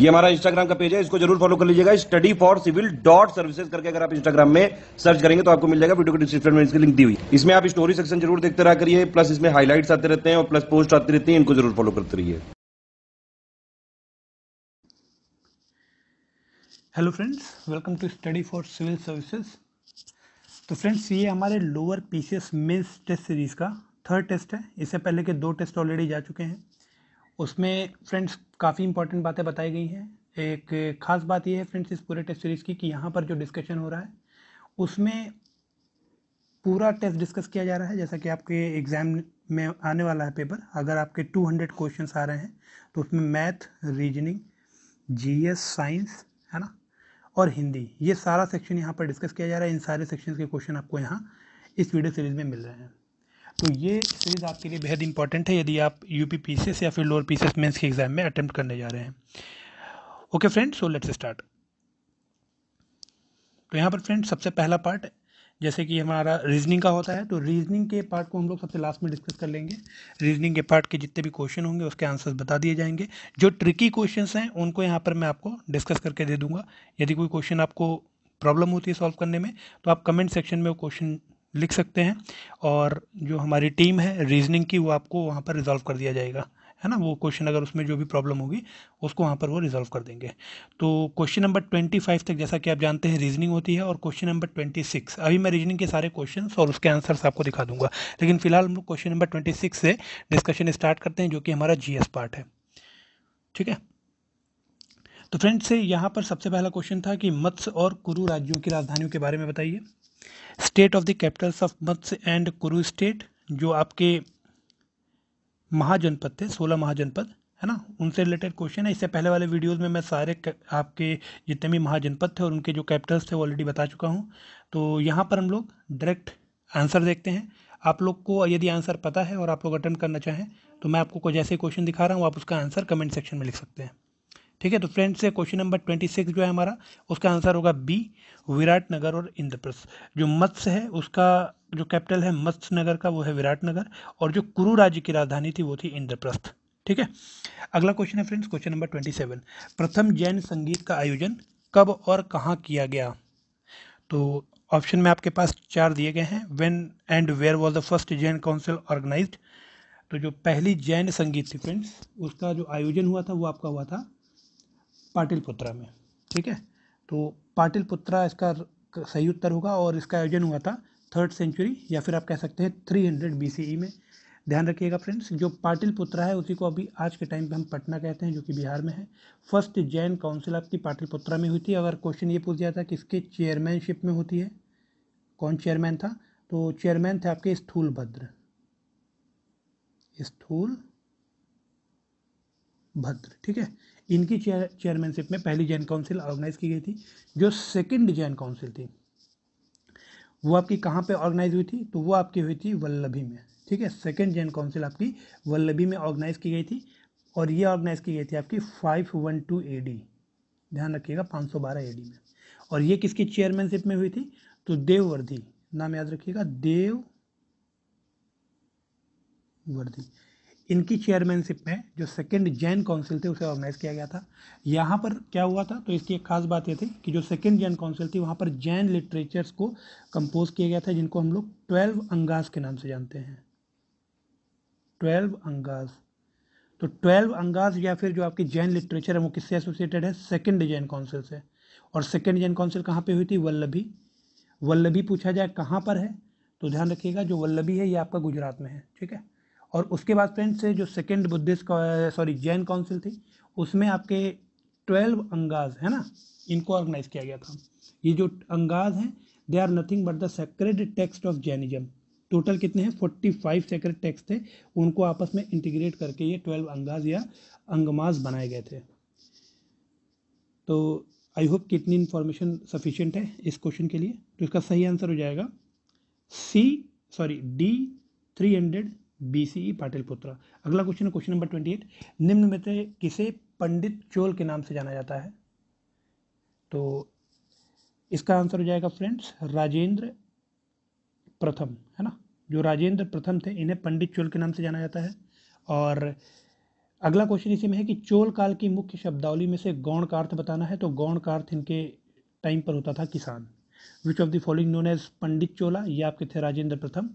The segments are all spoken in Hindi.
ये हमारा इंस्टाग्राम का पेज है इसको जरूर फॉलो कर लीजिएगा study for civil dot services करके अगर आप इंस्टाग्राम में सर्च करेंगे तो आपको मिल जाएगा वीडियो के डिस्क्रिप्शन में इसकी लिंक दी हुई इसमें आप स्टोरी सेक्शन जरूर देखते रहा करिए प्लस इसमें हाईलाइट्स आते रहते हैं और प्लस पोस्ट आती रहती है इनको जरूर फॉलो करते रहिए hello friends welcome to study for civil services तो फ्रेंड्स ये हमारे lower PCS mains test series का थर्ड टेस्ट है इससे पहले के दो टेस्ट ऑलरेडी जा चुके हैं उसमें फ्रेंड्स काफ़ी इंपॉर्टेंट बातें बताई गई हैं एक खास बात यह है फ्रेंड्स इस पूरे टेस्ट सीरीज़ की कि यहाँ पर जो डिस्कशन हो रहा है उसमें पूरा टेस्ट डिस्कस किया जा रहा है जैसा कि आपके एग्ज़ाम में आने वाला है पेपर अगर आपके 200 क्वेश्चंस आ रहे हैं तो उसमें मैथ रीजनिंग जीएस साइंस है ना और हिंदी ये सारा सेक्शन यहाँ पर डिस्कस किया जा रहा है इन सारे सेक्शन के क्वेश्चन आपको यहाँ इस वीडियो सीरीज़ में मिल रहे हैं तो ये सीरीज़ आपके लिए बेहद इंपॉर्टेंट है यदि आप यू पी पीसेस या फिर लोअर पीसेस मेंस के एग्ज़ाम में अटैम्प्ट करने जा रहे हैं okay friend so let's start तो यहाँ पर फ्रेंड सबसे पहला पार्ट जैसे कि हमारा रीजनिंग का होता है तो रीजनिंग के पार्ट को हम लोग सबसे लास्ट में डिस्कस कर लेंगे रीजनिंग के पार्ट के जितने भी क्वेश्चन होंगे उसके आंसर्स बता दिए जाएंगे जो ट्रिकी क्वेश्चंस हैं उनको यहाँ पर मैं आपको डिस्कस करके दे दूंगा यदि कोई क्वेश्चन आपको प्रॉब्लम होती है सॉल्व करने में तो आप कमेंट सेक्शन में वो क्वेश्चन लिख सकते हैं और जो हमारी टीम है रीजनिंग की वो आपको वहाँ पर रिजॉल्व कर दिया जाएगा है ना वो क्वेश्चन अगर उसमें जो भी प्रॉब्लम होगी उसको वहाँ पर वो रिजॉल्व कर देंगे तो क्वेश्चन नंबर ट्वेंटी फाइव तक जैसा कि आप जानते हैं रीजनिंग होती है और क्वेश्चन नंबर ट्वेंटी सिक्स अभी मैं रीजनिंग के सारे क्वेश्चन और उसके आंसर्स आपको दिखा दूंगा लेकिन फिलहाल हम लोग क्वेश्चन नंबर ट्वेंटी सिक्स से डिस्कशन स्टार्ट करते हैं जो कि हमारा जी पार्ट है ठीक है तो फ्रेंड्स से यहाँ पर सबसे पहला क्वेश्चन था कि मत्स्य और कुरु राज्यों की राजधानियों के बारे में बताइए state of the capitals of Matsya and Kuru state जो आपके महाजनपद थे सोलह महाजनपद है ना उनसे रिलेटेड क्वेश्चन है इससे पहले वाले वीडियोस में मैं सारे आपके जितने भी महाजनपद थे और उनके जो कैपिटल्स थे वो ऑलरेडी बता चुका हूँ तो यहाँ पर हम लोग डायरेक्ट आंसर देखते हैं आप लोग को यदि आंसर पता है और आप लोग अटेंड करना चाहें तो मैं आपको जैसे क्वेश्चन दिखा रहा हूँ आप उसका आंसर कमेंट सेक्शन में लिख सकते हैं ठीक है तो फ्रेंड्स से क्वेश्चन नंबर ट्वेंटी सिक्स जो है हमारा उसका आंसर होगा बी विराट नगर और इंद्रप्रस्थ जो मत्स्य है उसका जो कैपिटल है मत्स्य नगर का वो है विराट नगर और जो कुरु राज्य की राजधानी थी वो थी इंद्रप्रस्थ ठीक है अगला क्वेश्चन है friends question number twenty seven प्रथम जैन संगीत का आयोजन कब और कहाँ किया गया तो ऑप्शन में आपके पास चार दिए गए हैं when and where was the first Jain council organize तो जो पहली जैन संगीत थी फ्रेंड्स उसका जो आयोजन हुआ था वो आपका हुआ था पाटिलपुत्रा में ठीक है तो पाटिलपुत्रा इसका सही उत्तर होगा और इसका आयोजन हुआ था थर्ड सेंचुरी या फिर आप कह सकते हैं थ्री हंड्रेड बी e में ध्यान रखिएगा फ्रेंड्स जो पाटिलपुत्रा है उसी को अभी आज के टाइम पे हम पटना कहते हैं जो कि बिहार में है फर्स्ट जैन काउंसिल आपकी पाटिलपुत्रा में हुई थी अगर क्वेश्चन ये पूछ गया था कि इसके चेयरमैनशिप में होती है कौन चेयरमैन था तो चेयरमैन थे आपके स्थूल भद्र स्थूल भद्र ठीक है इनकी चेयर चेयरमैनशिप में पहली जैन काउंसिल ऑर्गेनाइज की गई थी जो सेकंड जैन काउंसिल थी वो आपकी कहाँ पे ऑर्गेनाइज हुई थी तो वो आपकी हुई थी वल्लभी में ठीक है सेकेंड जैन काउंसिल आपकी वल्लभी में ऑर्गेनाइज की गई थी और ये ऑर्गेनाइज की गई थी आपकी five one two A D ध्यान रखिएगा पाँच सौ बारह ए डी में और ये किसकी चेयरमैनशिप में हुई थी तो देववर्धी नाम याद रखिएगा देव वर्धी इनकी चेयरमैनशिप में जो सेकेंड जैन काउंसिल थे उसे ऑर्गेनाइज किया गया था यहाँ पर क्या हुआ था तो इसकी एक खास बात ये थी कि जो सेकेंड जैन काउंसिल थी वहाँ पर जैन लिटरेचर्स को कंपोज किया गया था जिनको हम लोग ट्वेल्व अंगास के नाम से जानते हैं ट्वेल्व अंगास तो ट्वेल्व अंगास या फिर जो आपकी जैन लिटरेचर है वो किससे एसोसिएटेड है सेकेंड जैन काउंसिल से और सेकेंड जैन काउंसिल कहाँ पर हुई थी वल्लभी वल्लभी पूछा जाए कहाँ पर है तो ध्यान रखिएगा जो वल्लभी है ये आपका गुजरात में है ठीक है और उसके बाद फ्रेंड्स जो second Buddhist sorry Jain council थी उसमें आपके ट्वेल्व अंगाज है ना इनको ऑर्गेनाइज किया गया था ये जो अंगाज हैं they are nothing but the sacred text of Jainism total कितने हैं फोर्टी फाइव सेक्रेड टेक्स्ट थे उनको आपस में इंटीग्रेट करके ये ट्वेल्व अंगाज या अंगमाज बनाए गए थे तो आई होप कि इतनी इन्फॉर्मेशन सफिशियंट है इस क्वेश्चन के लिए तो इसका सही आंसर हो जाएगा C sorry D three hundred B C E e Pataliputra अगला क्वेश्चन है क्वेश्चन नंबर ट्वेंटी एट निम्न में से किसे पंडित चोल के नाम से जाना जाता है तो इसका आंसर हो जाएगा फ्रेंड्स राजेंद्र प्रथम है ना जो राजेंद्र प्रथम थे इन्हें पंडित चोल के नाम से जाना जाता है और अगला क्वेश्चन इसी में है कि चोल काल की मुख्य शब्दावली में से गौण का अर्थ बताना है तो गौण का अर्थ इनके टाइम पर होता था किसान which of the following known as Pandit Chola ये आपके थे राजेंद्र प्रथम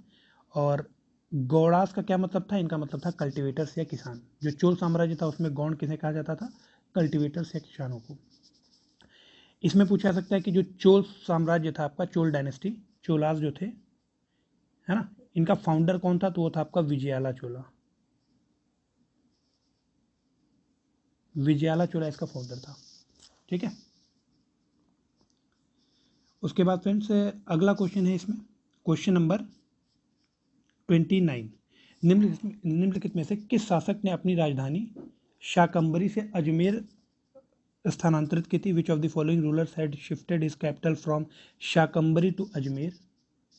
और गौड़ास का क्या मतलब था इनका मतलब था कल्टीवेटर्स या किसान जो चोल साम्राज्य था उसमें गौण किसे कहा जाता था कल्टीवेटर्स या किसानों को इसमें पूछा सकता है कि जो चोल साम्राज्य था आपका चोल डायनेस्टी चोलास जो थे है ना इनका फाउंडर कौन था तो वो था आपका विजयाला चोला विजयाला चोला इसका फाउंडर था ठीक है उसके बाद फ्रेंड्स अगला क्वेश्चन है इसमें क्वेश्चन नंबर ट्वेंटी नाइन निम्नलिखित निम्नलिखित में से किस शासक ने अपनी राजधानी शाकंबरी से अजमेर स्थानांतरित की थी which of the following rulers had shifted is capital from Shakambhari to Ajmer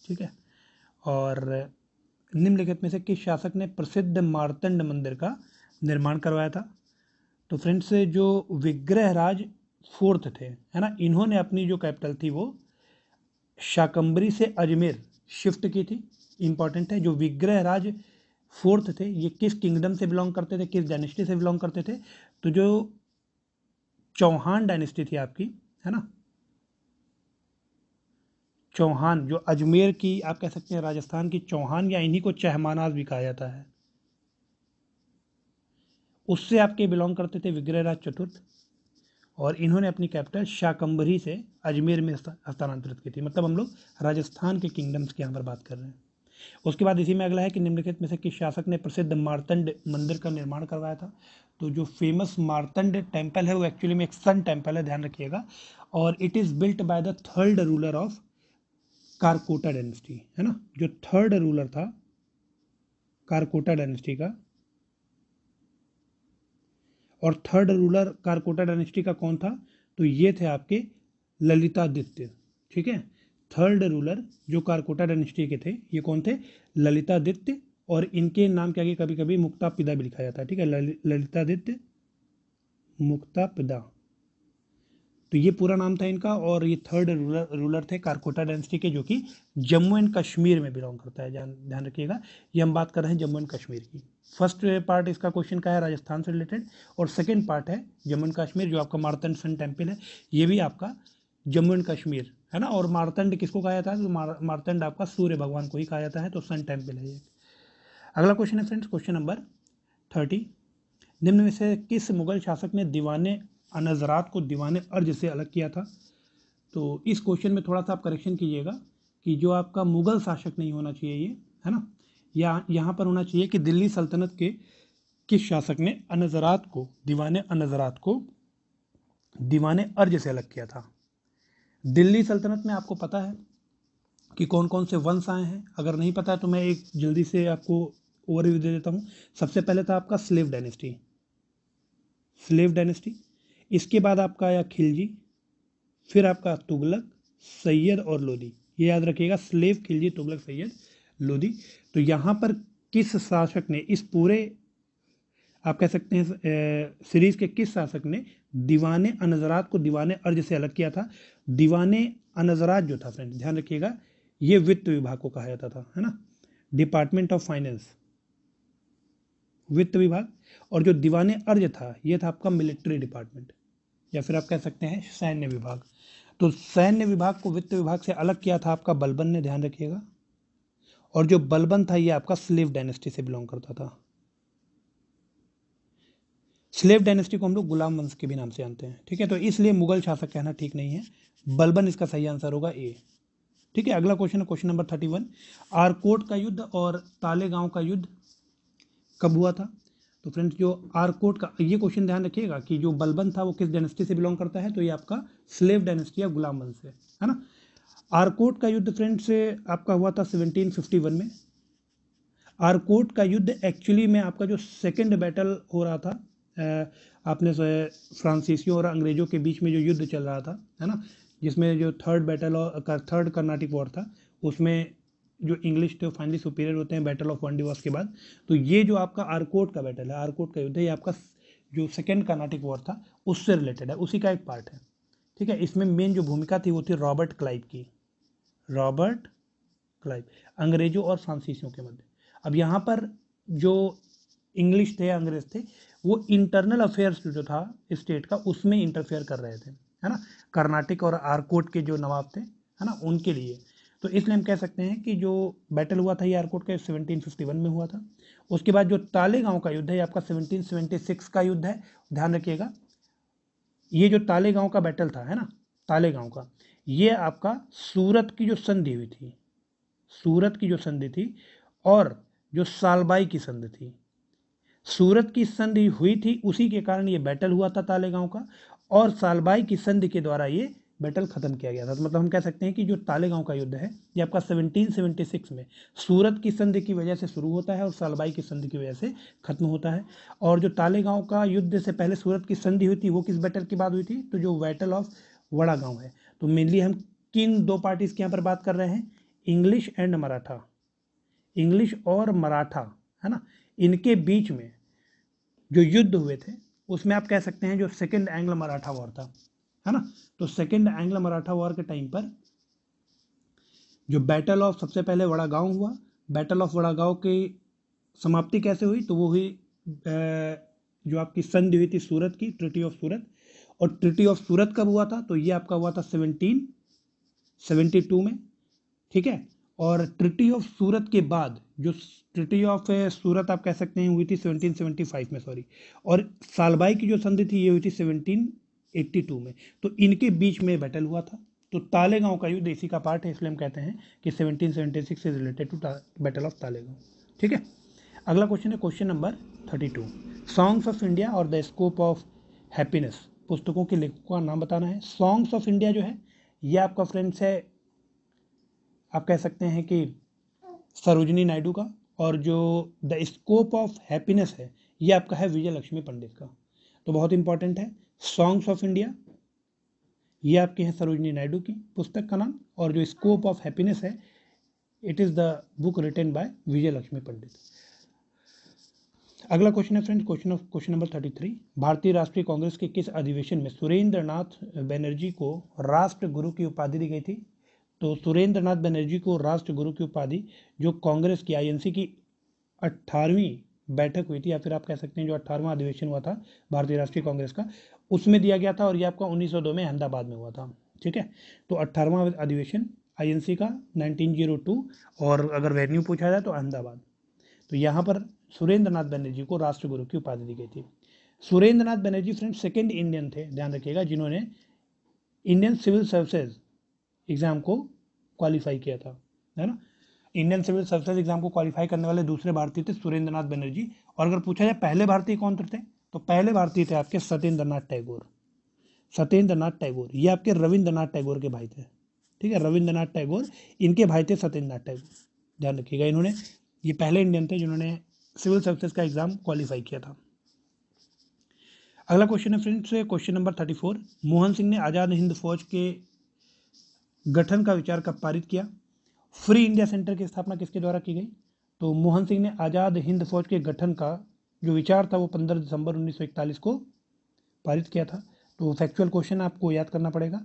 ठीक है और निम्नलिखित में से किस शासक ने प्रसिद्ध मारतंड मंदिर का निर्माण करवाया था तो फ्रेंड्स जो विग्रहराज फोर्थ थे है ना इन्होंने अपनी जो कैपिटल थी वो शाकंबरी से अजमेर शिफ्ट की थी इंपॉर्टेंट है जो विग्रह राज फोर्थ थे ये किस किंगडम से बिलोंग करते थे किस डायनेस्टी से बिलोंग करते थे तो जो चौहान डायनेस्टी थी आपकी है ना चौहान जो अजमेर की आप कह सकते हैं राजस्थान की चौहान या इन्हीं को चहमानाज भी कहा जाता है उससे आपके बिलोंग करते थे विग्रहराज चतुर्थ और इन्होंने अपनी कैपिटल शाकंबरी से अजमेर में हस्तांतरित की थी मतलब हम लोग राजस्थान के किंगडम्स की यहाँ पर बात कर रहे हैं उसके बाद इसी में अगला है कि निम्नलिखित में से किस शासक ने प्रसिद्ध मारतंड मंदिर का निर्माण करवाया था तो जो फेमस मारतंड टेम्पल है वो एक्चुअली में एक सन टेम्पल है ध्यान रखिएगा और it is built by the third ruler of Karkota dynasty है ना जो थर्ड रूलर था कारकोटा डायनेस्टी का और थर्ड रूलर कारकोटा डायनेस्टी का कौन था तो ये थे आपके ललितादित्य ठीक है थर्ड रूलर जो कारकोटा डायनेस्टी के थे ये कौन थे ललितादित्य और इनके नाम के आगे कभी कभी मुक्ता पिदा भी लिखा जाता है ठीक है ललितादित्य मुक्ता पिदा तो ये पूरा नाम था इनका और ये थर्ड रूलर रूलर थे कारकोटा डायनेस्टी के जो कि जम्मू एंड कश्मीर में बिलोंग करता है ध्यान रखिएगा ये हम बात कर रहे हैं जम्मू एंड कश्मीर की फर्स्ट पार्ट इसका क्वेश्चन का है राजस्थान से रिलेटेड और सेकेंड पार्ट है जम्मू एंड कश्मीर जो आपका मारतन सन टेम्पल है ये भी आपका जम्मू एंड कश्मीर है ना और मारतंड किसको कहा जाता है तो मारतंड आपका सूर्य भगवान को ही कहा जाता है तो सन टेम्पल है ये अगला क्वेश्चन है फ्रेंड्स क्वेश्चन नंबर थर्टी निम्न में से किस मुगल शासक ने दीवाने अनजरात को दीवाने अर्ज से अलग किया था तो इस क्वेश्चन में थोड़ा सा आप करेक्शन कीजिएगा कि जो आपका मुगल शासक नहीं होना चाहिए ये है ना या यहाँ पर होना चाहिए कि दिल्ली सल्तनत के किस शासक ने अनजरात को दीवाने अनजरात को दीवाने अर्ज से अलग किया था दिल्ली सल्तनत में आपको पता है कि कौन कौन से वंश आए हैं अगर नहीं पता है तो मैं एक जल्दी से आपको ओवरव्यू दे देता हूँ सबसे पहले था तो आपका स्लेव डायनेस्टी स्लेव डायनेस्टी इसके बाद आपका आया खिलजी फिर आपका तुगलक सैयद और लोदी ये याद रखिएगा स्लेव खिलजी तुगलक सैयद लोदी तो यहाँ पर किस शासक ने इस पूरे आप कह सकते हैं सीरीज़ के किस शासक ने दीवाने अनजरात को दीवाने अर्ज से अलग किया था दीवाने अनजरात जो था फ्रेंड ध्यान रखिएगा ये वित्त विभाग को कहा जाता था है ना डिपार्टमेंट ऑफ फाइनेंस वित्त विभाग और जो दीवाने अर्ज था ये था आपका मिलिट्री डिपार्टमेंट या फिर आप कह सकते हैं सैन्य विभाग तो सैन्य विभाग को वित्त विभाग से अलग किया था आपका बलबन ने ध्यान रखिएगा और जो बलबन था ये आपका स्लेव डायनेस्टी से बिलोंग करता था स्लेव डायनेस्टी को हम लोग गुलाम वंश के भी नाम से जानते हैं ठीक है तो इसलिए मुगल शासक कहना ठीक नहीं है बलबन इसका सही आंसर होगा ए ठीक है अगला क्वेश्चन है question number thirty one Arcot का युद्ध और ताले गांव का युद्ध कब हुआ था तो फ्रेंड्स जो आरकोट का ये क्वेश्चन ध्यान रखिएगा कि जो बलबन था वो किस डायनेस्टी से बिलोंग करता है तो ये आपका स्लेव डायनेस्टी या गुलाम वंश है है ना आरकोट का युद्ध फ्रेंड्स आपका हुआ था सेवनटीन में आरकोट का युद्ध एक्चुअली में आपका जो सेकेंड बैटल हो रहा था आपने जो है फ्रांसीसियों और अंग्रेज़ों के बीच में जो युद्ध चल रहा था है ना जिसमें जो third battle of third Carnatic war था उसमें जो इंग्लिश थे फाइनली सुपीरियर होते हैं बैटल ऑफ वन के बाद तो ये जो आपका आरकोट का बैटल है आरकोट का युद्ध है ये आपका जो सेकेंड कर्नाटिक वॉर था उससे रिलेटेड है उसी का एक पार्ट है ठीक है इसमें मेन जो भूमिका थी वो थी रॉबर्ट क्लाइव की रॉबर्ट क्लाइव अंग्रेजों और फ्रांसीसियों के मध्य अब यहाँ पर जो इंग्लिश थे अंग्रेज थे वो इंटरनल अफेयर्स जो था स्टेट का उसमें इंटरफेयर कर रहे थे है ना कर्नाटक और आरकोट के जो नवाब थे है ना उनके लिए तो इसलिए हम कह सकते हैं कि जो बैटल हुआ था ये आरकोट का सेवनटीन फिफ्टी वन में हुआ था उसके बाद जो तालेगांव का युद्ध है आपका सेवनटीन सेवनटी सिक्स का युद्ध है ध्यान रखिएगा ये जो तालेगांव का बैटल था है ना तालेगांव का ये आपका सूरत की जो संधि हुई थी सूरत की जो संधि थी और जो सालबाई की संधि थी सूरत की संधि हुई थी उसी के कारण ये बैटल हुआ था तालेगांव का और सालबाई की संधि के द्वारा ये बैटल ख़त्म किया गया था तो मतलब हम कह सकते हैं कि जो तालेगांव का युद्ध है ये आपका 1776 में सूरत की संधि की वजह से शुरू होता है और सालबाई की संधि की वजह से खत्म होता है और जो तालेगांव का युद्ध से पहले सूरत की संधि हुई थी वो किस बैटल की बात हुई थी तो जो बैटल ऑफ वड़ा गाँव है तो मेनली हम किन दो पार्टीज़ के यहाँ पर बात कर रहे हैं इंग्लिश एंड मराठा इंग्लिश और मराठा है ना इनके बीच में जो युद्ध हुए थे उसमें आप कह सकते हैं जो सेकेंड एंग्ल मराठा वॉर था है ना तो सेकेंड एंग्ल मराठा वॉर के टाइम पर जो बैटल ऑफ सबसे पहले वड़ागांव हुआ बैटल ऑफ वड़ागांव की समाप्ति कैसे हुई तो वो हुई जो आपकी संधि हुई थी सूरत की ट्रिटी ऑफ सूरत और ट्रिटी ऑफ सूरत कब हुआ था तो ये आपका हुआ था सेवनटीन सेवेंटी टू में ठीक है और ट्रिटी ऑफ सूरत के बाद जो ट्रिटी ऑफ सूरत आप कह सकते हैं हुई थी 1775 में सॉरी और सालबाई की जो संधि थी ये हुई थी 1782 में तो इनके बीच में बैटल हुआ था तो तालेगांव का युद्ध इसी का पार्ट है इसलिए हम कहते हैं कि 1776 is related to battle of Talegaon ठीक है अगला क्वेश्चन है question number thirty two songs of India और द स्कोप ऑफ हैप्पीनेस पुस्तकों के लेखकों का नाम बताना है सॉन्ग्स ऑफ इंडिया जो है ये आपका फ्रेंड्स है आप कह सकते हैं कि सरोजनी नायडू का और जो द स्कोप ऑफ हैप्पीनेस है ये आपका है विजय लक्ष्मी पंडित का तो बहुत इंपॉर्टेंट है सॉन्ग्स ऑफ इंडिया ये आपके हैं सरोजनी नायडू की पुस्तक का नाम और जो स्कोप ऑफ हैप्पीनेस है it is the book written by Vijay Lakshmi Pandit अगला क्वेश्चन है friend question of question number thirty three भारतीय राष्ट्रीय कांग्रेस के किस अधिवेशन में सुरेंद्र नाथ बैनर्जी को राष्ट्र गुरु की उपाधि दी गई थी तो सुरेंद्र नाथ बनर्जी को राष्ट्र गुरु की उपाधि जो कांग्रेस की आईएनसी की अट्ठारहवीं बैठक हुई थी या फिर आप कह सकते हैं जो अट्ठारहवा अधिवेशन हुआ था भारतीय राष्ट्रीय कांग्रेस का उसमें दिया गया था और ये आपका 1902 में अहमदाबाद में हुआ था ठीक है तो अट्ठारहवा अधिवेशन आईएनसी का 1902 और अगर वेन्यू पूछा जाए तो अहमदाबाद तो यहाँ पर सुरेंद्र नाथ बनर्जी को राष्ट्र गुरु की उपाधि दी गई थी Surendra Nath Banerjee friend second Indian थे ध्यान रखिएगा जिन्होंने इंडियन सिविल सर्विसेज एग्ज़ाम को क्वालिफाई किया था है ना इंडियन सिविल सर्विस एग्जाम को क्वालिफाई करने वाले दूसरे भारतीय थे सुरेंद्रनाथ बनर्जी और अगर पूछा जाए पहले भारतीय कौन थे तो पहले भारतीय थे आपके सत्येंद्रनाथ टैगोर सत्येंद्रनाथ टैगोर ये आपके रविंद्रनाथ टैगोर के भाई थे ठीक है रविंद्रनाथ टैगोर इनके भाई थे सत्येंद्रनाथ टैगोर ध्यान रखिएगा इन्होंने ये पहले इंडियन थे जिन्होंने सिविल सर्विसेज का एग्जाम क्वालिफाई किया था अगला क्वेश्चन है friends question number thirty four Mohan Singh ने आज़ाद हिंद फौज के गठन का विचार कब पारित किया फ्री इंडिया सेंटर की स्थापना किसके द्वारा की गई तो मोहन सिंह ने आज़ाद हिंद फौज के गठन का जो विचार था वो पंद्रह दिसंबर इकतालीस को पारित किया था तो फैक्चुअल क्वेश्चन आपको याद करना पड़ेगा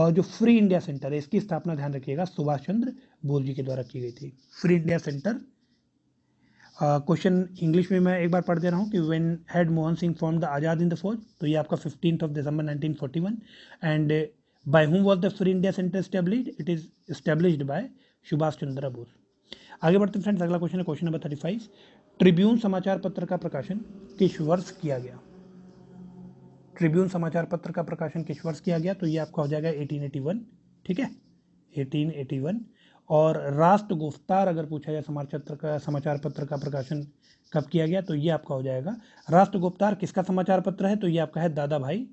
और जो फ्री इंडिया सेंटर है इसकी स्थापना ध्यान रखिएगा सुभाष चंद्र बोस जी के द्वारा की गई थी free India centre question English में मैं एक बार पढ़ दे रहा हूँ कि when had Mohan Singh form the Azad Hind Fauj तो ये आपका fifteen of December one and by whom was the free India centre established? It is established by Subhash Chandra Bose आगे बढ़ते हैं फ्रेंड्स अगला क्वेश्चन है question number thirty five Tribune समाचार पत्र का प्रकाशन किस वर्ष किया गया ट्रिब्यून समाचार पत्र का प्रकाशन किस वर्ष किया गया तो ये आपका हो जाएगा 1881 ठीक है 1881 और राष्ट्र गुफ्तार अगर पूछा जाए समाचार पत्र का समाचार पत्र का प्रकाशन कब किया गया तो ये आपका हो जाएगा राष्ट्र गुफ्तार किसका समाचार पत्र है तो ये आपका है दादा भाई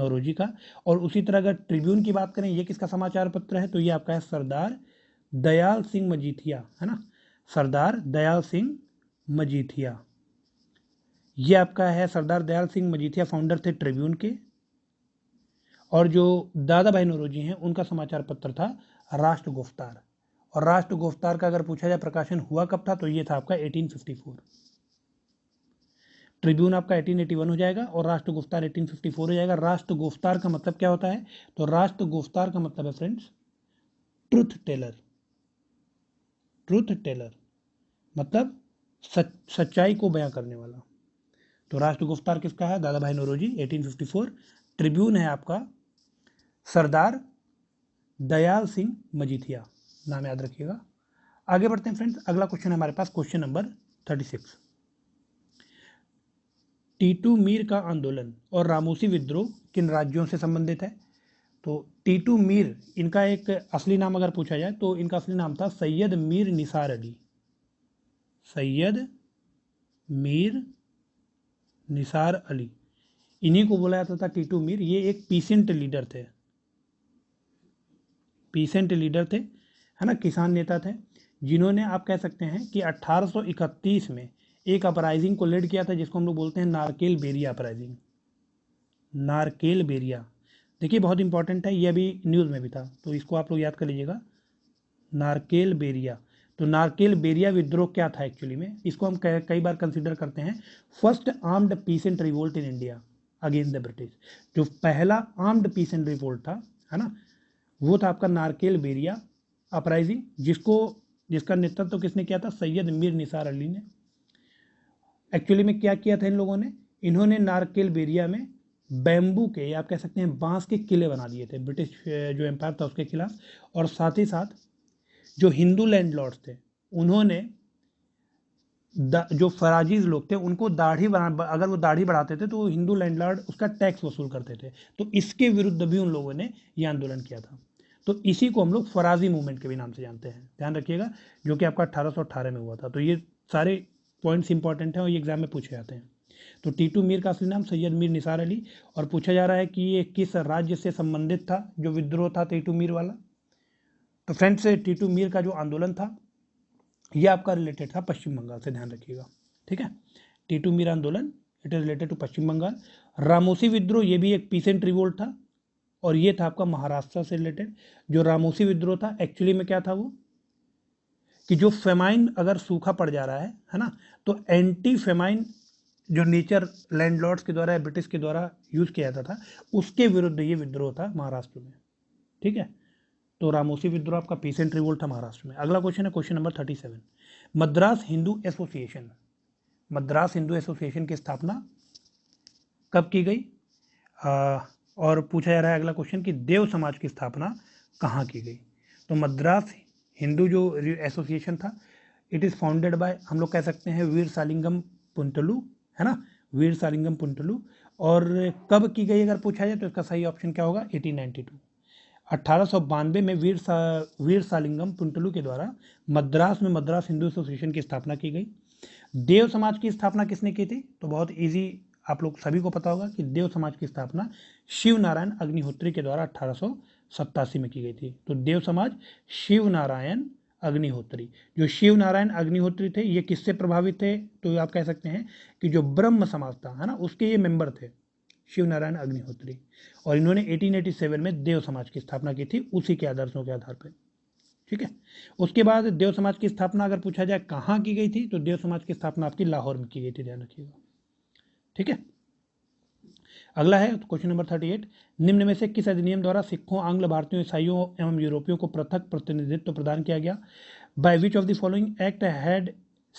नौरोजी का और उसी तरह अगर ट्रिब्यून की बात करें ये किसका समाचार पत्र है तो ये आपका है सरदार दयाल सिंह मजीठिया है ना सरदार दयाल सिंह मजीठिया ये आपका है सरदार दयाल सिंह मजीठिया फाउंडर थे ट्रिब्यून के और जो दादा भाई नौरोजी हैं उनका समाचार पत्र था राष्ट्र गुफ्तार और राष्ट्र गुफ्तार का अगर पूछा जाए प्रकाशन हुआ कब था तो ये था आपका 1854 ट्रिब्यून आपका 1881 हो जाएगा और राष्ट्र गुफ्तार 1854 हो जाएगा राष्ट्र गुफ्तार का मतलब क्या होता है तो राष्ट्र गुफ्तार का मतलब है friends truth teller truth teller मतलब सच सच्चाई को बयां करने वाला तो राष्ट्र गुफ्तार किसका है दादा भाई फिफ्टी 1854 ट्रिब्यून है आपका सरदार दयाल सिंह मजीथिया नाम याद रखिएगा आगे बढ़ते हैं फ्रेंड्स अगला क्वेश्चन हमारे पास question number thirty six Titu Mir का आंदोलन और रामोसी विद्रोह किन राज्यों से संबंधित है तो टीटू मीर इनका एक असली नाम अगर पूछा जाए तो इनका असली नाम था सैयद मीर निसार अली सैयद मीर निसार अली इन्हीं को बोला जाता था टीटू मीर ये एक पीसेंट लीडर थे पीसेंट लीडर थे है ना किसान नेता थे जिन्होंने आप कह सकते हैं कि 1831 में एक अपराइजिंग को लीड किया था जिसको हम लोग बोलते हैं नारकेल बेरिया अपराइजिंग नारकेल बेरिया देखिए बहुत इंपॉर्टेंट है ये अभी न्यूज़ में भी था तो इसको आप लोग याद कर लीजिएगा नारकेल बेरिया तो नारकेल बेरिया विद्रोह क्या था एक्चुअली में इसको हम कई बार कंसिडर करते हैं first armed peace and revolt in India against the British जो पहला आर्म्ड पीस एंड रिवोल्ट था है ना वो था आपका नारकेल बेरिया अपराइजिंग जिसको जिसका नेतृत्व तो किसने किया था सैयद मीर निसार अली ने एक्चुअली में क्या किया था इन लोगों ने इन्होंने नारकेल बेरिया में बैम्बू के या आप कह सकते हैं बांस के किले बना दिए थे ब्रिटिश जो एम्पायर था उसके खिलाफ और साथ ही साथ जो हिंदू लैंड थे उन्होंने जो फराजीज लोग थे उनको दाढ़ी बना अगर वो दाढ़ी बढ़ाते थे तो वो हिंदू लैंडलॉर्ड उसका टैक्स वसूल करते थे तो इसके विरुद्ध भी उन लोगों ने यह आंदोलन किया था तो इसी को हम लोग फराजी मूवमेंट के भी नाम से जानते हैं ध्यान रखिएगा जो कि आपका अट्ठारह में हुआ था तो ये सारे पॉइंट्स इंपॉर्टेंट हैं और ये एग्जाम में पूछे जाते हैं तो टीटू मीर का असली नाम सैयद मीर निसार अली और पूछा जा रहा है कि ये किस राज्य से संबंधित था जो विद्रोह था टीटू मीर वाला तो फ्रेंड्स टीटू मीर का जो आंदोलन था ये आपका रिलेटेड था पश्चिम बंगाल से ध्यान रखिएगा ठीक है टीटू मीर आंदोलन it is related to Paschim Bangal Ramosi विद्रोह ये भी एक पीसेंट रिवोल्ट था और ये था आपका महाराष्ट्र से रिलेटेड जो रामोसी विद्रोह था एक्चुअली में क्या था वो कि जो फेमाइन अगर सूखा पड़ जा रहा है है ना तो एंटी फेमाइन जो नेचर लैंडलॉर्ड्स के द्वारा ब्रिटिश के द्वारा यूज़ किया जाता था उसके विरुद्ध ये विद्रोह था महाराष्ट्र में ठीक है तो रामोसी विद्रोह आपका पीसेंट रिवोल्ट था महाराष्ट्र में अगला क्वेश्चन है question number thirty seven Madras Hindu association Madras Hindu association की स्थापना कब की गई आ, और पूछा जा रहा है अगला क्वेश्चन कि देव समाज की स्थापना कहाँ की गई तो मद्रास हिंदू जो एसोसिएशन था इट इज़ फाउंडेड बाय हम लोग कह सकते हैं वीर सालिंगम पुंतलू है ना वीर सालिंगम पुंटलू और कब की गई अगर पूछा जाए तो इसका सही ऑप्शन क्या होगा एटीन नाइन्टी टू अट्ठारह में वीर सा वीर सालिंगम पुंटलू के द्वारा मद्रास में मद्रास हिंदू एसोसिएशन की स्थापना की गई देव समाज की स्थापना किसने की थी तो बहुत ईजी आप लोग सभी को पता होगा कि देव समाज की स्थापना शिव नारायण अग्निहोत्री के द्वारा अट्ठारह में की गई थी तो देव समाज शिव नारायण अग्निहोत्री जो शिव नारायण अग्निहोत्री थे ये किससे प्रभावित थे तो आप कह सकते हैं कि जो ब्रह्म समाज था है ना उसके ये मेंबर थे शिव नारायण अग्निहोत्री और इन्होंने 1887 में देव समाज की स्थापना की थी उसी के आदर्शों के आधार पर ठीक है उसके बाद देव समाज की स्थापना अगर पूछा जाए कहाँ की गई थी तो देव समाज की स्थापना आपकी लाहौर में की गई थी ध्यान रखिएगा ठीक है अगला है क्वेश्चन नंबर थर्टी एट निम्न में से किस अधिनियम द्वारा सिखों आंग्ल भारतीयों ईसाइयों एवं यूरोपियों को पृथक प्रतिनिधित्व प्रदान किया गया by which of the following act had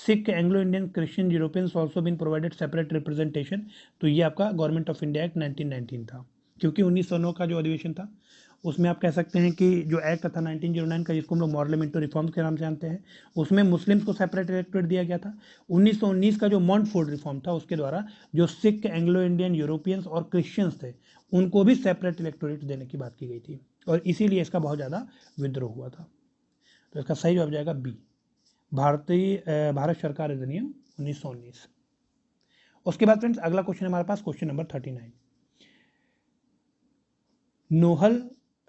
Sikh Anglo Indian Christian Europeans also been provided separate representation तो ये आपका government of India act nineteen था क्योंकि 1909 का जो अधिवेशन था उसमें आप कह सकते हैं कि जो एक्ट था नाइनटीन जीरो नाइन का जिसको हम लोग मॉडल मिंटो रिफॉर्म्स के नाम से जानते हैं उसमें मुस्लिम्स को सेपरेट इलेक्टोरेट दिया गया था उन्नीस सौ उन्नीस का जो मॉन्ट फोर्ड रिफॉर्म था उसके द्वारा जो सिख एंग्लो इंडियन यूरोपियंस और क्रिश्चियंस थे उनको भी सेपरेट इलेक्टोरेट देने की बात की गई थी और इसीलिए इसका बहुत ज़्यादा विद्रोह हुआ था तो इसका सही जवाब जाएगा बी भारतीय भारत सरकार अधिनियम उन्नीस सौ उन्नीस उसके बाद फ्रेंड्स अगला क्वेश्चन हमारे पास क्वेश्चन नंबर थर्टी नाइन नोहल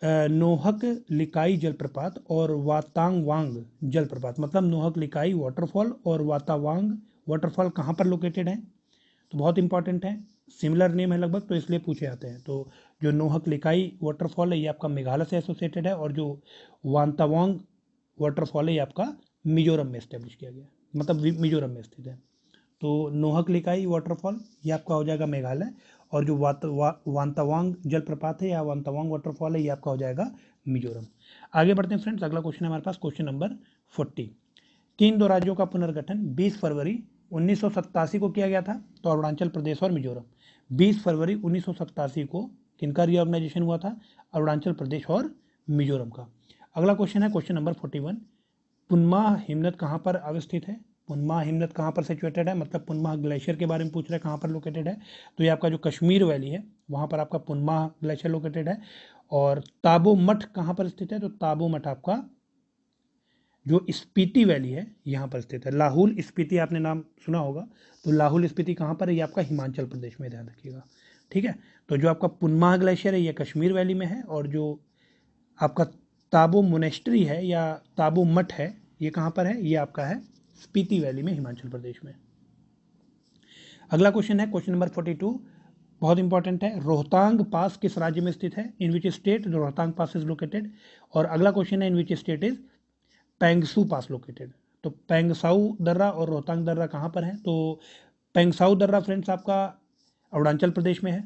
नोहक लिकाई जलप्रपात और वातांगवांग वांग जलप्रपात मतलब नोहक लिकाई वाटरफॉल और वातावांग वाटरफॉल कहाँ पर लोकेटेड है तो बहुत इंपॉर्टेंट है सिमिलर नेम है लगभग तो इसलिए पूछे जाते हैं तो जो नोहक लिकाई वाटरफॉल है ये आपका मेघालय से एसोसिएटेड है और जो वांतावांग वाटरफॉल है ये आपका मिजोरम में इस्टेब्लिश किया गया मतलब मिजोरम में स्थित है तो नोहक लिकाई वाटरफॉल ये आपका हो जाएगा मेघालय और जो वात वा, वांतावांग जलप्रपात है या वांतावांग वाटरफॉल है ये आपका हो जाएगा मिजोरम आगे बढ़ते हैं फ्रेंड्स अगला क्वेश्चन है हमारे पास क्वेश्चन नंबर फोर्टी तीन दो राज्यों का पुनर्गठन बीस फरवरी उन्नीस को किया गया था तो अरुणाचल प्रदेश और मिजोरम बीस फरवरी उन्नीस को किनका रीऑर्गेनाइजेशन हुआ था अरुणाचल प्रदेश और मिजोरम का अगला क्वेश्चन है question number forty one Punmah हिमनद कहाँ पर अवस्थित है पुनमा हिमनद कहाँ पर सिचुएटेड है मतलब पुनमा ग्लेशियर के बारे में पूछ रहे हैं कहाँ पर लोकेटेड है तो ये आपका जो कश्मीर वैली है वहाँ पर आपका पुनमा ग्लेशियर लोकेटेड है और ताबो मठ कहाँ पर स्थित है तो ताबो मठ आपका जो स्पीति वैली है यहाँ पर स्थित है लाहौल स्पीति आपने नाम सुना होगा तो लाहौल स्पीति कहाँ पर है ये आपका हिमाचल प्रदेश में ध्यान रखिएगा ठीक है तो जो आपका पुनमा ग्लेशियर है ये कश्मीर वैली में है और जो आपका ताबो मोनेस्ट्री है या ताबो मठ है ये कहाँ पर है ये आपका है स्पीति वैली में हिमाचल प्रदेश में अगला क्वेश्चन है क्वेश्चन नंबर फोर्टी टू बहुत इंपॉर्टेंट है रोहतांग पास किस राज्य में स्थित है in which state Rohtang pass is located और अगला क्वेश्चन है इन विच स्टेट इज पेंगसू पास लोकेटेड तो पेंगसाऊ दर्रा और रोहतांग दर्रा कहाँ पर है तो पेंगसाऊ दर्रा फ्रेंड्स आपका अरुणाचल प्रदेश में है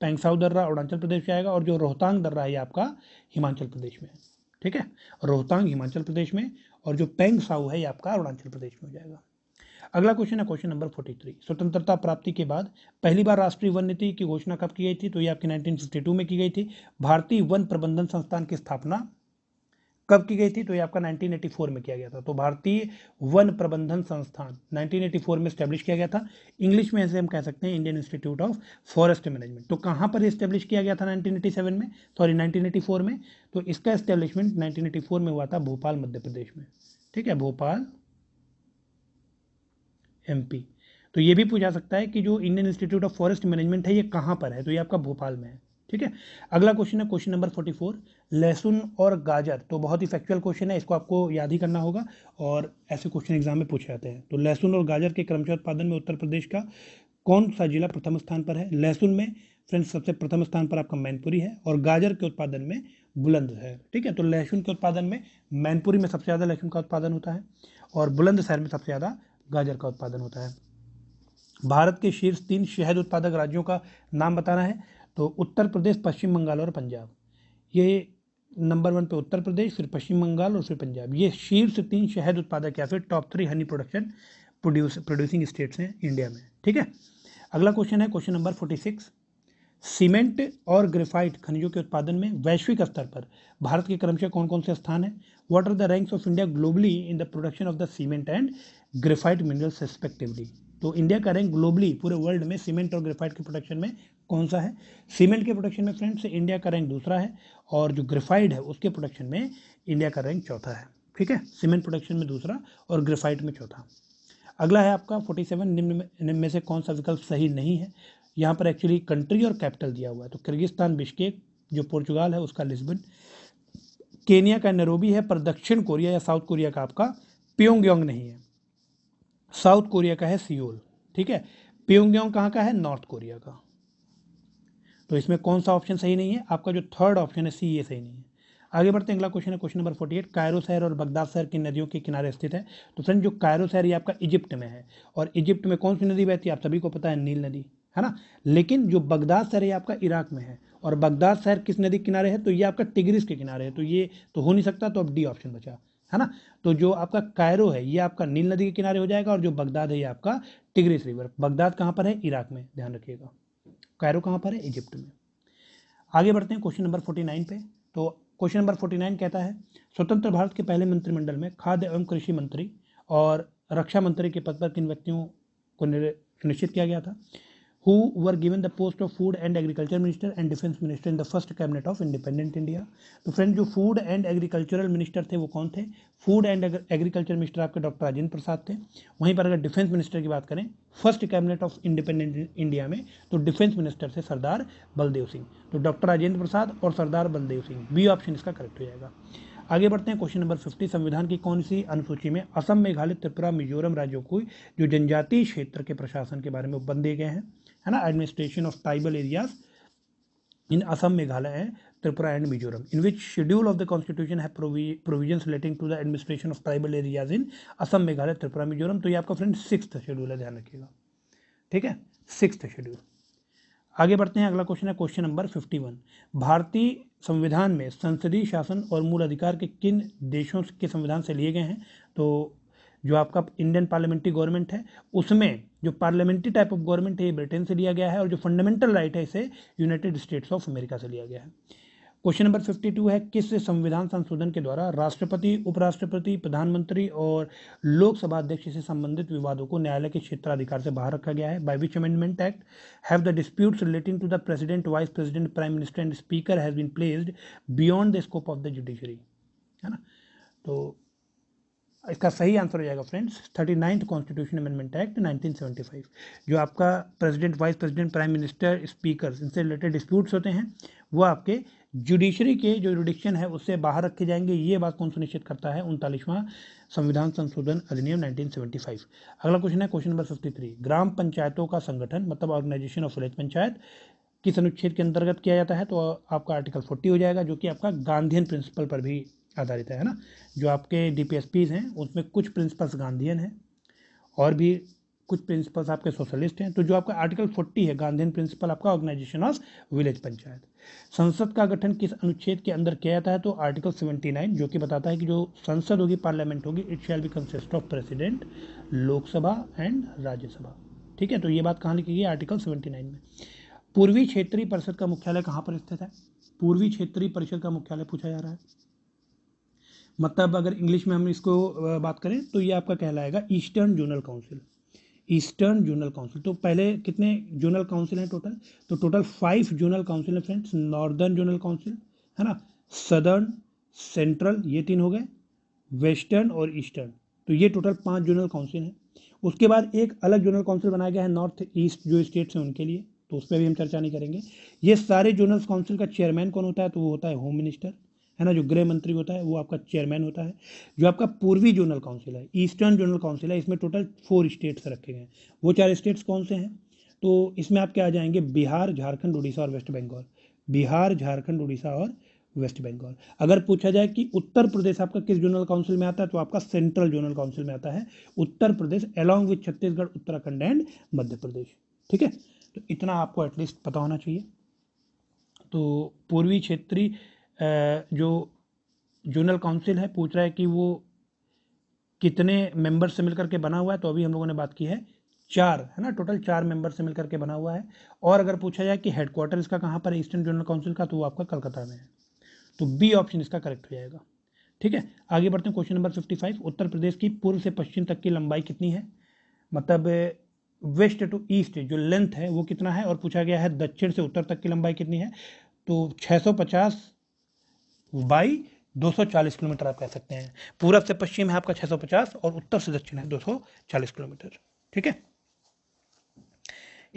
पेंगसाऊ दर्रा अरुणाचल प्रदेश में आएगा और जो रोहतांग दर्रा है आपका हिमाचल प्रदेश में है ठीक है रोहतांग हिमाचल प्रदेश में और जो पेंग साउ है ये आपका अरुणाचल प्रदेश में हो जाएगा अगला क्वेश्चन है क्वेश्चन नंबर फोर्टी थ्री स्वतंत्रता प्राप्ति के बाद पहली बार राष्ट्रीय वन नीति की घोषणा कब की गई थी तो ये आपकी टू में की गई थी भारतीय वन प्रबंधन संस्थान की स्थापना कब की गई थी तो ये आपका 1984 में किया गया था तो भारतीय वन प्रबंधन संस्थान 1984 में स्टैब्लिश किया गया था इंग्लिश में ऐसे हम कह सकते हैं Indian institute of forest management तो कहाँ पर स्टैब्लिश किया गया था 1987 में सॉरी 1984 में तो इसका स्टैब्लिशमेंट 1984 में हुआ था भोपाल मध्य प्रदेश में ठीक है भोपाल एम तो ये भी पूछा सकता है कि जो Indian institute of forest management है ये कहाँ पर है तो ये आपका भोपाल में है ठीक है अगला क्वेश्चन है क्वेश्चन नंबर फोर्टी फोर लहसुन और गाजर तो बहुत ही फैक्चुअल क्वेश्चन है इसको आपको याद ही करना होगा और ऐसे क्वेश्चन एग्जाम में पूछे जाते हैं तो लहसुन और गाजर के क्रमशः उत्पादन में उत्तर प्रदेश का कौन सा जिला प्रथम स्थान पर है लहसुन में फ्रेंड्स सबसे प्रथम स्थान पर आपका मैनपुरी है और गाजर के उत्पादन में बुलंद है ठीक है तो लहसुन के उत्पादन में मैनपुरी में सबसे ज़्यादा लहसुन का उत्पादन होता है और बुलंदशहर में सबसे ज़्यादा गाजर का उत्पादन होता है भारत के शीर्ष तीन शहद उत्पादक राज्यों का नाम बताना है तो उत्तर प्रदेश पश्चिम बंगाल और पंजाब ये नंबर वन पे उत्तर प्रदेश फिर पश्चिम बंगाल और फिर पंजाब ये शीर्ष तीन शहद उत्पादक या फिर top three honey production produce producing states हैं इंडिया में ठीक है अगला क्वेश्चन है question number forty six cement और ग्रेफाइट खनिजों के उत्पादन में वैश्विक स्तर पर भारत के क्रमशः कौन कौन से स्थान हैं what are the ranks of India globally in the production of the cement and graphite minerals respectively तो इंडिया का रैंक ग्लोबली पूरे वर्ल्ड में सीमेंट और ग्रेफाइट के प्रोडक्शन में कौन सा है सीमेंट के प्रोडक्शन में फ्रेंड्स इंडिया का रैंक दूसरा है और जो ग्रेफाइट है उसके प्रोडक्शन में इंडिया का रैंक चौथा है ठीक है सीमेंट प्रोडक्शन में दूसरा और ग्रेफाइट में चौथा अगला है आपका सेवन निम्न निम्न में से कौन सा विकल्प सही नहीं है यहाँ पर एक्चुअली कंट्री और कैपिटल दिया हुआ है तो किर्गिस्तान बिश्केक जो पोर्चुगाल है उसका लिस्बन केनिया का नरोबी है पर दक्षिण कोरिया या साउथ कोरिया का आपका प्योंगयोंग नहीं है साउथ कोरिया का है सियोल ठीक है प्योंगयांग कहाँ का है नॉर्थ कोरिया का तो इसमें कौन सा ऑप्शन सही नहीं है आपका जो थर्ड ऑप्शन है सी ये सही नहीं है आगे बढ़ते हैं अगला क्वेश्चन है question number forty eight Cairo शहर और बगदाद शहर की नदियों के किनारे स्थित है तो फ्रेंड जो कायरो शहर ये आपका इजिप्ट में है और इजिप्ट में कौन सी नदी बहती है आप सभी को पता है नील नदी है ना लेकिन जो बगदाद शहर है आपका इराक में है और बगदाद शहर किस नदी किनारे है तो ये आपका टिग्रिस के किनारे है तो ये तो हो नहीं सकता तो अब डी ऑप्शन बचा है ना तो जो आपका कायरो है ये आपका नील नदी के किनारे हो जाएगा और जो बगदाद है ये आपका टिग्रिस रिवर बगदाद कहाँ पर है इराक में ध्यान रखिएगा कायरो कहाँ पर है इजिप्ट में आगे बढ़ते हैं क्वेश्चन नंबर फोर्टी नाइन पे तो क्वेश्चन नंबर फोर्टी नाइन कहता है स्वतंत्र भारत के पहले मंत्रिमंडल में खाद्य एवं कृषि मंत्री और रक्षा मंत्री के पद पर किन व्यक्तियों को निश्चित किया गया था who were given the post of food and agriculture minister and defense minister in the first cabinet of independent India तो फ्रेंड जो फूड एंड एग्रीकल्चरल मिनिस्टर थे वो कौन थे फूड एंड एग्रीकल्चर मिनिस्टर आपके डॉक्टर राजेंद्र प्रसाद थे वहीं पर अगर डिफेंस मिनिस्टर की बात करें first cabinet of independent India में तो डिफेंस मिनिस्टर थे सरदार बलदेव सिंह तो डॉक्टर राजेंद्र प्रसाद और सरदार बलदेव सिंह बी ऑप्शन इसका करेक्ट हो जाएगा आगे बढ़ते हैं क्वेश्चन नंबर फिफ्टी संविधान की कौन सी अनुसूची में असम मेघालय त्रिपुरा मिजोरम राज्यों को जो जनजातीय क्षेत्र के प्रशासन के बारे में बंदे गए हैं है ना administration of tribal areas in Assam Meghalaya and Tripura and Mizoram in which schedule of the constitution है provision relating to the administration of tribal areas in Assam Meghalaya Tripura Mizoram तो ये आपका फ्रेंड सिक्स शेड्यूल है ध्यान रखिएगा ठीक है सिक्स शेड्यूल आगे बढ़ते हैं अगला क्वेश्चन है क्वेश्चन नंबर फिफ्टी वन भारतीय संविधान में संसदीय शासन और मूल अधिकार के किन देशों के संविधान से लिए गए हैं तो जो आपका इंडियन पार्लियामेंट्री गवर्नमेंट है उसमें जो पार्लियामेंट्री टाइप ऑफ गवर्नमेंट है ये ब्रिटेन से लिया गया है और जो फंडामेंटल राइट है इसे यूनाइटेड स्टेट्स ऑफ अमेरिका से लिया गया है क्वेश्चन नंबर फिफ्टी टू है किस संविधान संशोधन के द्वारा राष्ट्रपति उपराष्ट्रपति प्रधानमंत्री और लोकसभा अध्यक्ष से संबंधित विवादों को न्यायालय के क्षेत्राधिकार से बाहर रखा गया है by which amendment act have the disputes relating to the president vice president prime minister and speaker has been placed beyond the scope of the judiciary है ना तो इसका सही आंसर हो जाएगा friends thirty ninth constitution amendment act 1975 जो आपका president vice president prime minister speaker इनसे रिलेटेड डिस्प्यूट्स होते हैं वो आपके जुडिशरी के जो रिडिक्शन है उससे बाहर रखे जाएंगे ये बात कौन सुनिश्चित करता है उनतालीसवां संविधान संशोधन अधिनियम 1975 अगला क्वेश्चन है क्वेश्चन नंबर थ्री ग्राम पंचायतों का संगठन मतलब ऑर्गेनाइजेशन ऑफ विलेज पंचायत किस अनुच्छेद के अंतर्गत किया जाता है तो आपका आर्टिकल फोर्टी हो जाएगा जो कि आपका गांधी प्रिंसिपल पर भी आधारित है ना जो आपके डी हैं उसमें कुछ प्रिंसिपल्स गांधीन हैं और भी कुछ प्रिंसिपल्स आपके सोशलिस्ट हैं तो जो आपका आर्टिकल 40 है गांधीन प्रिंसिपल आपका ऑर्गेनाइजेशन ऑफ विलेज पंचायत संसद का गठन किस अनुच्छेद के अंदर किया जाता है तो आर्टिकल 79 जो कि बताता है कि जो संसद होगी पार्लियामेंट होगी it shall be consist of president Lok Sabha and Rajya Sabha ठीक है तो ये बात कहाँ लिखी गई आर्टिकल सेवेंटी में पूर्वी क्षेत्रीय परिषद का मुख्यालय कहाँ पर स्थित है पूर्वी क्षेत्रीय परिषद का मुख्यालय पूछा जा रहा है मतलब अगर इंग्लिश में हम इसको बात करें तो ये आपका कहलाएगा eastern zonal council eastern zonal council तो पहले कितने जोनल काउंसिल हैं टोटल तो टोटल फाइव जोनल काउंसिल हैं फ्रेंड्स नॉर्दर्न जोनल काउंसिल है ना सदर्न सेंट्रल ये तीन हो गए वेस्टर्न और ईस्टर्न तो ये टोटल पांच जोनल काउंसिल हैं उसके बाद एक अलग जोनल काउंसिल बनाया गया है नॉर्थ ईस्ट जो स्टेट्स हैं उनके लिए तो उस पर भी हम चर्चा नहीं करेंगे ये सारे जोनल काउंसिल का चेयरमैन कौन होता है तो वो होता है होम मिनिस्टर है ना जो गृह मंत्री होता है वो आपका चेयरमैन होता है जो आपका पूर्वी जोनल काउंसिल है ईस्टर्न जोनल काउंसिल है इसमें टोटल फोर स्टेट्स रखे गए हैं वो चार स्टेट्स कौन से हैं तो इसमें आपके आ जाएंगे बिहार झारखंड उड़ीसा और वेस्ट बंगाल बिहार झारखंड उड़ीसा और वेस्ट बंगाल अगर पूछा जाए कि उत्तर प्रदेश आपका किस जोनल काउंसिल में आता है तो आपका सेंट्रल जोनल काउंसिल में आता है Uttar Pradesh along with Chhattisgarh Uttarakhand and Madhya Pradesh ठीक है तो इतना आपको एटलीस्ट पता होना चाहिए तो पूर्वी क्षेत्रीय जो जोनल काउंसिल है पूछ रहा है कि वो कितने मेंबर से मिलकर के बना हुआ है तो अभी हम लोगों ने बात की है चार है ना टोटल चार मेंबर से मिलकर के बना हुआ है और अगर पूछा जाए कि हेडक्वार्टर इसका कहाँ पर है ईस्टर्न जोनल काउंसिल का तो वो आपका कलकत्ता में है तो बी ऑप्शन इसका करेक्ट हो जाएगा ठीक है आगे बढ़ते हैं question number fifty five Uttar Pradesh की पूर्व से पश्चिम तक की लंबाई कितनी है मतलब वेस्ट टू ईस्ट जो लेंथ है वो कितना है और पूछा गया है दक्षिण से उत्तर तक की लंबाई कितनी है तो पचास बाई 240 किलोमीटर आप कह सकते हैं पूरब से पश्चिम है आपका 650 और उत्तर से दक्षिण है 240 किलोमीटर ठीक है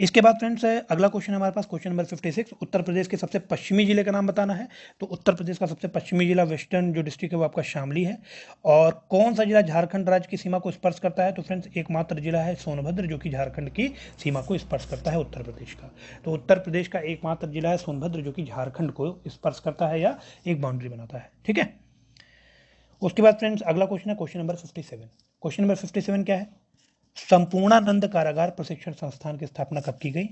इसके बाद फ्रेंड्स अगला क्वेश्चन हमारे पास क्वेश्चन नंबर 56 उत्तर प्रदेश के सबसे पश्चिमी जिले का नाम बताना है तो उत्तर प्रदेश का सबसे पश्चिमी जिला वेस्टर्न जो डिस्ट्रिक्ट है वो आपका शामली है और कौन सा जिला झारखंड राज्य की सीमा को स्पर्श करता है तो फ्रेंड्स एकमात्र जिला है सोनभद्र जो कि झारखंड की सीमा को स्पर्श करता है उत्तर प्रदेश का तो उत्तर प्रदेश का एकमात्र जिला है सोनभद्र जो कि झारखंड को स्पर्श करता है या एक बाउंड्री बनाता है ठीक है उसके बाद फ्रेंड्स अगला क्वेश्चन है question number fifty question number fifty क्या है संपूर्णानंद कारागार प्रशिक्षण संस्थान की स्थापना कब की गई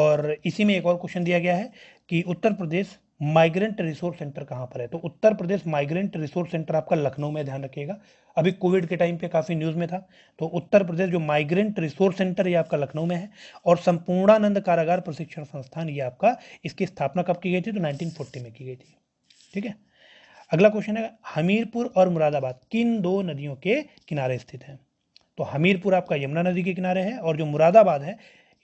और इसी में एक और क्वेश्चन दिया गया है कि Uttar Pradesh migrant resource centre कहाँ पर है तो Uttar Pradesh migrant resource centre आपका लखनऊ में ध्यान रखिएगा अभी कोविड के टाइम पे काफ़ी न्यूज़ में था तो उत्तर प्रदेश जो माइग्रेंट रिसोर्स सेंटर ये आपका लखनऊ में है और संपूर्णानंद कारागार प्रशिक्षण संस्थान ये आपका इसकी स्थापना कब की गई थी तो नाइनटीन में की गई थी ठीक है अगला क्वेश्चन है हमीरपुर और मुरादाबाद किन दो नदियों के किनारे स्थित हैं तो हमीरपुर आपका यमुना नदी के किनारे है और जो मुरादाबाद है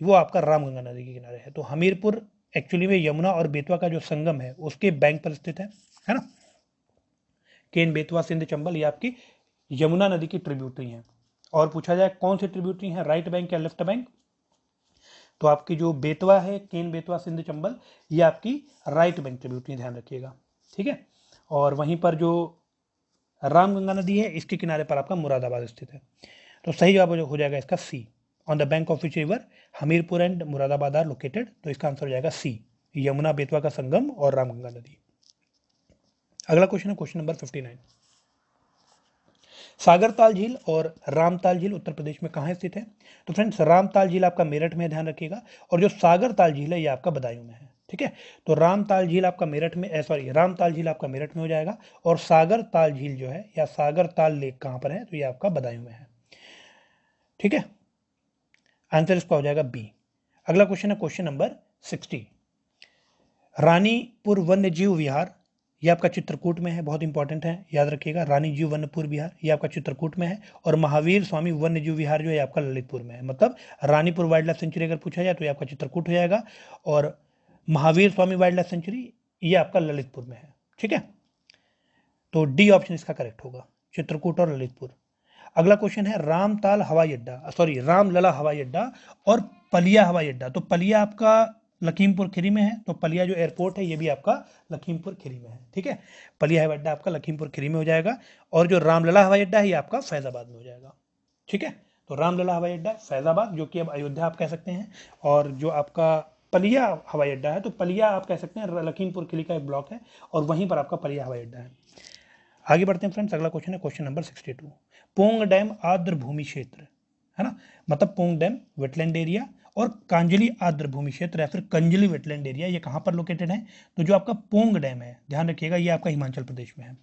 वो आपका रामगंगा नदी के किनारे है तो हमीरपुर एक्चुअली में यमुना और बेतवा का जो संगम है उसके बैंक पर स्थित है है ना केन बेतवा सिंध चंबल ये आपकी यमुना नदी की ट्रिब्यूटरी है और पूछा जाए कौन सी ट्रिब्यूटरी है राइट बैंक या लेफ्ट बैंक तो आपकी जो बेतवा है केन बेतवा सिंध चंबल ये आपकी राइट बैंक ट्रिब्यूटरी ध्यान रखिएगा ठीक है और वहीं पर जो रामगंगा नदी है इसके किनारे पर आपका मुरादाबाद स्थित है तो सही जवाब हो जाएगा इसका C on the bank of which river Hamirpur and Moradabad are located तो इसका आंसर हो जाएगा सी यमुना बेतवा का संगम और रामगंगा नदी अगला क्वेश्चन है question number fifty nine Sagartal झील और रामताल झील उत्तर प्रदेश में कहाँ स्थित है तो फ्रेंड्स रामताल झील आपका मेरठ में ध्यान रखिएगा और जो सागरताल झील है ये आपका बदायूं में है ठीक है तो रामताल झील आपका मेरठ में सॉरी रामताल झील आपका मेरठ में हो जाएगा और सागर ताल झील जो है या सागर ताल लेक कहाँ पर है तो ये आपका बदायूं में है ठीक है आंसर इसका हो जाएगा बी अगला क्वेश्चन है क्वेश्चन नंबर सिक्सटी रानीपुर वन्य जीव विहार यह आपका चित्रकूट में है बहुत इंपॉर्टेंट है याद रखिएगा रानी जीव वन्यपुर विहार यह आपका चित्रकूट में है और महावीर स्वामी वन्य जीव विहार जो है आपका ललितपुर में है मतलब रानीपुर वाइल्ड लाइफ सेंचुरी अगर पूछा जाए तो यह आपका चित्रकूट हो जाएगा और Mahavir Swami wild life sanctuary ये आपका ललितपुर में है ठीक है तो डी ऑप्शन इसका करेक्ट होगा चित्रकूट और ललितपुर अगला क्वेश्चन है रामताल हवाई अड्डा सॉरी रामलला हवाई अड्डा और पलिया हवाई अड्डा तो पलिया आपका लखीमपुर खीरी में है तो पलिया जो एयरपोर्ट है ये भी आपका लखीमपुर खीरी में है ठीक है पलिया हवाई अड्डा आपका लखीमपुर खीरी में हो जाएगा और जो रामलला हवाई अड्डा है ये आपका फैज़ाबाद में हो जाएगा ठीक है तो रामलला हवाई अड्डा फैज़ाबाद जो कि अब अयोध्या आप कह सकते हैं और जो आपका पलिया हवाई अड्डा है तो पलिया आप कह सकते हैं लखीमपुर खिली का एक ब्लॉक है और वहीं पर आपका पलिया हवाई अड्डा है आगे बढ़ते हैं फ्रेंड्स अगला क्वेश्चन है question number sixty two Pong dam आर्द्र भूमि क्षेत्र है ना मतलब पोंग डैम वेटलैंड एरिया और कांजली आर्द्र भूमि क्षेत्र या फिर कंजली वेटलैंड एरिया ये कहाँ पर लोकेटेड है तो जो आपका पोंग डैम है ध्यान रखिएगा ये आपका हिमाचल प्रदेश में है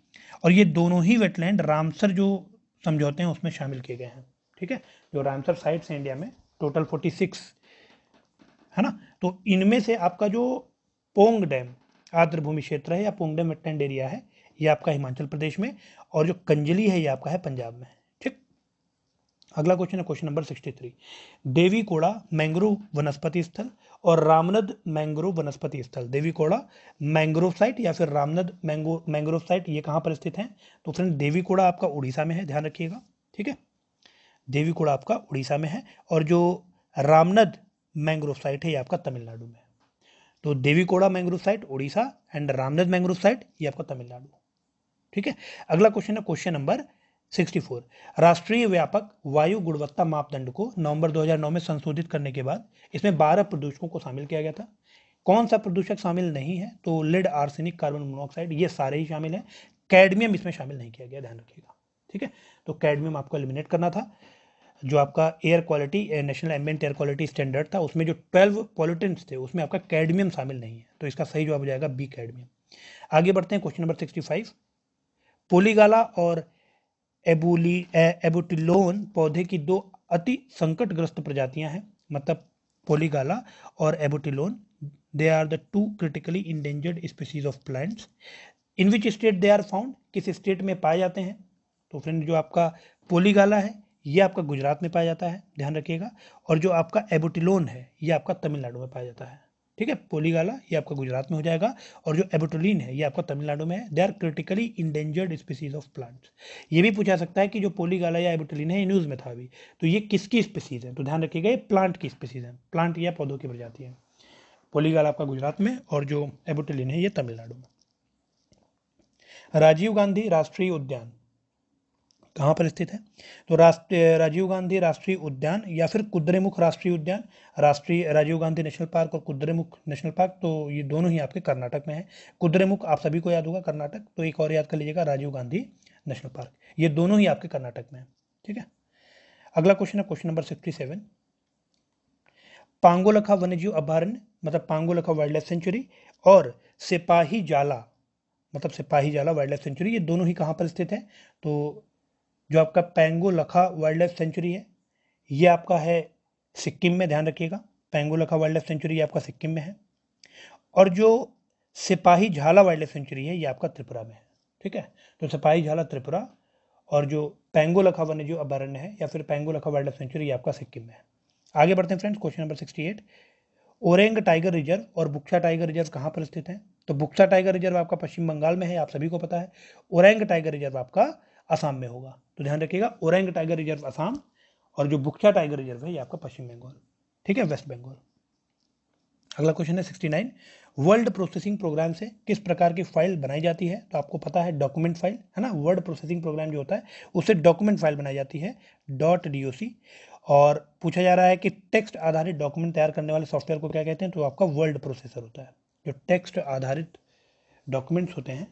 और ये दोनों ही वेटलैंड रामसर जो समझौते हैं उसमें शामिल किए गए हैं ठीक है जो रामसर साइट्स हैं इंडिया में टोटल फोर्टी सिक्स है ना तो इनमें से आपका जो पोंग डैम आर्द्र भूमि क्षेत्र है या पोंग डैम वेटलैंड एरिया है ये आपका हिमाचल प्रदेश में और जो कंजली है ये आपका है पंजाब में अगला क्वेश्चन है question number 63 Devi Koda mangrove वनस्पति स्थल और रामनद मैंग्रोव वनस्पति स्थल देवी कोड़ा मैंग्रोव साइट या फिर रामनद मैंग्रो मैंग्रोव साइट ये कहाँ पर स्थित है तो फ्रेंड देवी कोड़ा आपका उड़ीसा में है ध्यान रखिएगा ठीक है देवी कोड़ा आपका उड़ीसा में है और जो रामनद मैंग्रोव साइट है ये आपका तमिलनाडु में तो Devi Koda mangrove site Orissa and Ramnad mangrove site ये आपका तमिलनाडु ठीक है अगला क्वेश्चन है क्वेश्चन नंबर 64 राष्ट्रीय व्यापक वायु गुणवत्ता मापदंड को नवंबर 2009 में संशोधित करने के बाद इसमें 12 प्रदूषकों को शामिल किया गया था कौन सा प्रदूषक शामिल नहीं है तो लेड आर्सेनिक कार्बन मोनोऑक्साइड ये सारे ही शामिल हैं कैडमियम इसमें शामिल नहीं किया गया ध्यान रखिएगा ठीक है तो कैडमियम आपको एलिमिनेट करना था जो आपका air quality national ambient air quality standard था उसमें जो ट्वेल्व पॉलिटेंट्स थे उसमें आपका कैडमियम शामिल नहीं है तो इसका सही जवाब हो जाएगा बी कैडमियम आगे बढ़ते हैं question number sixty five polygala और एबुटिलोन पौधे की दो अति संकटग्रस्त प्रजातियां हैं मतलब पोलीगाला और abutilon they are the two critically endangered species of plants in which state they are found किस स्टेट में पाए जाते हैं तो फ्रेंड जो आपका पोलीगाला है ये आपका गुजरात में पाया जाता है ध्यान रखिएगा और जो आपका एबुटिलोन है ये आपका तमिलनाडु में पाया जाता है ठीक है पोलीगाला ये आपका गुजरात में हो जाएगा और जो एबोटोलिन है ये आपका तमिलनाडु में है they are critically endangered species of plants ये भी पूछा सकता है कि जो पोलीगाला या एबोटोलिन है न्यूज़ में था अभी तो ये किसकी स्पीसीज है तो ध्यान रखिएगा ये प्लांट की स्पीसीज है प्लांट या पौधों की प्रजाति है पोलीगाला आपका गुजरात में और जो एबोटोलिन है ये तमिलनाडु में राजीव गांधी राष्ट्रीय उद्यान कहाँ पर स्थित है तो राष्ट्रीय राजीव गांधी राष्ट्रीय उद्यान या फिर कुद्रेमुख राष्ट्रीय उद्यान राष्ट्रीय राजीव गांधी नेशनल पार्क और कुद्रेमुख नेशनल पार्क तो ये दोनों ही आपके कर्नाटक में है कुद्रेमुख आप सभी को याद होगा कर्नाटक तो एक और याद कर लीजिएगा राजीव गांधी नेशनल पार्क ये दोनों ही आपके कर्नाटक में है ठीक है अगला क्वेश्चन है question number sixty seven Pangolakha वन्यजीव अभ्यारण्य मतलब पांगोलखा वाइल्ड लाइफ सेंचुरी और सिपाही जाला मतलब सिपाही जाला वाइल्ड लाइफ सेंचुरी ये दोनों ही कहाँ पर स्थित है तो जो आपका पेंगो लखा वाइल्ड लाइफ सेंचुरी है ये आपका है सिक्किम में ध्यान रखिएगा पेंगो लखा वाइल्ड लाइफ सेंचुरी आपका सिक्किम में है और जो सिपाही झाला वाइल्ड लाइफ सेंचुरी है ये आपका त्रिपुरा में है ठीक है तो सिपाही झाला त्रिपुरा और जो पेंगो लखा वन्य जो अभ्यारण्य है या फिर पेंगो लखा वाइल्ड लाइफ सेंचुरी ये आपका सिक्किम में है आगे बढ़ते हैं friends question number sixty eight Orang tiger reserve और बुक्सा टाइगर रिजर्व कहाँ पर स्थित हैं तो बुक्सा टाइगर रिजर्व आपका पश्चिम बंगाल में है आप सभी को पता है ओरेंग टाइगर रिजर्व आपका असम में होगा तो ध्यान रखिएगा ओरेंग टाइगर रिजर्व असम और जो बुख्या टाइगर रिजर्व है ये आपका पश्चिम बंगाल ठीक है वेस्ट बंगाल अगला क्वेश्चन है sixty nine world processing program से किस प्रकार की फाइल बनाई जाती है तो आपको पता है डॉक्यूमेंट फाइल है ना वर्ल्ड प्रोसेसिंग प्रोग्राम जो होता है उससे डॉक्यूमेंट फाइल बनाई जाती है डॉट डी और पूछा जा रहा है कि टेक्स्ट आधारित डॉक्यूमेंट तैयार करने वाले सॉफ्टवेयर को क्या कहते हैं तो आपका वर्ल्ड प्रोसेसर होता है जो टेक्स्ट आधारित डॉक्यूमेंट्स होते हैं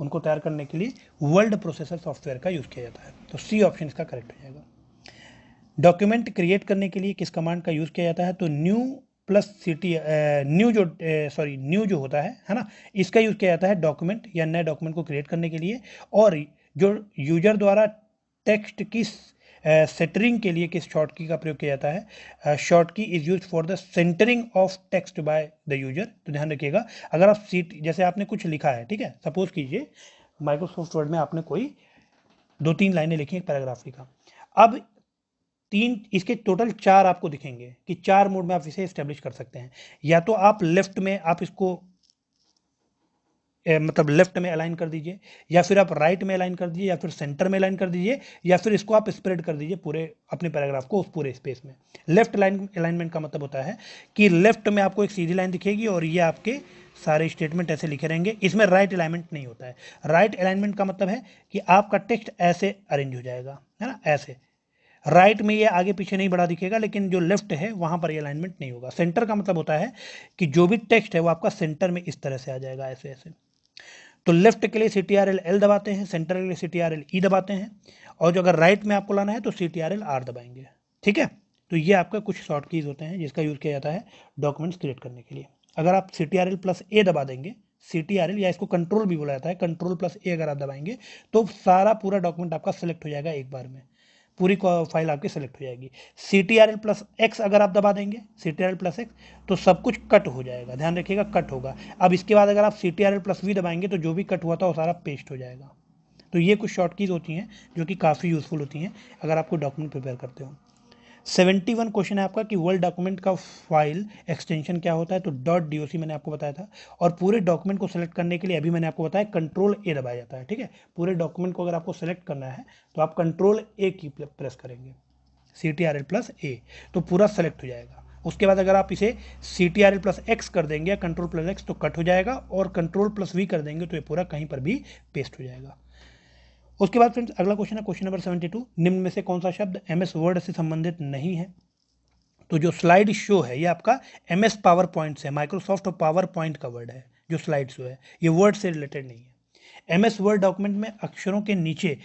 उनको तैयार करने के लिए वर्ल्ड प्रोसेसर सॉफ्टवेयर का यूज़ किया जाता है तो सी ऑप्शन इसका करेक्ट हो जाएगा डॉक्यूमेंट क्रिएट करने के लिए किस कमांड का यूज़ किया जाता है तो न्यू प्लस टी न्यू जो सॉरी न्यू जो होता है है ना इसका यूज़ किया जाता है डॉक्यूमेंट या नए डॉक्यूमेंट को क्रिएट करने के लिए और जो यूजर द्वारा टेक्स्ट की सेटरिंग के लिए किस शॉर्ट की का प्रयोग किया जाता है short key is use for the centring of text by the user तो ध्यान रखिएगा अगर आप सीट जैसे आपने कुछ लिखा है ठीक है सपोज कीजिए माइक्रोसॉफ्ट वर्ड में आपने कोई दो तीन लाइनें लिखी एक पैराग्राफ लिखा अब तीन इसके टोटल चार आपको दिखेंगे कि चार मोड में आप इसे इस्टेब्लिश कर सकते हैं या तो आप लेफ्ट में आप इसको मतलब लेफ्ट में अलाइन कर दीजिए या फिर आप राइट में अलाइन कर दीजिए या फिर सेंटर में अलाइन कर दीजिए या फिर इसको आप स्प्रेड कर दीजिए पूरे अपने पैराग्राफ को उस पूरे स्पेस में लेफ्ट लाइन अलाइनमेंट का मतलब होता है कि लेफ्ट में आपको एक सीधी लाइन दिखेगी और ये आपके सारे स्टेटमेंट ऐसे लिखे रहेंगे इसमें राइट अलाइनमेंट नहीं होता है राइट अलाइनमेंट का मतलब है कि आपका टेक्स्ट ऐसे अरेंज हो जाएगा है ना ऐसे राइट right में ये आगे पीछे नहीं बड़ा दिखेगा लेकिन जो लेफ्ट है वहाँ पर ये अलाइनमेंट नहीं होगा सेंटर का मतलब होता है कि जो भी टेक्स्ट है वो आपका सेंटर में इस तरह से आ जाएगा ऐसे ऐसे तो लेफ्ट के लिए C T R L L दबाते हैं सेंटर के लिए C T R L E दबाते हैं और जो अगर राइट में आपको लाना है तो C T R L R दबाएंगे ठीक है तो ये आपका कुछ शॉर्ट कीज होते हैं जिसका यूज़ किया जाता है डॉक्यूमेंट्स क्रिएट करने के लिए अगर आप C T R L plus A दबा देंगे सी टी आर एल या इसको कंट्रोल भी बोला जाता है कंट्रोल प्लस ए अगर आप दबाएंगे तो सारा पूरा डॉक्यूमेंट आपका सेलेक्ट हो जाएगा एक बार में पूरी फाइल आपकी सेलेक्ट हो जाएगी C T R L plus X अगर आप दबा देंगे C T R L plus X तो सब कुछ कट हो जाएगा ध्यान रखिएगा कट होगा अब इसके बाद अगर आप C T R L plus V दबाएंगे तो जो भी कट हुआ था वो सारा पेस्ट हो जाएगा तो ये कुछ शॉर्ट कीज़ होती हैं जो कि काफ़ी यूज़फुल होती हैं अगर आपको डॉक्यूमेंट प्रिपेयर करते हो सेवेंटी वन क्वेश्चन है आपका कि वर्ल्ड डॉक्यूमेंट का फाइल एक्सटेंशन क्या होता है तो डॉट डी मैंने आपको बताया था और पूरे डॉक्यूमेंट को सेलेक्ट करने के लिए अभी मैंने आपको बताया कंट्रोल ए दबाया जाता है ठीक है पूरे डॉक्यूमेंट को अगर आपको सेलेक्ट करना है तो आप कंट्रोल ए की प्रेस करेंगे C T R L plus A तो पूरा सेलेक्ट हो जाएगा उसके बाद अगर आप इसे C T R L plus X कर देंगे या कंट्रोल प्लस एक्स तो कट हो जाएगा और कंट्रोल प्लस वी कर देंगे तो ये पूरा कहीं पर भी पेस्ट हो जाएगा उसके बाद फ्रेंड्स अगला क्वेश्चन है क्वेश्चन नंबर सेवेंटी टू निम्न में से कौन सा शब्द एम एस वर्ड से संबंधित नहीं है तो जो स्लाइड शो है ये आपका एम एस पावर पॉइंट से माइक्रोसॉफ्ट पावर पॉइंट का वर्ड है जो स्लाइड शो है ये वर्ड से रिलेटेड नहीं है एम एस वर्ड डॉक्यूमेंट में अक्षरों के नीचे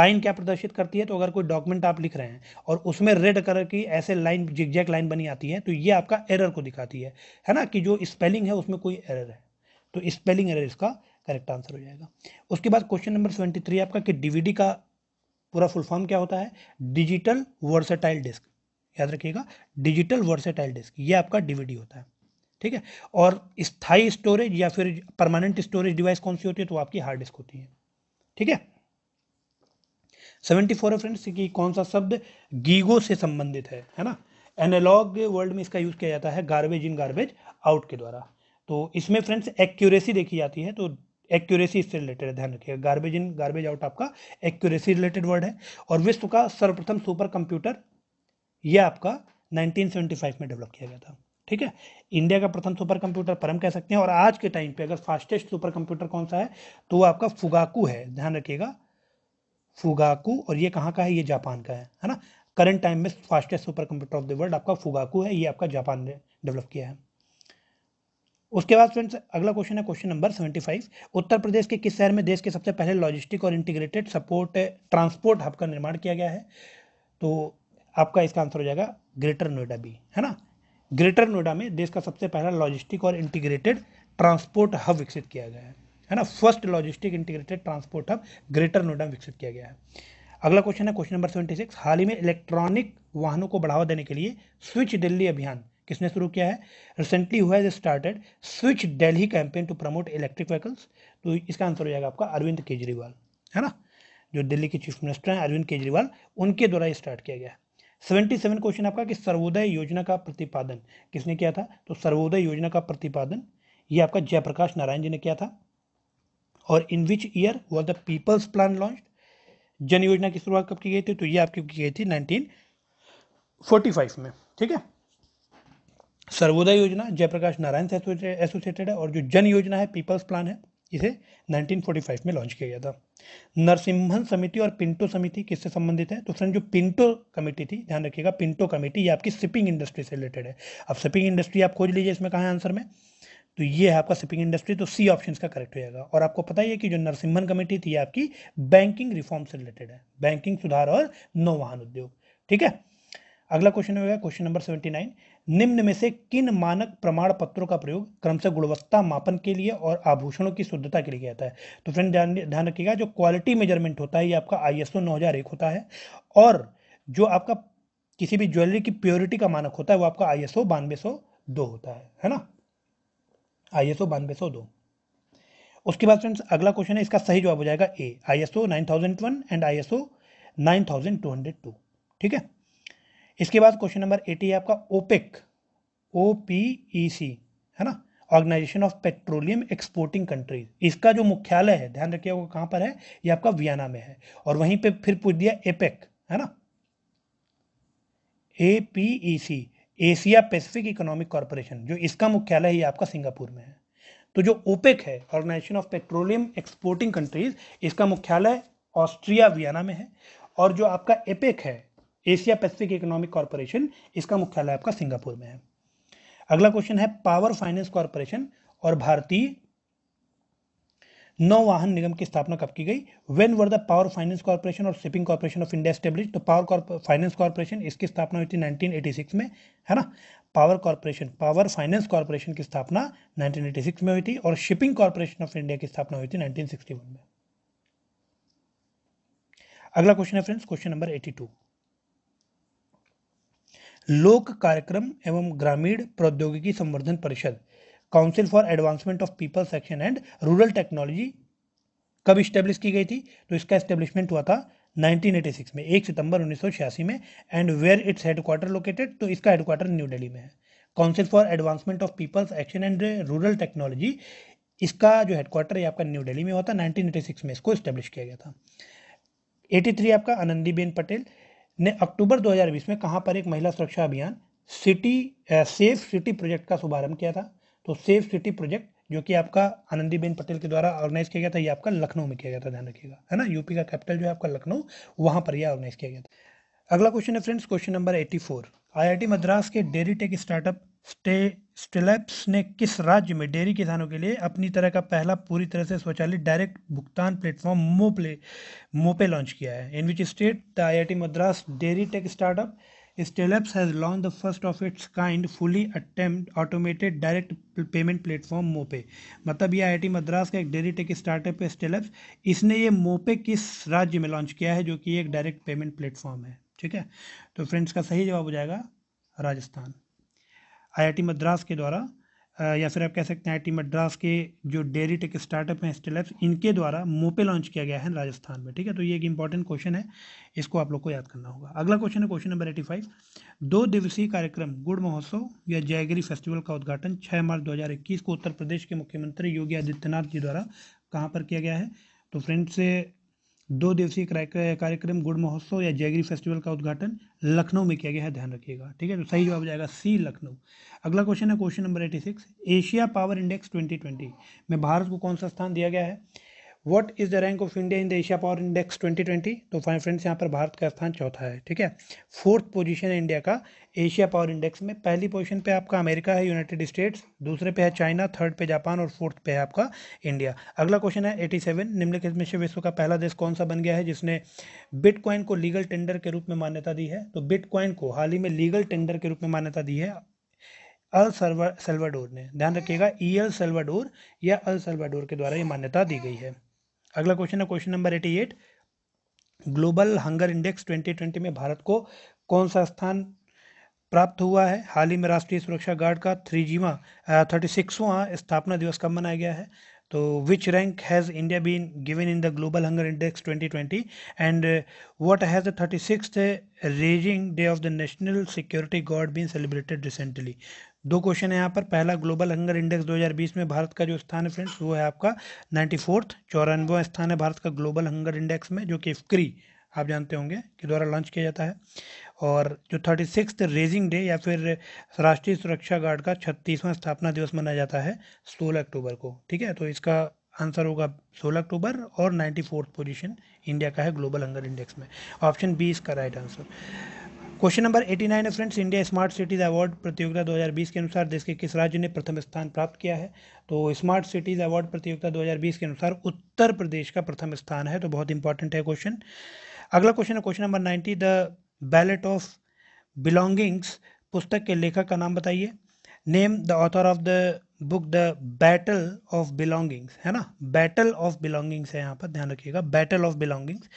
लाइन क्या प्रदर्शित करती है तो अगर कोई डॉक्यूमेंट आप लिख रहे हैं और उसमें रेड कलर की ऐसे लाइन जिगजैक लाइन बनी आती है तो ये आपका एरर को दिखाती है है ना कि जो स्पेलिंग है उसमें कोई एरर है तो स्पेलिंग एरर इसका करेक्ट आंसर हो जाएगा उसके बाद क्वेश्चन नंबर सेवेंटी थ्री आपका कि डीवीडी का पूरा फुल फॉर्म क्या होता है डिजिटल वर्सेटाइल डिस्क याद रखिएगा डिजिटल वर्सेटाइल डिस्क ये आपका डीवीडी होता है ठीक है और स्थाई स्टोरेज या फिर परमानेंट स्टोरेज डिवाइस कौन सी होती है तो आपकी हार्ड डिस्क होती है ठीक है सेवेंटी फोर फ्रेंड्स की कौन सा शब्द गीगो से संबंधित है है ना एनालॉग वर्ल्ड में इसका यूज किया जाता है गार्बेज इन गार्बेज आउट के द्वारा तो इसमें फ्रेंड्स एक्यूरेसी देखी जाती है तो एक्यूरेसी इससे रिलेटेड है ध्यान रखिएगा गार्बेज इन गार्बेज आउट आपका एक्यूरेसी रिलेटेड वर्ड है और विश्व का सर्वप्रथम सुपर कंप्यूटर ये आपका 1975 में डेवलप किया गया था ठीक है इंडिया का प्रथम सुपर कंप्यूटर परम कह सकते हैं और आज के टाइम पे अगर फास्टेस्ट सुपर कंप्यूटर कौन सा है तो वो आपका फुगाकू है ध्यान रखिएगा फुगाकू और ये कहाँ का है ये जापान का है है ना करंट टाइम में fastest super computer of the world आपका फुगाकू है ये आपका जापान ने डेवलप किया है उसके बाद फ्रेंड्स अगला क्वेश्चन है क्वेश्चन नंबर 75 उत्तर प्रदेश के किस शहर में देश के सबसे पहले लॉजिस्टिक और इंटीग्रेटेड सपोर्ट ट्रांसपोर्ट हब का निर्माण किया गया है तो आपका इसका आंसर हो जाएगा ग्रेटर नोएडा भी है ना ग्रेटर नोएडा में देश का सबसे पहला लॉजिस्टिक और इंटीग्रेटेड ट्रांसपोर्ट हब विकसित किया गया है है ना first logistic integrated transport hub Greater Noida में विकसित किया गया है अगला क्वेश्चन है क्वेश्चन नंबर सेवेंटी सिक्स हाल ही में इलेक्ट्रॉनिक वाहनों को बढ़ावा देने के लिए स्विच दिल्ली अभियान किसने शुरू किया है रिसेंटली हुआ has started switch Delhi campaign to promote electric vehicles तो इसका आंसर हो जाएगा आपका अरविंद केजरीवाल है ना जो दिल्ली के चीफ मिनिस्टर हैं अरविंद केजरीवाल उनके द्वारा ये स्टार्ट किया गया सेवेंटी सेवन क्वेश्चन आपका कि सर्वोदय योजना का प्रतिपादन किसने किया था तो सर्वोदय योजना का प्रतिपादन ये आपका जयप्रकाश नारायण जी ने किया था और in which year was the people's plan launch जन योजना की शुरुआत कब की गई थी तो ये आपकी की गई थी 1945 में ठीक है सर्वोदय योजना जयप्रकाश नारायण से एसोसिएटेड है और जो जन योजना है पीपल्स प्लान है इसे 1945 में लॉन्च किया गया था नरसिम्हन समिति और पिंटो समिति किससे संबंधित है तो फ्रेंड जो पिंटो कमेटी थी ध्यान रखिएगा पिंटो कमेटी ये आपकी शिपिंग इंडस्ट्री से रिलेटेड है अब शिपिंग इंडस्ट्री आप खोज लीजिए इसमें कहाँ है आंसर में तो ये है आपका शिपिंग इंडस्ट्री तो सी ऑप्शन का करेक्ट हो जाएगा और आपको पता ही है कि जो नरसिम्हन कमेटी थी आपकी बैंकिंग रिफॉर्म से रिलेटेड है बैंकिंग सुधार और नौवाहन उद्योग ठीक है अगला क्वेश्चन होगा क्वेश्चन नंबर सेवेंटी नाइन निम्न में से किन मानक प्रमाण पत्रों का प्रयोग क्रमशः गुणवत्ता मापन के लिए और आभूषणों की शुद्धता के लिए किया जाता है तो फ्रेंड ध्यान रखिएगा जो क्वालिटी मेजरमेंट होता है ये आपका आई एस होता है और जो आपका किसी भी ज्वेलरी की प्योरिटी का मानक होता है वो आपका आई एस दो होता है है ना आई एस दो उसके बाद फ्रेंड्स अगला क्वेश्चन है इसका सही जवाब हो जाएगा A I S O nine thousand one and I S O nine thousand two hundred two ठीक है इसके बाद क्वेश्चन नंबर एटी है आपका OPEC O P E C है ना organisation of petroleum exporting countries इसका जो मुख्यालय है ध्यान रखिए वो कहाँ पर है ये आपका वियना में है और वहीं पे फिर पूछ दिया एपेक है ना A P E C Asia Pacific economic corporation जो इसका मुख्यालय है ये आपका सिंगापुर में है तो जो ओपेक है organisation of petroleum exporting countries इसका मुख्यालय ऑस्ट्रिया वियना में है और जो आपका एपेक है एशिया पैसिफिक इकोनॉमिक कॉरपोरेशन इसका मुख्यालय आपका सिंगापुर में है अगला क्वेश्चन है पावर फाइनेंस कॉरपोरेशन और भारतीय नौ वाहन निगम की स्थापना कब की गई when were the power finance corporation और shipping corporation of India establish तो पावर फाइनेंस कॉर्पोरेशन इसकी स्थापना हुई थी 1986 में है ना power corporation power finance corporation की स्थापना 1986 में हुई थी और शिपिंग कॉर्पोरेशन ऑफ इंडिया की स्थापना हुई थी 1961 में अगला क्वेश्चन है फ्रेंड्स क्वेश्चन नंबर 82 लोक कार्यक्रम एवं ग्रामीण प्रौद्योगिकी संवर्धन परिषद council for advancement of people section and rural technology कब इस्टेब्लिश की गई थी तो इसका इस्टेब्लिशमेंट हुआ था 1986 में 1 सितंबर 1986 में and where its headquarter located तो इसका हेडक्वार्टर न्यू दिल्ली में है council for advancement of people's action and rural technology इसका जो हेडक्वार्टर है आपका न्यू दिल्ली में होता 1986 में इसको इस्टेब्लिश किया गया था 83 आपका आनंदीबेन पटेल ने अक्टूबर 2020 में कहां पर एक महिला सुरक्षा अभियान सिटी सेफ सिटी प्रोजेक्ट का शुभारंभ किया था तो सेफ सिटी प्रोजेक्ट जो कि आपका आनंदीबेन पटेल के द्वारा ऑर्गेनाइज किया गया था ये आपका लखनऊ में किया गया था ध्यान रखिएगा है ना यूपी का कैपिटल जो है आपका लखनऊ वहां पर यह ऑर्गेनाइज किया गया था अगला क्वेश्चन है friends question number eighty four I Madras के डेरी टेक स्टार्टअप स्टेलैब्स ने किस राज्य में डेयरी किसानों के लिए अपनी तरह का पहला पूरी तरह से स्वचालित डायरेक्ट भुगतान प्लेटफॉर्म मोपले मोपे लॉन्च किया है in which state the I I T Madras dairy tech startup Stellapps has launch the first of its kind fully attempt automated direct payment platform MooPay मतलब ये आई आई टी मद्रास का एक डेयरी टेक स्टार्टअप है स्टेलेप्स इसने ये मोपे किस राज्य में लॉन्च किया है जो कि एक डायरेक्ट पेमेंट प्लेटफॉर्म है ठीक है तो फ्रेंड्स का सही जवाब हो जाएगा राजस्थान आईआईटी मद्रास के द्वारा या फिर आप कह सकते हैं आईआईटी मद्रास के जो डेयरी टेक स्टार्टअप हैं स्टिलैब्स इनके द्वारा मोपे लॉन्च किया गया है राजस्थान में ठीक है तो ये एक इंपॉर्टेंट क्वेश्चन है इसको आप लोग को याद करना होगा अगला क्वेश्चन है क्वेश्चन नंबर एटी फाइव दो दिवसीय कार्यक्रम गुड़ महोत्सव या जयगिरी फेस्टिवल का उद्घाटन छः मार्च दो हज़ार इक्कीस को उत्तर प्रदेश के मुख्यमंत्री योगी आदित्यनाथ जी द्वारा कहाँ पर किया गया है तो फ्रेंड्स दो दिवसीय कार्यक्रम गुड़ महोत्सव या जैगरी फेस्टिवल का उद्घाटन लखनऊ में किया गया है ध्यान रखिएगा ठीक है तो सही जवाब जाएगा सी लखनऊ अगला क्वेश्चन है question number eighty six Asia power index twenty twenty में भारत को कौन सा स्थान दिया गया है what is the rank of India in the Asia power index 2020 तो फाइन फ्रेंड्स यहाँ पर भारत का स्थान चौथा है ठीक है फोर्थ पोजीशन है इंडिया का एशिया पावर इंडेक्स में पहली पोजीशन पे आपका अमेरिका है यूनाइटेड स्टेट्स दूसरे पे है चाइना थर्ड पे जापान और फोर्थ पे है आपका इंडिया अगला क्वेश्चन है एटी निम्नलिखित में से विश्व का पहला देश कौन सा बन गया है जिसने बिटकॉइन को लीगल टेंडर के रूप में मान्यता दी है तो बिटकॉइन को हाल ही में लीगल टेंडर के रूप में मान्यता दी है अल सेल्वाडोर ने ध्यान रखिएगा ई एल सेल्वाडोर या अल सेल्वाडोर के द्वारा ये मान्यता दी गई है अगला क्वेश्चन है question number eighty eight global hunger index twenty twenty में भारत को कौन सा स्थान प्राप्त हुआ है हाल ही में राष्ट्रीय सुरक्षा गार्ड का थ्री जीवा थर्टी सिक्सवां स्थापना दिवस कब मनाया गया है तो which rank has India been given in the global hunger index 2020 and what has the thirty six raising day of the national security guard been celebrated recently दो क्वेश्चन है यहाँ पर पहला ग्लोबल हंगर इंडेक्स 2020 में भारत का जो स्थान है फ्रेंड्स वो है आपका नाइन्टी फोर्थ चौरानवे स्थान है भारत का ग्लोबल हंगर इंडेक्स में जो कि इफ्क्री आप जानते होंगे के द्वारा लॉन्च किया जाता है और जो थर्टी सिक्स रेजिंग डे या फिर राष्ट्रीय सुरक्षा गार्ड का छत्तीसवां स्थापना दिवस मनाया जाता है सोलह अक्टूबर को ठीक है तो इसका आंसर होगा सोलह अक्टूबर और नाइन्टी फोर्थ पोजिशन इंडिया का है ग्लोबल हंगर इंडेक्स में ऑप्शन बी इसका राइट आंसर क्वेश्चन नंबर 89 है friends India smart cities award प्रतियोगिता 2020 के अनुसार देश के किस राज्य ने प्रथम स्थान प्राप्त किया है तो स्मार्ट सिटीज़ अवार्ड प्रतियोगिता 2020 के अनुसार उत्तर प्रदेश का प्रथम स्थान है तो बहुत इंपॉर्टेंट है क्वेश्चन अगला क्वेश्चन है क्वेश्चन नंबर नाइन्टी द बैलेट ऑफ बिलोंगिंग्स पुस्तक के लेखक का नाम बताइए name the author of the book the battle of belongings है ना बैटल ऑफ बिलोंगिंग्स है यहाँ पर ध्यान रखिएगा बैटल ऑफ बिलोंगिंग्स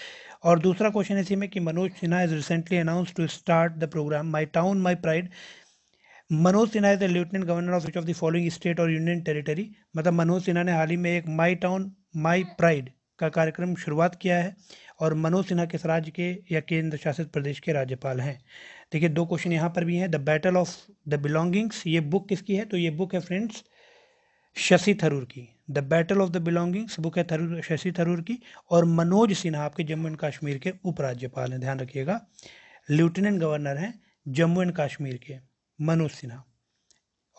और दूसरा क्वेश्चन इसी में कि Manoj Sinha is recently announce to start the programme my town my pride Manoj Sinha is the lieutenant governor of which of the following state और यूनियन टेरिटरी मतलब मनोज सिन्हा ने हाल ही में एक माई टाउन माई प्राइड का कार्यक्रम शुरुआत किया है और मनोज सिन्हा किस राज्य के या केंद्र शासित प्रदेश के राज्यपाल हैं देखिए दो क्वेश्चन यहाँ पर भी हैं the battle of the belongings ये बुक किसकी है तो ये बुक है फ्रेंड्स शशि थरूर की the battle of the belongings book है थरूर शशि थरूर की और मनोज सिन्हा आपके जम्मू एंड कश्मीर के उपराज्यपाल हैं ध्यान रखिएगा लेफ्टिनेंट गवर्नर हैं जम्मू एंड कश्मीर के मनोज सिन्हा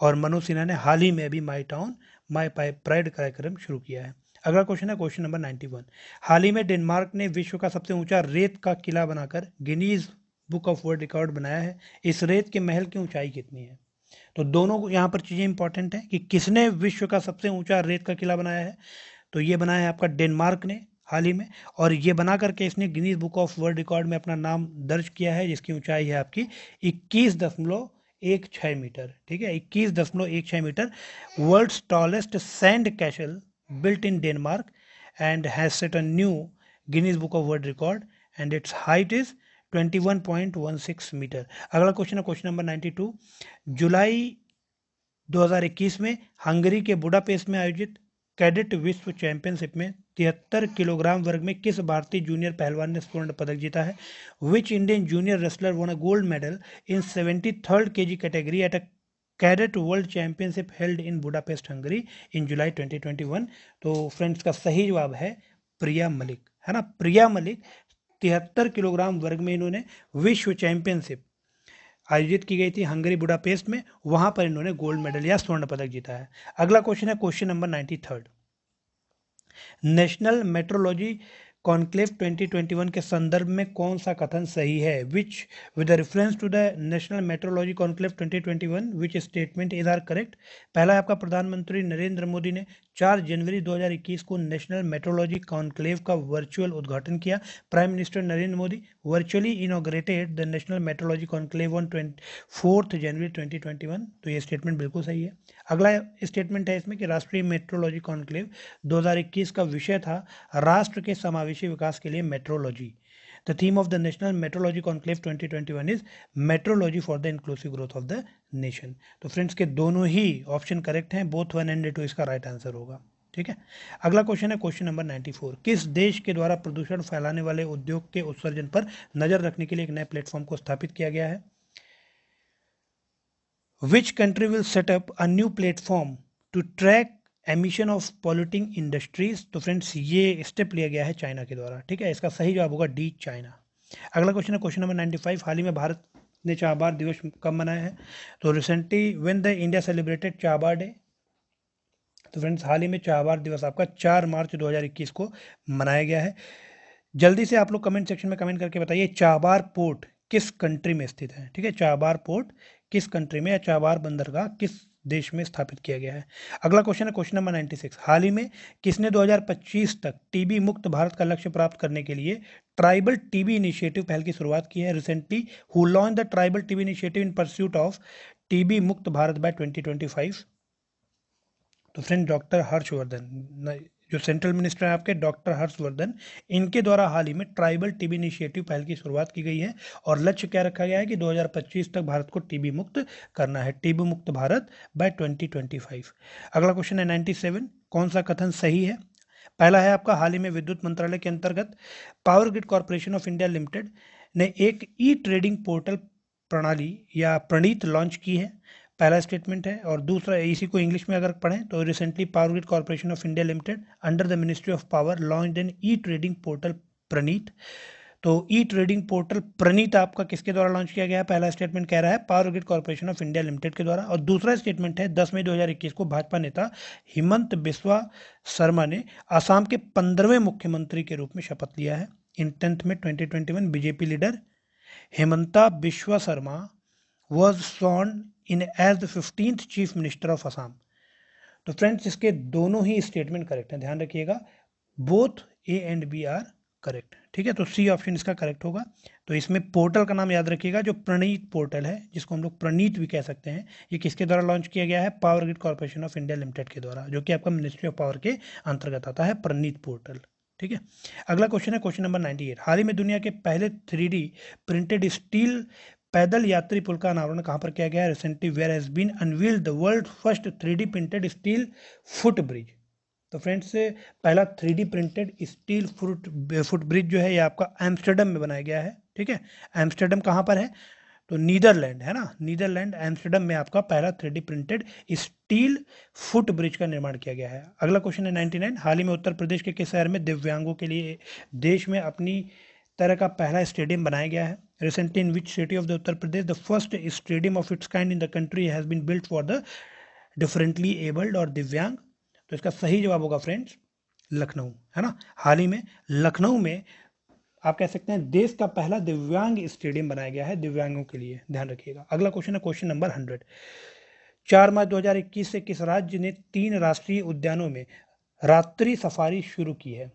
और मनोज सिन्हा ने हाल ही में अभी माई टाउन माई पाई प्राइड कार्यक्रम शुरू किया है अगला क्वेश्चन है क्वेश्चन नंबर वन हाल ही में डेनमार्क ने विश्व का सबसे ऊंचा रेत का किला बनाकर Guinness book of world record बनाया है इस रेत के महल की ऊंचाई कितनी है तो दोनों यहाँ पर चीज़ें इंपॉर्टेंट हैं कि किसने विश्व का सबसे ऊंचा रेत का किला बनाया है तो ये बनाया है आपका डेनमार्क ने हाल ही में और ये बना करके इसने Guinness book of world record में अपना नाम दर्ज किया है जिसकी ऊंचाई है आपकी इक्कीस दशमलव एक छः मीटर ठीक है इक्कीस दशमलव एक छः metre world's tallest sand castle built in Denmark and has set a new Guinness book of world record and its height is 21.16 metre अगला क्वेश्चन है क्वेश्चन नंबर 92 जुलाई 2021 में हंगरी के बुडापेस्ट में आयोजित कैडेट विश्व चैंपियनशिप में तिहत्तर किलोग्राम वर्ग में किस भारतीय जूनियर पहलवान ने स्वर्ण पदक जीता है which Indian junior wrestler won a gold medal in seventy third K G category at a cadet world championship held in Budapest Hungary in July 2021 तो फ्रेंड्स का सही जवाब है प्रिया मलिक है ना प्रिया मलिक तिहत्तर किलोग्राम वर्ग में इन्होंने विश्व चैंपियनशिप आयोजित की गई थी हंगरी बुडापेस्ट में वहां पर इन्होंने गोल्ड मेडल या स्वर्ण पदक जीता है अगला क्वेश्चन है question number ninety third national metrology conclave 2021 के संदर्भ में कौन सा कथन सही है which with reference to the national metrology conclave 2021 twenty which statement is are correct पहला है आपका प्रधानमंत्री नरेंद्र मोदी ने चार जनवरी 2021 को नेशनल मेट्रोलॉजी कॉन्क्लेव का वर्चुअल उद्घाटन किया prime minister Narendra Modi virtually inaugurated the national metrology conclave on twenty fourth January 2021 तो ये स्टेटमेंट बिल्कुल सही है अगला स्टेटमेंट है इसमें कि राष्ट्रीय मेट्रोलॉजी कॉन्क्लेव 2021 का विषय था राष्ट्र के समावेशी विकास के लिए metrology The theme of the National Metrology Conclave 2021 is Metrology for the Inclusive Growth of the Nation. तो फ्रेंड्स के दोनों ही ऑप्शन करेक्ट हैं बोथ वन एंड टू इसका राइट आंसर होगा ठीक है अगला क्वेश्चन है क्वेश्चन नंबर 94 किस देश के द्वारा प्रदूषण फैलाने वाले उद्योग के उत्सर्जन पर नजर रखने के लिए एक नए प्लेटफॉर्म को स्थापित किया गया है which country will set up a new platform to track emission of polluting industries तो फ्रेंड्स ये स्टेप लिया गया है चाइना के द्वारा ठीक है इसका सही जवाब होगा डी चाइना अगला क्वेश्चन है क्वेश्चन नंबर नाइन्टी फाइव हाल ही में भारत ने चाबार दिवस कब मनाया है तो recently when the India celebrated Chabahar day तो फ्रेंड्स हाल ही में चाबार दिवस आपका चार मार्च इक्कीस को मनाया गया है जल्दी से आप लोग कमेंट सेक्शन में कमेंट करके बताइए चाबार पोर्ट किस कंट्री में स्थित है ठीक है चाबार पोर्ट किस कंट्री में या चाबार बंदरगाह किस देश में स्थापित किया गया है अगला क्वेश्चन है क्वेश्चन नंबर 96 हाल ही में किसने 2025 तक टीबी मुक्त भारत का लक्ष्य प्राप्त करने के लिए ट्राइबल टीबी इनिशिएटिव पहल की शुरुआत की है recently who launch the tribal TB initiative in pursuit of TB मुक्त भारत बाय 2025 तो फ्रेंड डॉक्टर हर्षवर्धन जो सेंट्रल मिनिस्टर हैं आपके डॉक्टर हर्षवर्धन इनके द्वारा हाल ही में ट्राइबल टीबी इनिशिएटिव पहल की शुरुआत की गई है और लक्ष्य क्या रखा गया है कि 2025 तक भारत को टीबी मुक्त करना है टीबी मुक्त भारत बाय 2025 अगला क्वेश्चन है 97 कौन सा कथन सही है पहला है आपका हाल ही में विद्युत मंत्रालय के अंतर्गत power grid corporation of India limited ने एक ई ट्रेडिंग पोर्टल प्रणाली या प्रणीत लॉन्च की है पहला स्टेटमेंट है और दूसरा इसी e को इंग्लिश में अगर पढ़ें तो recently power grid corporation of India limited under the ministry of power launch an e trading portal Praneet तो ई ट्रेडिंग पोर्टल प्रणीत आपका किसके द्वारा लॉन्च किया गया है पहला स्टेटमेंट कह रहा है power grid corporation of India limited के द्वारा और दूसरा स्टेटमेंट है 10 मई 2021 को भाजपा नेता हिमंत बिस्वा शर्मा ने आसाम के पंद्रहवें मुख्यमंत्री के रूप में शपथ लिया है इन टेंथ में twenty BJP leader Himanta Biswa Sarma was sworn in as the fifteenth chief minister of Assam तो फ्रेंड्स इसके दोनों ही स्टेटमेंट करेक्ट हैं ध्यान रखिएगा both A and B are correct ठीक है तो सी ऑप्शन इसका करेक्ट होगा तो इसमें पोर्टल का नाम याद रखिएगा जो प्रणीत पोर्टल है जिसको हम लोग प्रणीत भी कह सकते हैं ये किसके द्वारा लॉन्च किया गया है power grid corporation of India limited के द्वारा जो कि आपका मिनिस्ट्री ऑफ पावर के अंतर्गत आता है प्रणीत पोर्टल ठीक है अगला क्वेश्चन है क्वेश्चन नंबर नाइन्टी एट हाल ही में दुनिया के पहले थ्री प्रिंटेड स्टील पैदल यात्री पुल का अनावरण कहाँ पर किया गया है recently where has been unveiled the world first three printed steel foot bridge तो फ्रेंड्स पहला three printed steel foot foot bridge जो है ये आपका एम्स्टर्डम में बनाया गया है ठीक है एम्स्टर्डम कहाँ पर है तो नीदरलैंड है ना नीदरलैंड एम्स्टर्डम में आपका पहला three printed steel foot bridge का निर्माण किया गया है अगला क्वेश्चन है नाइन्टी नाइन हाल ही में उत्तर प्रदेश के किस शहर में दिव्यांगों के लिए देश में अपनी तरह का पहला स्टेडियम बनाया गया है Recently, in which city of the Uttar Pradesh, the first stadium of its kind in the country has been built for the differently abled or divyang तो इसका सही जवाब होगा फ्रेंड्स लखनऊ है ना हाल ही में लखनऊ में आप कह सकते हैं देश का पहला दिव्यांग स्टेडियम बनाया गया है दिव्यांगों के लिए ध्यान रखिएगा अगला क्वेश्चन है क्वेश्चन नंबर हंड्रेड चार मार्च दो हजार इक्कीस से किस राज्य ने तीन राष्ट्रीय उद्यानों में रात्रि सफारी शुरू की है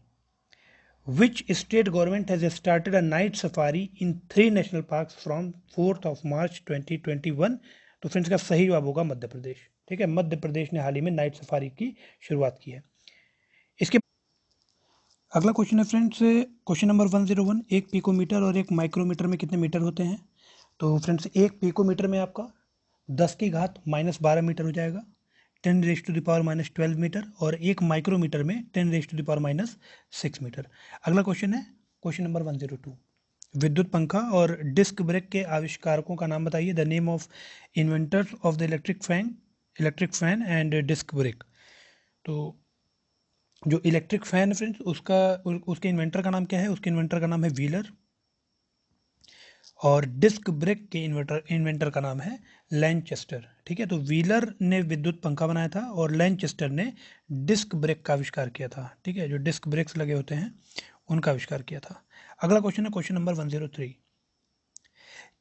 which state government has started a night safari in three national parks from 4th of मार्च 2021 तो फ्रेंड्स का सही जवाब होगा मध्य प्रदेश ठीक है मध्य प्रदेश ने हाल ही में नाइट सफारी की शुरुआत की है इसके अगला क्वेश्चन है friends question number one zero one एक पिकोमीटर और एक माइक्रोमीटर में कितने मीटर होते हैं तो फ्रेंड्स एक पिकोमीटर में आपका दस की घात माइनस बारह मीटर हो जाएगा ten raised to the power minus twelve metre और एक माइक्रोमीटर में ten raised to the power minus six metre अगला क्वेश्चन है question number one zero two विद्युत पंखा और डिस्क ब्रेक के आविष्कारकों का नाम बताइए the name of inventors of the electric fan electric fan and disc brake तो जो इलेक्ट्रिक फैन फ्रेंड्स उसका उसके इन्वेंटर का नाम क्या है उसके इन्वेंटर का नाम है व्हीलर और डिस्क ब्रेक के इन्वेंटर इन्वेंटर का नाम है लैंचेस्टर ठीक है तो व्हीलर ने विद्युत पंखा बनाया था और लैंचेस्टर ने डिस्क ब्रेक का आविष्कार किया था ठीक है जो डिस्क ब्रेक्स लगे होते हैं उनका आविष्कार किया था अगला क्वेश्चन है question number one zero three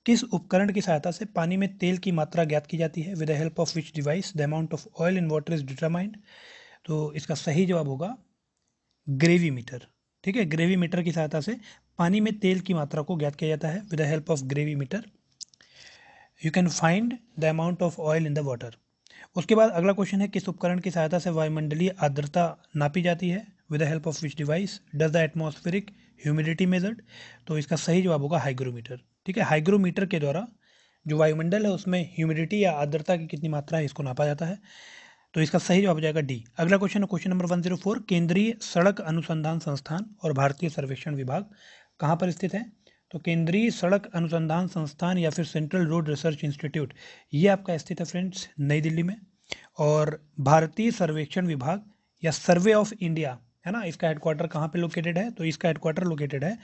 किस उपकरण की सहायता से पानी में तेल की मात्रा ज्ञात की जाती है with the help of which device the amount of oil in water is determined तो इसका सही जवाब होगा ग्रेवी मीटर ठीक है ग्रेवी मीटर की सहायता से पानी में तेल की मात्रा को ज्ञात किया जाता है with the help of gravimeter you can find the amount of oil in the water उसके बाद अगला क्वेश्चन है किस उपकरण की सहायता से वायुमंडलीय आर्द्रता नापी जाती है with the help of which device does the atmospheric humidity measured तो इसका सही जवाब होगा हाइग्रोमीटर ठीक है हाइग्रोमीटर के द्वारा जो वायुमंडल है उसमें ह्यूमिडिटी या आर्द्रता की कितनी मात्रा है इसको नापा जाता है तो इसका सही जवाब हो जाएगा डी अगला क्वेश्चन है question number one zero four केंद्रीय सड़क अनुसंधान संस्थान और भारतीय सर्वेक्षण विभाग कहाँ पर स्थित है तो केंद्रीय सड़क अनुसंधान संस्थान या फिर सेंट्रल रोड रिसर्च इंस्टीट्यूट ये आपका स्थित है फ्रेंड्स नई दिल्ली में और भारतीय सर्वेक्षण विभाग या सर्वे ऑफ इंडिया है ना इसका हेडक्वार्टर कहाँ पे लोकेटेड है तो इसका हेडक्वार्टर लोकेटेड है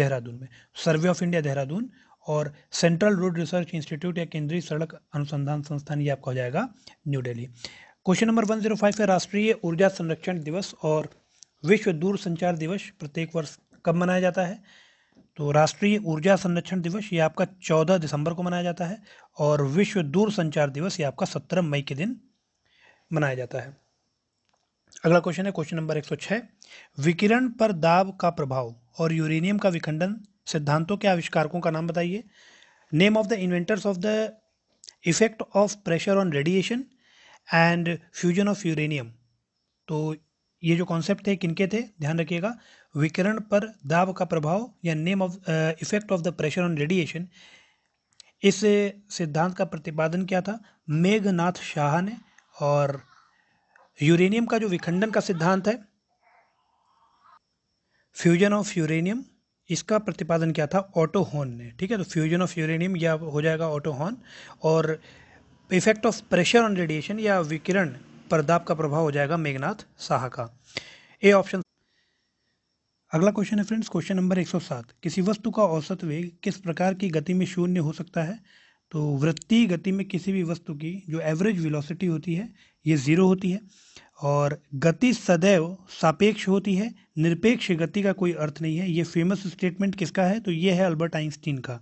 देहरादून में सर्वे ऑफ इंडिया देहरादून और सेंट्रल रोड रिसर्च इंस्टीट्यूट या केंद्रीय सड़क अनुसंधान संस्थान ये आपका हो जाएगा New Delhi question number one zero five है राष्ट्रीय ऊर्जा संरक्षण दिवस और विश्व दूर संचार दिवस प्रत्येक वर्ष कब मनाया जाता है तो राष्ट्रीय ऊर्जा संरक्षण दिवस ये आपका चौदह दिसंबर को मनाया जाता है और विश्व दूर संचार दिवस ये आपका सत्रह मई के दिन मनाया जाता है अगला क्वेश्चन है क्वेश्चन नंबर एक सौ छः विकिरण पर दाब का प्रभाव और यूरेनियम का विखंडन सिद्धांतों के आविष्कारकों का नाम बताइए name of the inventors of the effect of pressure on radiation and fusion of uranium तो ये जो कॉन्सेप्ट थे किनके थे ध्यान रखिएगा विकिरण पर दाब का प्रभाव या name of effect of the pressure on radiation इस सिद्धांत का प्रतिपादन किया था मेघनाथ शाह ने और यूरेनियम का जो विखंडन का सिद्धांत है फ्यूजन ऑफ यूरेनियम इसका प्रतिपादन किया था ऑटो हॉर्न ने ठीक है तो फ्यूजन ऑफ यूरेनियम या हो जाएगा ऑटो हॉर्न और effect of pressure on radiation या विकिरण पर दाब का प्रभाव हो जाएगा मेघनाथ शाह का ए ऑप्शन अगला क्वेश्चन है फ्रेंड्स क्वेश्चन नंबर 107 किसी वस्तु का औसत वेग किस प्रकार की गति में शून्य हो सकता है तो वृत्तीय गति में किसी भी वस्तु की जो एवरेज विलोसिटी होती है ये ज़ीरो होती है और गति सदैव सापेक्ष होती है निरपेक्ष गति का कोई अर्थ नहीं है ये फेमस स्टेटमेंट किसका है तो ये है अल्बर्ट आइंस्टीन का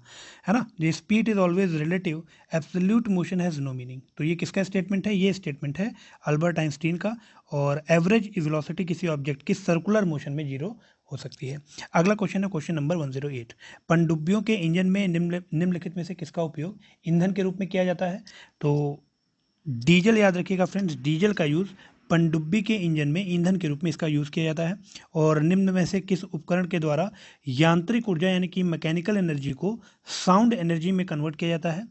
है ना ये speed is always relative absolute motion has no meaning तो ये किसका स्टेटमेंट है ये स्टेटमेंट है अल्बर्ट आइंस्टीन का और एवरेज वेलोसिटी किसी ऑब्जेक्ट की सर्कुलर मोशन में जीरो हो सकती है अगला क्वेश्चन है क्वेश्चन नंबर 108 पनडुब्बियों के इंजन में निम्न निम्नलिखित में से किसका उपयोग ईंधन के रूप में किया जाता है तो डीजल याद रखिएगा फ्रेंड्स डीजल का यूज़ पनडुब्बी के इंजन में ईंधन के रूप में इसका यूज़ किया जाता है और निम्न में से किस उपकरण के द्वारा यांत्रिक ऊर्जा यानी कि मैकेनिकल एनर्जी को साउंड एनर्जी में कन्वर्ट किया जाता है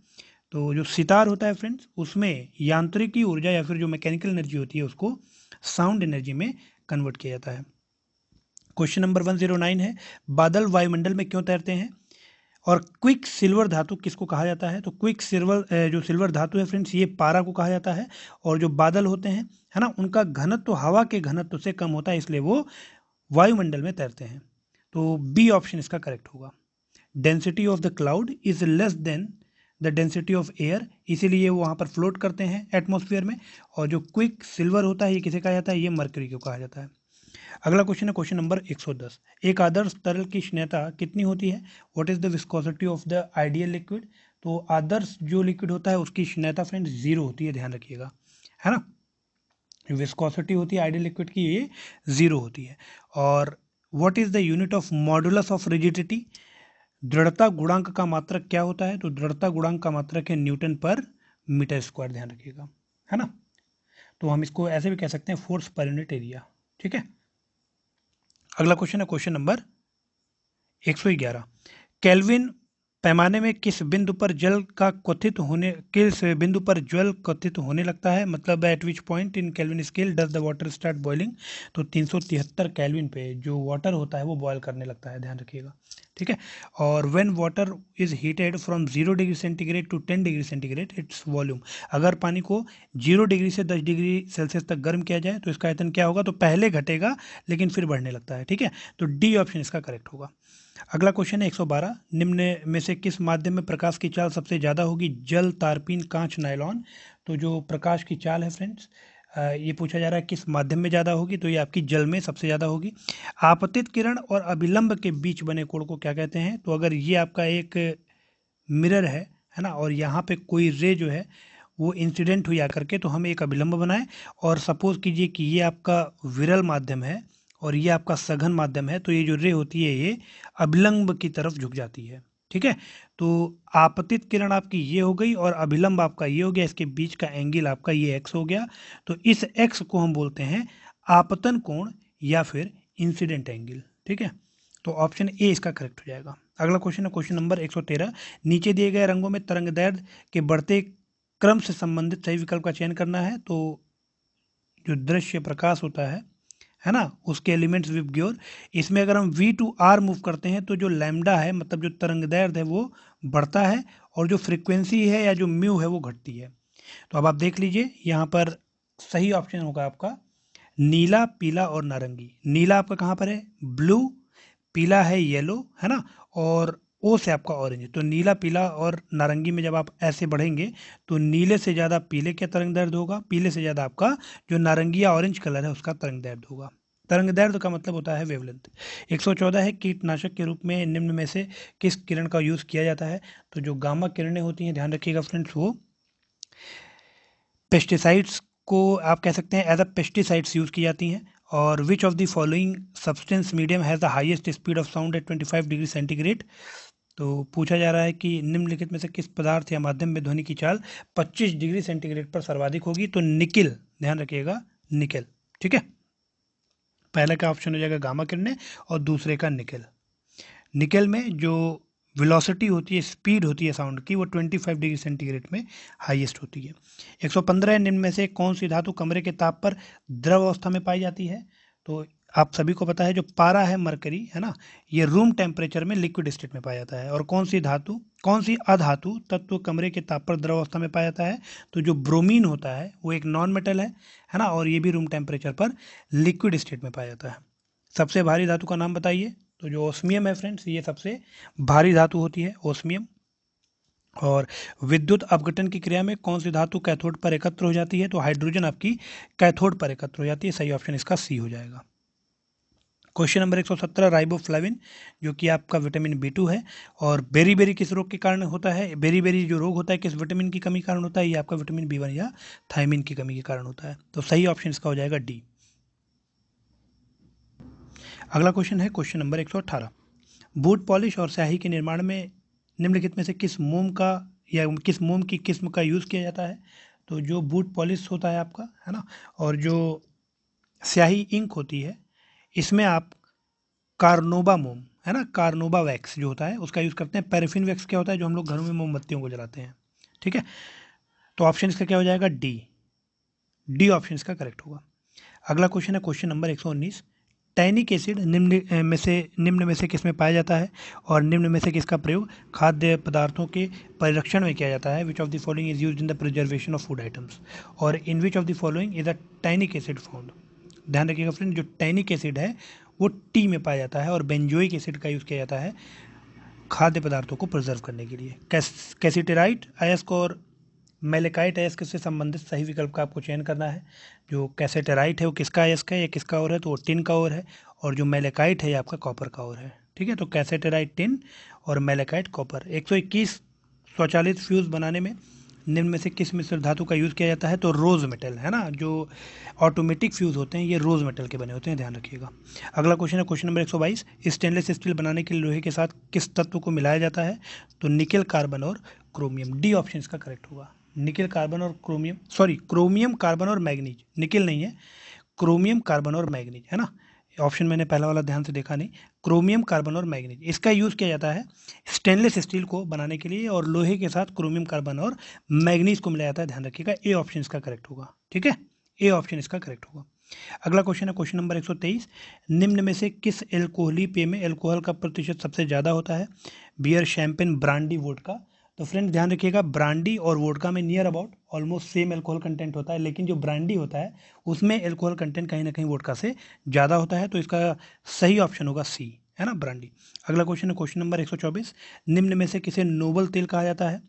तो जो सितार होता है फ्रेंड्स उसमें यांत्रिकी ऊर्जा या फिर जो मैकेनिकल एनर्जी होती है उसको साउंड एनर्जी में कन्वर्ट किया जाता है question number one zero nine है बादल वायुमंडल में क्यों तैरते हैं और क्विक सिल्वर धातु किसको कहा जाता है तो क्विक सिल्वर जो सिल्वर धातु है फ्रेंड्स ये पारा को कहा जाता है और जो बादल होते हैं है ना उनका घनत्व तो हवा के घनत्व तो से कम होता है इसलिए वो वायुमंडल में तैरते हैं तो बी ऑप्शन इसका करेक्ट होगा density of the cloud is less than the density of air इसीलिए वो वहाँ पर फ्लोट करते हैं एटमोसफियर में और जो क्विक सिल्वर होता है ये किसे कहा जाता है ये मर्क्यूरी को कहा जाता है अगला क्वेश्चन है क्वेश्चन नंबर 110 एक आदर्श तरल की स्नेता कितनी होती है what is the viscosity of the ideal liquid तो आदर्श जो लिक्विड होता है उसकी स्नेहता फ्रेंड जीरो होती है ध्यान रखिएगा है ना विस्कोसिटी होती है आइडियल लिक्विड की ये जीरो होती है और what is the unit of modulus of rigidity दृढ़ता गुणांक का मात्रक क्या होता है तो दृढ़ता गुणांक का मात्रक है न्यूटन पर मीटर स्क्वायर ध्यान रखिएगा है ना तो हम इसको ऐसे भी कह सकते हैं फोर्स पर यूनिट एरिया ठीक है अगला क्वेश्चन है क्वेश्चन नंबर 111 कैलविन पैमाने में किस बिंदु पर जल का क्वथित होने किस बिंदु पर जल क्वथित होने लगता है मतलब at which point in kelvin scale does the water start boiling तो तीन सौ तिहत्तर कैलविन पे जो वाटर होता है वो बॉयल करने लगता है ध्यान रखिएगा ठीक है और when water is heated from zero degree centigrade to ten degree centigrade its volume अगर पानी को जीरो डिग्री से दस डिग्री सेल्सियस तक गर्म किया जाए तो इसका आयतन क्या होगा तो पहले घटेगा लेकिन फिर बढ़ने लगता है ठीक है तो डी ऑप्शन इसका करेक्ट होगा अगला क्वेश्चन है 112 निम्न में से किस माध्यम में प्रकाश की चाल सबसे ज़्यादा होगी जल तारपीन कांच नायलॉन तो जो प्रकाश की चाल है फ्रेंड्स ये पूछा जा रहा है किस माध्यम में ज़्यादा होगी तो ये आपकी जल में सबसे ज़्यादा होगी आपतित किरण और अभिलंब के बीच बने कोण को क्या कहते हैं तो अगर ये आपका एक मिरर है है ना और यहाँ पे कोई रे जो है वो इंसिडेंट हुई आकर के तो हम एक अभिलंब बनाएं और सपोज़ कीजिए कि ये आपका विरल माध्यम है और ये आपका सघन माध्यम है तो ये जो रे होती है ये अभिलंब की तरफ झुक जाती है ठीक है तो आपतित किरण आपकी ये हो गई और अभिलंब आपका ये हो गया इसके बीच का एंगल आपका ये एक्स हो गया तो इस एक्स को हम बोलते हैं आपतन कोण या फिर इंसिडेंट एंगल ठीक है तो ऑप्शन ए इसका करेक्ट हो जाएगा अगला क्वेश्चन है क्वेश्चन नंबर 113 नीचे दिए गए रंगों में तरंग दर्द के बढ़ते क्रम से संबंधित सही विकल्प का चयन करना है तो जो दृश्य प्रकाश होता है है ना उसके एलिमेंट्स विप ग्योर इसमें अगर हम वी टू आर मूव करते हैं तो जो लैमडा है मतलब जो तरंग दर्द है वो बढ़ता है और जो फ्रिक्वेंसी है या जो म्यू है वो घटती है तो अब आप देख लीजिए यहाँ पर सही ऑप्शन होगा आपका नीला पीला और नारंगी नीला आपका कहाँ पर है ब्लू पीला है येलो है ना और ओ से आपका ऑरेंज तो नीला पीला और नारंगी में जब आप ऐसे बढ़ेंगे तो नीले से ज़्यादा पीले का तरंग दर्द होगा पीले से ज़्यादा आपका जो नारंगी या ऑरेंज कलर है उसका तरंग दर्द होगा तरंग दर्द का मतलब होता है वेवलेंथ 114 है कीटनाशक के रूप में निम्न में से किस किरण का यूज़ किया जाता है तो जो गामा किरणें होती हैं ध्यान रखिएगा फ्रेंड्स वो पेस्टिसाइड्स को आप कह सकते हैं एज अ पेस्टिसाइड्स यूज़ की जाती हैं और which of the following substance medium has the highest speed of sound at twenty five degree centigrade तो पूछा जा रहा है कि निम्नलिखित में से किस पदार्थ या माध्यम में ध्वनि की चाल 25 डिग्री सेंटीग्रेड पर सर्वाधिक होगी तो निकिल ध्यान रखिएगा निकिल ठीक है पहले का ऑप्शन हो जाएगा गामा किरणें और दूसरे का निकिल निकल में जो वेलोसिटी होती है स्पीड होती है साउंड की वो 25 डिग्री सेंटीग्रेड में हाईएस्ट होती है 115 सौ निम्न में से कौन सी धातु कमरे के ताप पर द्रव अवस्था में पाई जाती है तो आप सभी को पता है जो पारा है मरकरी है ना ये रूम टेम्परेचर में लिक्विड स्टेट में पाया जाता है और कौन सी धातु कौन सी अधातु तत्व कमरे के ताप पर द्रव अवस्था में पाया जाता है तो जो ब्रोमीन होता है वो एक नॉन मेटल है है ना और ये भी रूम टेम्परेचर पर लिक्विड स्टेट में पाया जाता है सबसे भारी धातु का नाम बताइए तो जो ओस्मियम है फ्रेंड्स ये सबसे भारी धातु होती है ओस्मियम और विद्युत अपघटन की क्रिया में कौन सी धातु कैथोड पर एकत्र हो जाती है तो हाइड्रोजन आपकी कैथोड पर एकत्र हो जाती है सही ऑप्शन इसका सी हो जाएगा क्वेश्चन नंबर 117 राइबोफ्लाविन जो कि आपका विटामिन बी टू है और बेरी बेरी किस रोग के कारण होता है बेरी बेरी जो रोग होता है किस विटामिन की कमी के कारण होता है ये आपका विटामिन बी वन या थायमिन की कमी के कारण होता है तो सही ऑप्शन इसका हो जाएगा डी अगला क्वेश्चन है क्वेश्चन नंबर अठारह बूट पॉलिश और स्याही के निर्माण में निम्नलिखित में से किस मोम का या किस मोम की किस्म का यूज़ किया जाता है तो जो बूट पॉलिश होता है आपका है ना और जो स्याही इंक होती है इसमें आप कार्नोबा मोम है ना कार्नोबा वैक्स जो होता है उसका यूज़ करते हैं पैराफिन वैक्स क्या होता है जो हम लोग घरों में मोमबत्तियों को जलाते हैं ठीक है तो ऑप्शन इसका क्या हो जाएगा डी डी ऑप्शन इसका करेक्ट होगा अगला क्वेश्चन है क्वेश्चन नंबर एक सौ उन्नीस टैनिक एसिड निम्न में से निम्न में से किस में पाया जाता है और निम्न में से किसका प्रयोग खाद्य पदार्थों के परिरक्षण में किया जाता है which of the following is use in the preservation of food items और in which of the following is a tannic acid found ध्यान रखिएगा फ्रेंड जो टैनिक एसिड है वो टी में पाया जाता है और बेंजोइक एसिड का यूज़ किया जाता है खाद्य पदार्थों को प्रिजर्व करने के लिए कैस कैसीटेराइट अयस्क और मेलेकाइट अयस्क से संबंधित सही विकल्प का आपको चयन करना है जो कैसेटेराइट है वो किसका अयस्क है या किसका और है तो वो टिन का और है और जो मेलेकाइट है ये आपका कॉपर का और है ठीक है तो कैसेटेराइट टिन और मेलेकाइट कॉपर एक इक्कीस स्वचालित फ्यूज़ बनाने में निम्न में से किस मिश्र धातु का यूज़ किया जाता है तो रोज़ मेटल है ना जो ऑटोमेटिक फ्यूज़ होते हैं ये रोज़ मेटल के बने होते हैं ध्यान रखिएगा अगला क्वेश्चन है क्वेश्चन नंबर 122 स्टेनलेस स्टील बनाने के लिए लोहे के साथ किस तत्व को मिलाया जाता है तो निकल कार्बन और क्रोमियम डी ऑप्शन इसका करेक्ट होगा निकल कार्बन और क्रोमियम सॉरी क्रोमियम कार्बन और मैगनीज निकल नहीं है क्रोमियम कार्बन और मैग्नीज है ना ऑप्शन मैंने पहला वाला ध्यान से देखा नहीं क्रोमियम कार्बन और मैग्नीज इसका यूज़ किया जाता है स्टेनलेस स्टील को बनाने के लिए और लोहे के साथ क्रोमियम कार्बन और मैग्नीज को मिलाया जाता है ध्यान रखिएगा ए ऑप्शन इसका करेक्ट होगा ठीक है ए ऑप्शन इसका करेक्ट होगा अगला क्वेश्चन है क्वेश्चन नंबर 123 निम्न में से किस एल्कोहली पेय में एल्कोहल का प्रतिशत सबसे ज़्यादा होता है बियर शैम्पेन ब्रांडी वोट का तो फ्रेंड्स ध्यान रखिएगा ब्रांडी और वोडका में near about almost same alcohol content होता है लेकिन जो ब्रांडी होता है उसमें एल्कोहल कंटेंट कहीं ना कहीं वोडका से ज़्यादा होता है तो इसका सही ऑप्शन होगा सी है ना ब्रांडी अगला क्वेश्चन है क्वेश्चन नंबर 124 निम्न में से किसे नोबल तेल कहा जाता है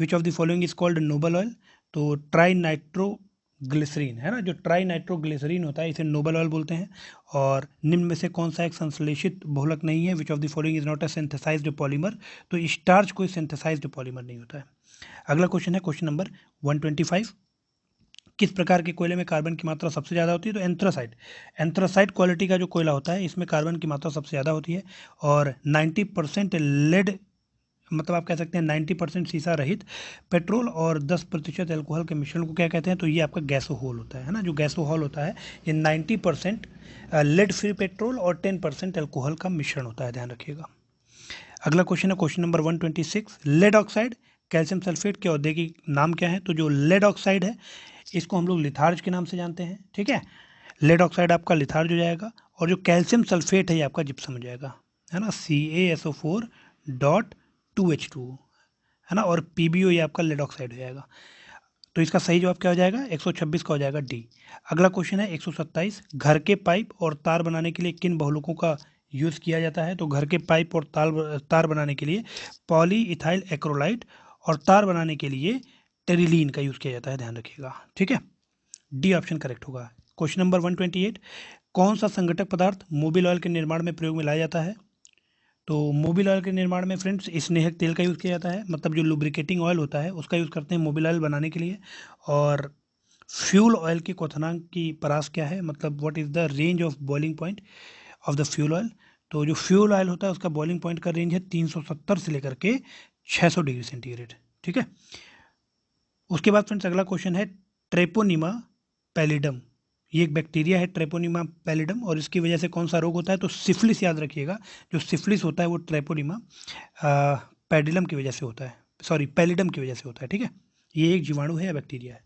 which of the following is called noble oil तो ट्राई नाइट्रो ग्लिसरीन है ना जो ट्राई नाइट्रोग्लिसरीन होता है इसे नोबल ऑयल बोलते हैं और निम्न में से कौन सा एक संश्लेषित बहुलक नहीं है which of the following is not a synthesised polymer तो स्टार्च कोई सिंथेसाइज्ड पॉलीमर नहीं होता है अगला क्वेश्चन है क्वेश्चन नंबर फाइव किस प्रकार के कोयले में कार्बन की मात्रा सबसे ज़्यादा होती है तो एंथ्रासाइट एंथ्रासाइट क्वालिटी का जो कोयला होता है इसमें कार्बन की मात्रा सबसे ज़्यादा होती है और नाइन्टी परसेंट लेड मतलब आप कह सकते हैं नाइन्टी परसेंट सीसा रहित पेट्रोल और दस प्रतिशत एल्कोहल के मिश्रण को क्या कहते हैं तो ये आपका गैसोहॉल होता है ना जो गैसोहॉल होता है ये ninety percent lead free petrol और टेन परसेंट एल्कोहल का मिश्रण होता है ध्यान रखिएगा अगला क्वेश्चन है question number one twenty six lead oxide calcium sulphate के औद्योगिक नाम क्या है तो जो लेड ऑक्साइड है इसको हम लोग लिथार्ज के नाम से जानते हैं ठीक है लेड ऑक्साइड आपका लिथार्ज हो जाएगा और जो कैल्शियम सल्फेट है ये आपका जिप्सम हो जाएगा है ना C A S O four dot two H two है ना और पी बी ओ ये आपका लेड ऑक्साइड हो जाएगा तो इसका सही जवाब क्या हो जाएगा 126 का हो जाएगा डी अगला क्वेश्चन है 127 घर के पाइप और तार बनाने के लिए किन बहुलकों का यूज़ किया जाता है तो घर के पाइप और तार तार बनाने के लिए पॉली इथाइल एक्रोलाइट और तार बनाने के लिए टेरिलीन का यूज़ किया जाता है ध्यान रखिएगा ठीक है डी ऑप्शन करेक्ट होगा क्वेश्चन नंबर 128 कौन सा संगठक पदार्थ मोबिल ऑयल के निर्माण में प्रयोग में लाया जाता है तो मोबिल ऑयल के निर्माण में फ्रेंड्स स्नेहक तेल का यूज़ किया जाता है मतलब जो लुब्रिकेटिंग ऑयल होता है उसका यूज़ करते हैं मोबिल ऑयल बनाने के लिए और फ्यूल ऑयल की क्वथनांक की परास क्या है मतलब what is the range of boiling point of the fuel oil तो जो फ्यूल ऑयल होता है उसका बॉइलिंग पॉइंट का रेंज है 370 से लेकर के 600 डिग्री सेंटीग्रेड ठीक है उसके बाद फ्रेंड्स अगला क्वेश्चन है ट्रेपोनिमा पैलिडम ये एक बैक्टीरिया है ट्रेपोनिमा पैलिडम और इसकी वजह से कौन सा रोग होता है तो सिफलिस याद रखिएगा जो सिफिलिस होता है वो ट्रेपोनिमा पेडिलम की वजह से होता है सॉरी पैलिडम की वजह से होता है ठीक है ये एक जीवाणु है या बैक्टीरिया है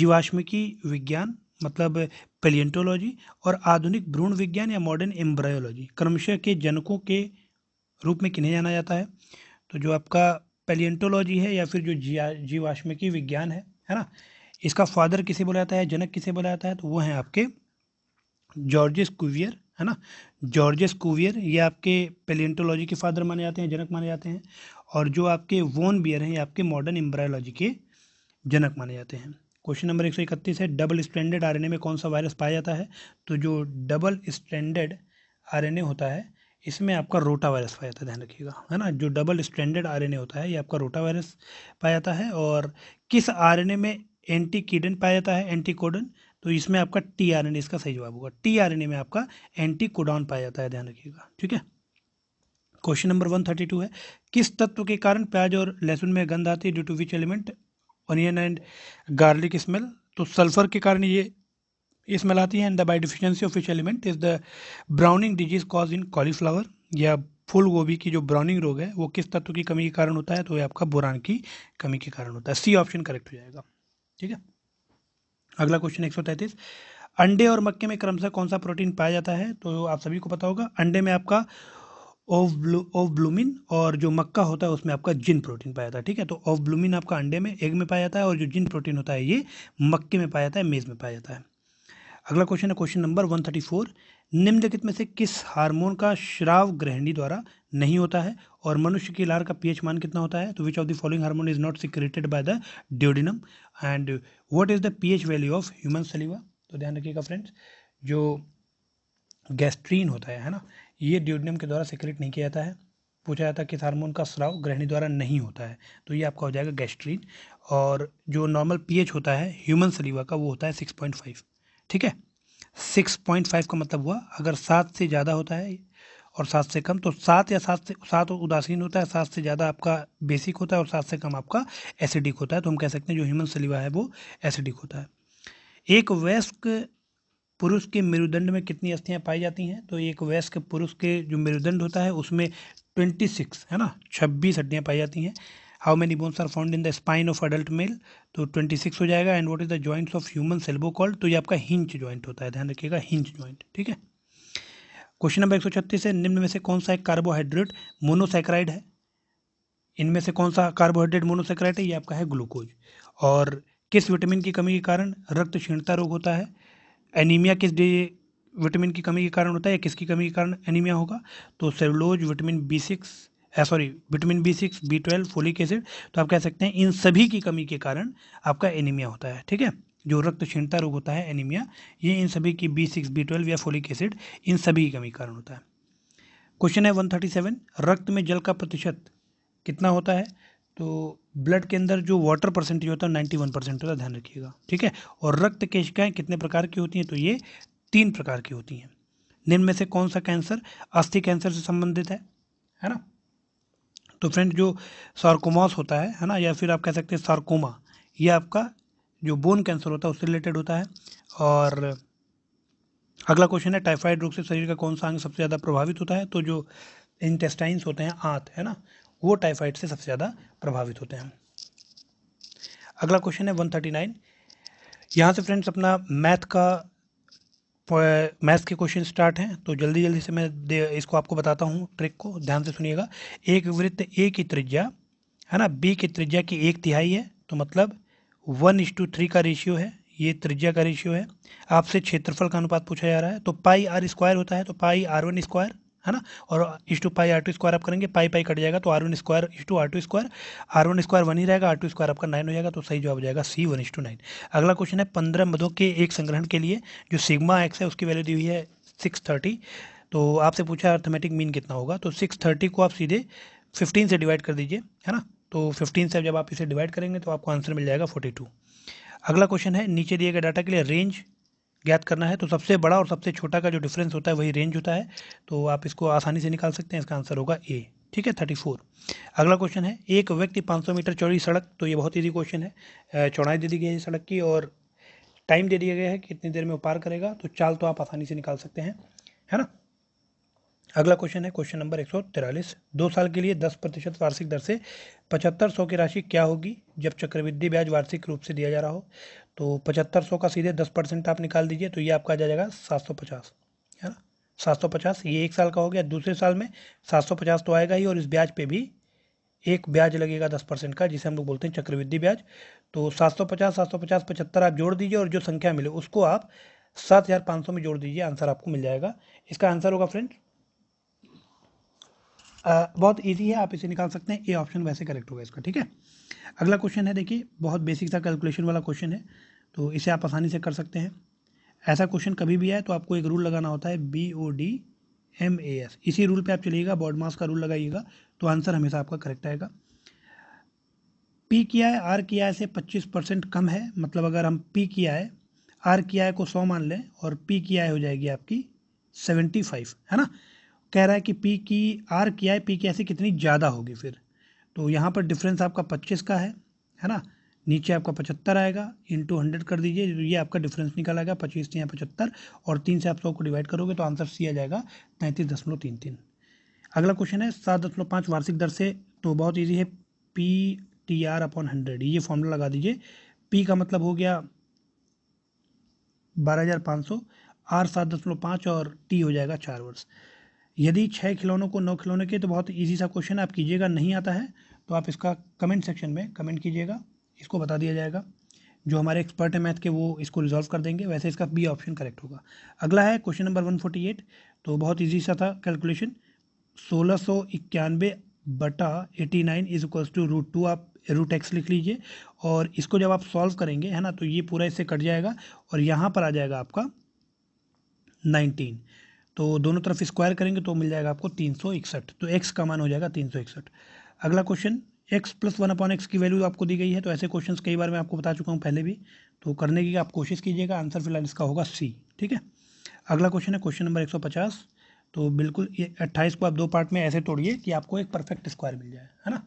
जीवाश्मिकी विज्ञान मतलब पेलियंटोलॉजी और आधुनिक भ्रूण विज्ञान या मॉडर्न एम्ब्रायोलॉजी क्रमशः के जनकों के रूप में किन्हें जाना जाता है तो जो आपका पेलियंटोलॉजी है या फिर जो जीवाश्मिकी विज्ञान है है ना इसका फादर किसे बोला जाता है जनक किसे बोला जाता है तो वो हैं आपके जॉर्जिस कुवियर है ना जॉर्जिस कुवियर ये आपके पेलियंटोलॉजी के फादर माने जाते हैं जनक माने जाते हैं और जो आपके वोन बियर हैं ये आपके मॉडर्न एम्ब्रायोलॉजी के जनक माने जाते हैं क्वेश्चन नंबर एक सौ इकतीस है डबल स्टैंडर्ड आर में कौन सा वायरस पाया जाता है तो जो डबल स्टैंडर्ड आर होता है इसमें आपका रोटा वायरस पाया जाता है ध्यान रखिएगा है ना जो डबल स्टैंडर्ड आरएनए होता है ये आपका रोटा वायरस पाया जाता है और किस आरएनए में एंटीकिडन पाया जाता है एंटीकोडन तो इसमें आपका टी आर एन ए इसका सही जवाब होगा टी आर एन ए में आपका एंटीकोडॉन पाया जाता है ध्यान रखिएगा ठीक है question number one thirty two है किस तत्व के कारण प्याज और लहसुन में गंध आती है due to which element onion and garlic smell तो सल्फर के कारण ये स्मेल आती है and the by deficiency of which element is the browning disease cause in cauliflower या फूल गोभी की जो ब्राउनिंग रोग है वो किस तत्व की कमी के कारण होता है तो ये आपका बोरान की कमी के कारण होता है सी ऑप्शन करेक्ट हो जाएगा ठीक है अगला क्वेश्चन एक सौ अंडे और मक्के में क्रमशः कौन सा प्रोटीन पाया जाता है तो आप सभी को पता होगा अंडे में आपका ओवब्लू ब्लूमिन और जो मक्का होता है उसमें आपका जिन प्रोटीन पाया जाता है ठीक है तो ब्लूमिन आपका अंडे में एग में पाया जाता है और जो जिन प्रोटीन होता है ये मक्के में पाया जाता है मेज़ में पाया जाता है अगला क्वेश्चन है question number one thirty four निम्नलिखित में से किस हार्मोन का श्राव ग्रहणी द्वारा नहीं होता है और मनुष्य के लार का पीएच मान कितना होता है तो which of the following hormone is not secreted by the duodenum and what is the pH value of human saliva तो ध्यान रखिएगा फ्रेंड्स जो गैस्ट्रीन होता है है ना ये ड्योडिनम के द्वारा सिक्रेट नहीं किया जाता है पूछा जाता है किस हार्मोन का स्राव ग्रहणी द्वारा नहीं होता है तो ये आपका हो जाएगा गैस्ट्रीन और जो नॉर्मल पीएच होता है ह्यूमन सलीवा का वो होता है सिक्स पॉइंट फाइव ठीक है सिक्स पॉइंट फाइव का मतलब हुआ अगर सात से ज़्यादा होता है और सात से कम तो सात या सात से सात उदासीन होता है सात से ज़्यादा आपका बेसिक होता है और सात से कम आपका एसिडिक होता है तो हम कह सकते हैं जो ह्यूमन सलीवा है वो एसिडिक होता है एक वयस्क पुरुष के मेरुदंड में कितनी अस्थियाँ पाई जाती हैं तो एक वयस्क पुरुष के जो मेरुदंड होता है उसमें ट्वेंटी सिक्स है ना छब्बीस हड्डियाँ पाई जाती हैं how many bones are found in the spine of adult male तो ट्वेंटी सिक्स हो जाएगा and what is the joints of human elbow called तो ये आपका हिंच ज्वाइंट होता है ध्यान रखिएगा हिंच ज्वाइंट ठीक है क्वेश्चन नंबर एक सौ छत्तीस है निम्न में से कौन सा एक कार्बोहाइड्रेट मोनोसेक्राइड है इनमें से कौन सा कार्बोहाइड्रेट मोनोसेक्राइड है ये आपका है ग्लूकोज और किस विटामिन की कमी के कारण रक्त क्षीणता रोग होता है एनीमिया किस डी विटामिन की कमी के कारण होता है या किसकी कमी के कारण एनीमिया होगा तो cellulose vitamin B six sorry vitamin B six B twelve folic acid तो आप कह सकते हैं इन सभी की कमी के कारण आपका एनीमिया होता है ठीक है जो रक्त क्षीणता रोग होता है एनीमिया ये इन सभी की बी सिक्स बी ट्वेल्व या फोलिक एसिड इन सभी की कमी कारण होता है क्वेश्चन है वन थर्टी सेवन रक्त में जल का प्रतिशत कितना होता है तो ब्लड के अंदर जो वाटर परसेंटेज होता है नाइन्टी वन परसेंट होता है ध्यान रखिएगा ठीक है और रक्त केशिकाएँ कितने प्रकार की होती हैं तो ये तीन प्रकार की होती हैं निम्न में से कौन सा कैंसर अस्थि कैंसर से संबंधित है है ना तो फ्रेंड जो सार्कोमास होता है है ना या फिर आप कह सकते हैं सार्कोमा ये आपका जो बोन कैंसर होता है उससे रिलेटेड होता है और अगला क्वेश्चन है टाइफाइड रोग से शरीर का कौन सा अंग सबसे ज़्यादा प्रभावित होता है तो जो इंटेस्टाइन्स होते हैं आंत है ना वो टाइफाइड से सबसे ज़्यादा प्रभावित होते हैं अगला क्वेश्चन है वन थर्टी नाइन यहाँ से फ्रेंड्स अपना मैथ का मैथ के क्वेश्चन स्टार्ट हैं तो जल्दी जल्दी से मैं इसको आपको बताता हूँ ट्रिक को ध्यान से सुनिएगा एक वृत्त ए की त्रिज्या है ना बी की त्रिज्या की एक तिहाई है तो मतलब वन इज टू थ्री का रेशियो है ये त्रिज्या का रेशियो है आपसे क्षेत्रफल का अनुपात पूछा जा रहा है तो पाई आर स्क्वायर होता है तो पाई आर वन स्क्वायर है ना और is to pi r two square आप करेंगे पाई पाई कट जाएगा तो r one square is to r two square r one square one ही रहेगा आर टू स्क्वायर आपका नाइन हो जाएगा तो सही जवाब हो जाएगा C one is to nine अगला क्वेश्चन है पंद्रह मदों के एक संग्रहण के लिए जो सिग्मा एक्स है उसकी वैल्यू दी हुई है सिक्स थर्टी तो आपसे पूछा अर्थमेटिक मीन कितना होगा तो सिक्स थर्टी को आप सीधे फिफ्टीन से डिवाइड कर दीजिए है ना तो फिफ्टीन से जब आप इसे डिवाइड करेंगे तो आपको आंसर मिल जाएगा फोर्टी टू अगला क्वेश्चन है नीचे दिए गए डाटा के लिए रेंज ज्ञात करना है तो सबसे बड़ा और सबसे छोटा का जो डिफरेंस होता है वही रेंज होता है तो आप इसको आसानी से निकाल सकते हैं इसका आंसर होगा ए ठीक है थर्टी फोर अगला क्वेश्चन है एक व्यक्ति 500 मीटर चौड़ी सड़क तो ये बहुत ईजी क्वेश्चन है चौड़ाई दे दी गई है सड़क की और टाइम दे दिया गया है कितनी देर में वो पार करेगा तो चाल तो आप आसानी से निकाल सकते हैं है ना अगला क्वेश्चन है क्वेश्चन नंबर एक सौ तिरालीस दो साल के लिए दस प्रतिशत वार्षिक दर से पचहत्तर सौ की राशि क्या होगी जब चक्रवृद्धि ब्याज वार्षिक रूप से दिया जा रहा हो तो पचहत्तर सौ का सीधे दस परसेंट आप निकाल दीजिए तो ये आपका आ जाएगा सात सौ पचास है ना सात सौ पचास ये एक साल का हो गया दूसरे साल में सात सौ पचास तो आएगा ही और इस ब्याज पे भी एक ब्याज लगेगा दस परसेंट का जिसे हम लोग बोलते हैं चक्रवृद्धि ब्याज तो सात सौ पचास सात सौ पचास पचहत्तर आप जोड़ दीजिए और जो संख्या मिले उसको आप सात हज़ार पाँच सौ में जोड़ दीजिए आंसर आपको मिल जाएगा इसका आंसर होगा फ्रेंड बहुत ईजी है आप इसे निकाल सकते हैं ए ऑप्शन वैसे करेक्ट होगा इसका ठीक है अगला क्वेश्चन है देखिए बहुत बेसिक सा कैलकुलेशन वाला क्वेश्चन है तो इसे आप आसानी से कर सकते हैं ऐसा क्वेश्चन कभी भी आए तो आपको एक रूल लगाना होता है B O D M A S इसी रूल पे आप चलिएगा बॉड मास का रूल लगाइएगा तो आंसर हमेशा आपका करेक्ट आएगा पी किया है आर किया है से 25 परसेंट कम है मतलब अगर हम पी किया है आर किया है को 100 मान लें और पी किया है हो जाएगी आपकी 75 है ना कह रहा है कि पी की आर की आई पी की ऐसी कितनी ज़्यादा होगी फिर तो यहाँ पर डिफरेंस आपका पच्चीस का है है ना नीचे आपका पचहत्तर आएगा इंटू हंड्रेड कर दीजिए ये आपका डिफरेंस निकल आएगा पच्चीस से यहाँ पचहत्तर और तीन से आप सौ को डिवाइड करोगे तो आंसर सी आ जाएगा तैंतीस दशमलव तीन तीन अगला क्वेश्चन है सात दशमलव पाँच वार्षिक दर से तो बहुत ईजी है P T R upon hundred ये फॉर्मूला लगा दीजिए पी का मतलब हो गया बारह हज़ार पाँच सौ आर सात दशमलव पाँच और टी हो जाएगा चार वर्ष यदि छः खिलौनों को नौ खिलौने के तो बहुत ईजी सा क्वेश्चन आप कीजिएगा नहीं आता है तो आप इसका कमेंट सेक्शन में कमेंट कीजिएगा इसको बता दिया जाएगा जो हमारे एक्सपर्ट हैं मैथ के वो इसको रिजॉल्व कर देंगे वैसे इसका बी ऑप्शन करेक्ट होगा अगला है question number one forty eight तो बहुत ईजी सा था कैलकुलेशन सोलह सौ इक्यानवे बटा eighty nine is equals to root two आप रूट एक्स लिख लीजिए और इसको जब आप सॉल्व करेंगे है ना तो ये पूरा इससे कट जाएगा और यहाँ पर आ जाएगा आपका नाइनटीन तो दोनों तरफ स्क्वायर करेंगे तो मिल जाएगा आपको तीन सौ इकसठ तो एक्स का मान हो जाएगा तीन सौ इकसठ अगला question x plus one upon x की वैल्यू आपको दी गई है तो ऐसे क्वेश्चन कई बार मैं आपको बता चुका हूँ पहले भी तो करने की आप कोशिश कीजिएगा आंसर फिलहाल इसका होगा सी ठीक है अगला क्वेश्चन है क्वेश्चन नंबर एक सौ पचास तो बिल्कुल ये अट्ठाईस को आप दो पार्ट में ऐसे तोड़िए कि आपको एक परफेक्ट स्क्वायर मिल जाए है ना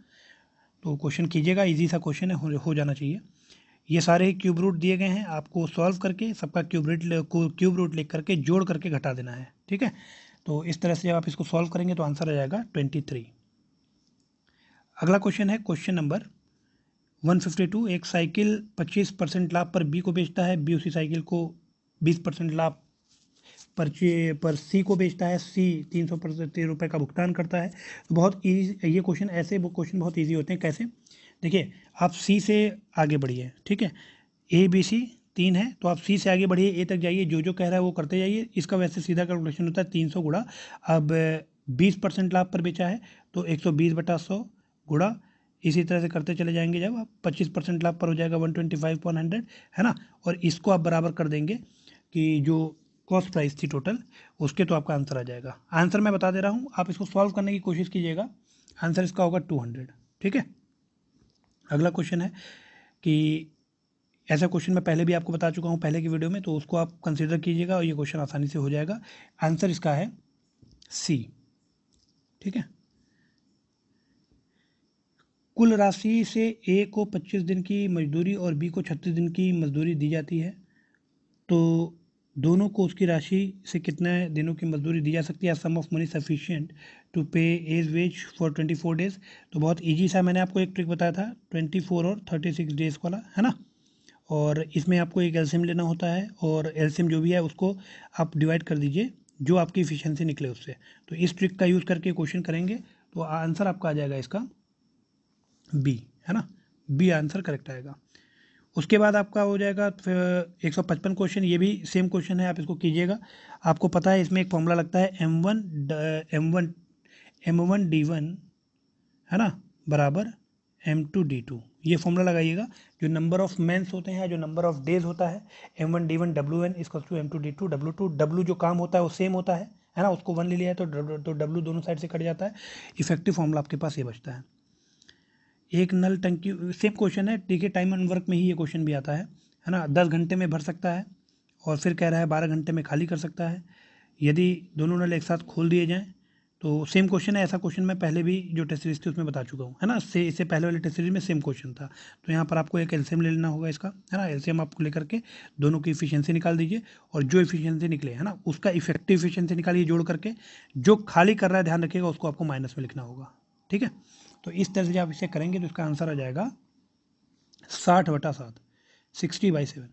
तो क्वेश्चन कीजिएगा इजी सा क्वेश्चन है हो, हो जाना चाहिए ये सारे ही क्यूब रूट दिए गए हैं आपको सॉल्व करके सबका क्यूब रूट क्यूब रूट लिख करके जोड़ करके घटा देना है ठीक है तो इस तरह से जब आप इसको सॉल्व करेंगे तो आंसर आ जाएगा ट्वेंटी थ्री अगला क्वेश्चन है question number one fifty two एक साइकिल पच्चीस परसेंट लाभ पर बी को बेचता है बी उसी साइकिल को बीस परसेंट लाभ पर पर सी को बेचता है सी तीन सौ रुपये का भुगतान करता है तो बहुत ईजी ये क्वेश्चन ऐसे क्वेश्चन बहुत ईजी होते हैं कैसे देखिए आप सी से आगे बढ़िए ठीक है ए बी सी तीन है तो आप सी से आगे बढ़िए ए तक जाइए जो जो कह रहा है वो करते जाइए इसका वैसे सीधा कैलकुलेशन होता है तीन सौ गुड़ा अब बीस परसेंट लाभ पर बेचा है तो एक सौ बीस बटा सौ गुड़ा इसी तरह से करते चले जाएंगे जब आप पच्चीस परसेंट लाभ पर हो जाएगा one twenty five one hundred है ना और इसको आप बराबर कर देंगे कि जो कॉस्ट प्राइस थी टोटल उसके तो आपका आंसर आ जाएगा आंसर मैं बता दे रहा हूँ आप इसको सॉल्व करने की कोशिश कीजिएगा आंसर इसका होगा टू हंड्रेड ठीक है अगला क्वेश्चन है कि ऐसा क्वेश्चन मैं पहले भी आपको बता चुका हूँ पहले की वीडियो में तो उसको आप कंसिडर कीजिएगा और ये क्वेश्चन आसानी से हो जाएगा आंसर इसका है सी ठीक है कुल राशि से ए को 25 दिन की मजदूरी और बी को 36 दिन की मजदूरी दी जाती है तो दोनों को उसकी राशि से कितने दिनों की मजदूरी दी जा सकती है sum of money sufficient to pay as wage for twenty four days तो बहुत ईजी सा मैंने आपको एक ट्रिक बताया था ट्वेंटी फोर और थर्टी सिक्स डेज वाला है ना और इसमें आपको एक एल्सियम लेना होता है और एल्सियम जो भी है उसको आप डिवाइड कर दीजिए जो आपकी इफिशियंसी निकले उससे तो इस ट्रिक का यूज़ करके क्वेश्चन करेंगे तो आंसर आपका आ जाएगा इसका बी है ना बी आंसर करेक्ट आएगा उसके बाद आपका हो जाएगा एक सौ पचपन क्वेश्चन ये भी सेम क्वेश्चन है आप इसको कीजिएगा आपको पता है इसमें एक फॉर्मूला लगता है M one M one M one D one है ना बराबर एम टू डी टू ये फॉर्मूला लगाइएगा जो नंबर ऑफ मेंस होते हैं जो नंबर ऑफ डेज होता है M one D one W N इसको to M two D two W two W जो काम होता है वो सेम होता है है ना उसको वन ले लिया है तो तो डब्ल्यू दोनों साइड से कट जाता है इफेक्टिव फॉर्मूला आपके पास ये बचता है एक नल टंकी सेम क्वेश्चन है ठीक है टाइम एंड वर्क में ही ये क्वेश्चन भी आता है है ना दस घंटे में भर सकता है और फिर कह रहा है बारह घंटे में खाली कर सकता है यदि दोनों नल एक साथ खोल दिए जाएँ तो सेम क्वेश्चन है ऐसा क्वेश्चन मैं पहले भी जो टेस्ट सीरीज थी उसमें बता चुका हूँ है ना से इससे पहले वाले टेस्ट सीरीज में सेम क्वेश्चन था तो यहाँ पर आपको एक एल्सियम ले लेना होगा इसका है ना एल्सियम आपको लेकर के दोनों की इफिशियंसी निकाल दीजिए और जो इफिशियंसी निकले है ना उसका इफेक्टिव इफिशियंसी निकालिए जोड़ करके जो खाली कर रहा है ध्यान रखिएगा उसको आपको माइनस में लिखना होगा ठीक है तो इस तरह से जब आप इसे करेंगे तो इसका आंसर आ जाएगा साठ बटा सात सिक्सटी बाई सेवन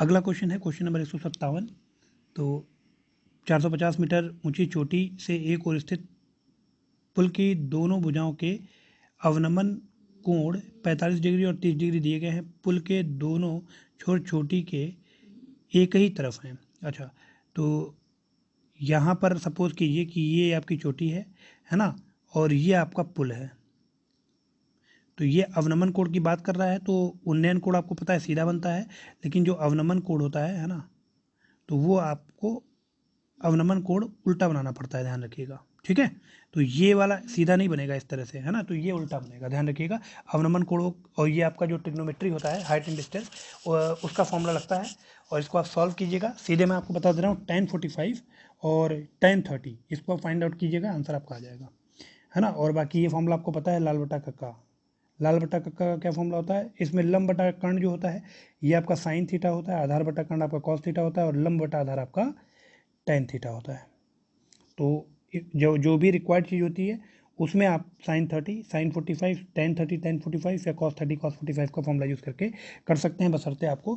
अगला क्वेश्चन है क्वेश्चन नंबर एक सौ सत्तावन तो चार सौ पचास मीटर ऊंची चोटी से एक और स्थित पुल की दोनों भुजाओं के अवनमन कोण पैंतालीस डिग्री और तीस डिग्री दिए गए हैं पुल के दोनों छोर चोटी के एक ही तरफ हैं अच्छा तो यहाँ पर सपोज़ कीजिए कि ये आपकी चोटी है है ना और ये आपका पुल है तो ये अवनमन कोड की बात कर रहा है तो उन्नयन कोड आपको पता है सीधा बनता है लेकिन जो अवनमन कोड होता है है ना तो वो आपको अवनमन कोड उल्टा बनाना पड़ता है ध्यान रखिएगा ठीक है तो ये वाला सीधा नहीं बनेगा इस तरह से है ना तो ये उल्टा बनेगा ध्यान रखिएगा अवनमन कोड और ये आपका जो ट्रिग्नोमेट्री होता है हाइट एंड डिस्टेंस उसका फॉर्मूला लगता है और इसको आप सॉल्व कीजिएगा सीधे मैं आपको बता दे रहा हूँ टेन फोर्टी फाइव और टेन थर्टी इसको आप फाइंड आउट कीजिएगा आंसर आपका आ जाएगा है ना और बाकी ये फॉर्मूला आपको पता है लाल बटा कक्का लाल बटा कक्का का क्या फॉर्मूला होता है इसमें लंब बटा कर्ण जो होता है ये आपका साइन थीटा होता है आधार बटा कर्ण आपका कॉस थीटा होता है और लंब बटा आधार आपका टेन थीटा होता है तो जो जो भी रिक्वायर्ड चीज़ होती है उसमें आप sine thirty sine forty five tan thirty tan forty five या cos thirty cos forty five का फॉर्मूला यूज़ करके कर सकते हैं बसरते आपको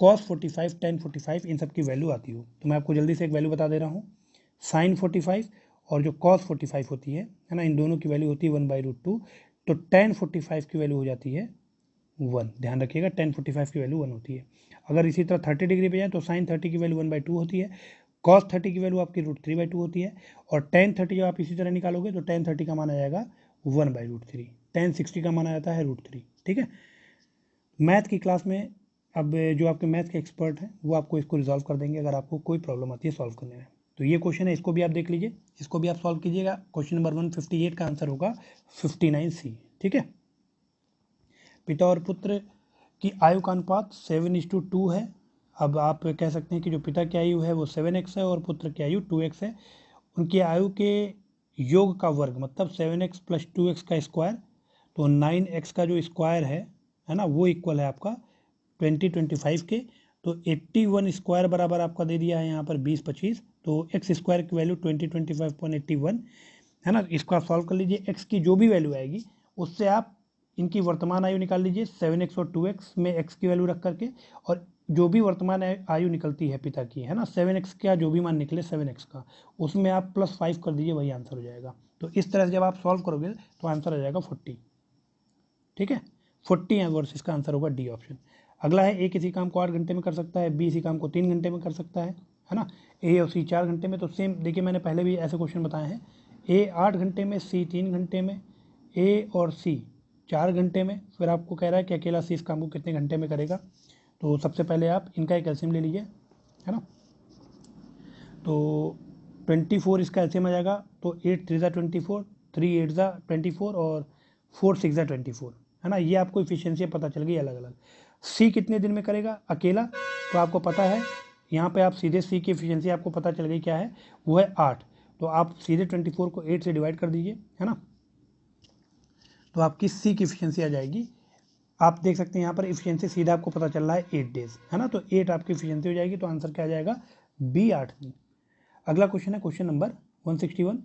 cos forty five tan forty five इन सब की वैल्यू आती हो तो मैं आपको जल्दी से एक वैल्यू बता दे रहा हूँ साइन फोर्टी फाइव और जो कॉस फोर्टी फाइव होती है है ना इन दोनों की वैल्यू होती है वन बाई रूट टू तो टेन फोर्टी फाइव की वैल्यू हो जाती है वन ध्यान रखिएगा टेन फोर्टी फाइव की वैल्यू वन होती है अगर इसी तरह थर्टी डिग्री पे जाए तो साइन थर्टी की वैल्यू वन बाई टू होती है कॉस थर्टी की वैल्यू आपकी रूट थ्री बाई टू होती है और टेन थर्टी जब आप इसी तरह निकालोगे तो टेन थर्टी का माना जाएगा one by root three tan sixty का माना जाता है रूट थ्री ठीक है मैथ की क्लास में अब जो आपके मैथ के एक्सपर्ट हैं वो आपको इसको रिजॉल्व कर देंगे अगर आपको कोई प्रॉब्लम आती है सॉल्व करने में तो ये क्वेश्चन है इसको भी आप देख लीजिए इसको भी आप सॉल्व कीजिएगा question number one fifty eight का आंसर होगा फिफ्टी नाइन सी ठीक है पिता और पुत्र की आयु का अनुपात सेवन इज टू टू है अब आप कह सकते हैं कि जो पिता की आयु है वो सेवन एक्स है और पुत्र की आयु टू एक्स है उनकी आयु के योग का वर्ग मतलब seven x plus two x का स्क्वायर तो नाइन एक्स का जो स्क्वायर है है ना वो इक्वल है आपका ट्वेंटी ट्वेंटी फाइव के तो एट्टी वन स्क्वायर बराबर आपका दे दिया है यहाँ पर बीस पच्चीस तो एक्स स्क्वायर की value twenty twenty five point eighty one है ना इसको आप सॉल्व कर लीजिए एक्स की जो भी वैल्यू आएगी उससे आप इनकी वर्तमान आयु निकाल लीजिए सेवन एक्स और टू एक्स में एक्स की वैल्यू रख करके और जो भी वर्तमान आयु निकलती है पिता की है ना सेवन एक्स का जो भी मान निकले सेवन एक्स का उसमें आप प्लस फाइव कर दीजिए वही आंसर हो जाएगा तो इस तरह से जब आप सॉल्व करोगे तो आंसर आ जाएगा फोर्टी ठीक है फोर्टी वर्ष इसका आंसर होगा डी ऑप्शन अगला है ए किसी काम को आठ घंटे में कर सकता है बी इसी काम को तीन घंटे में कर सकता है है ना ए और सी चार घंटे में तो सेम देखिए मैंने पहले भी ऐसे क्वेश्चन बताए हैं ए आठ घंटे में सी तीन घंटे में ए और सी चार घंटे में फिर आपको कह रहा है कि अकेला सी इस काम को कितने घंटे में करेगा तो सबसे पहले आप इनका एक एल्सियम ले लीजिए है ना तो ट्वेंटी फोर इसका एल्सियम आ जाएगा तो eight threes are twenty four three eights are twenty four और four sixes are twenty four है ना ये आपको इफिशियंसी पता चल गई अलग अलग सी कितने दिन में करेगा अकेला तो आपको पता है यहाँ पे आप सीधे सी की एफिशिएंसी आपको पता चल गई क्या है वो है आठ तो आप सीधे ट्वेंटी फोर को एट से डिवाइड कर दीजिए है ना तो आपकी सी की एफिशिएंसी आ जाएगी आप देख सकते हैं यहाँ पर एफिशिएंसी सीधा आपको पता चल रहा है एट डेज है ना तो एट आपकी एफिशिएंसी हो जाएगी तो आंसर क्या आ जाएगा बी आठ दिन अगला क्वेश्चन है क्वेश्चन नंबर वन वन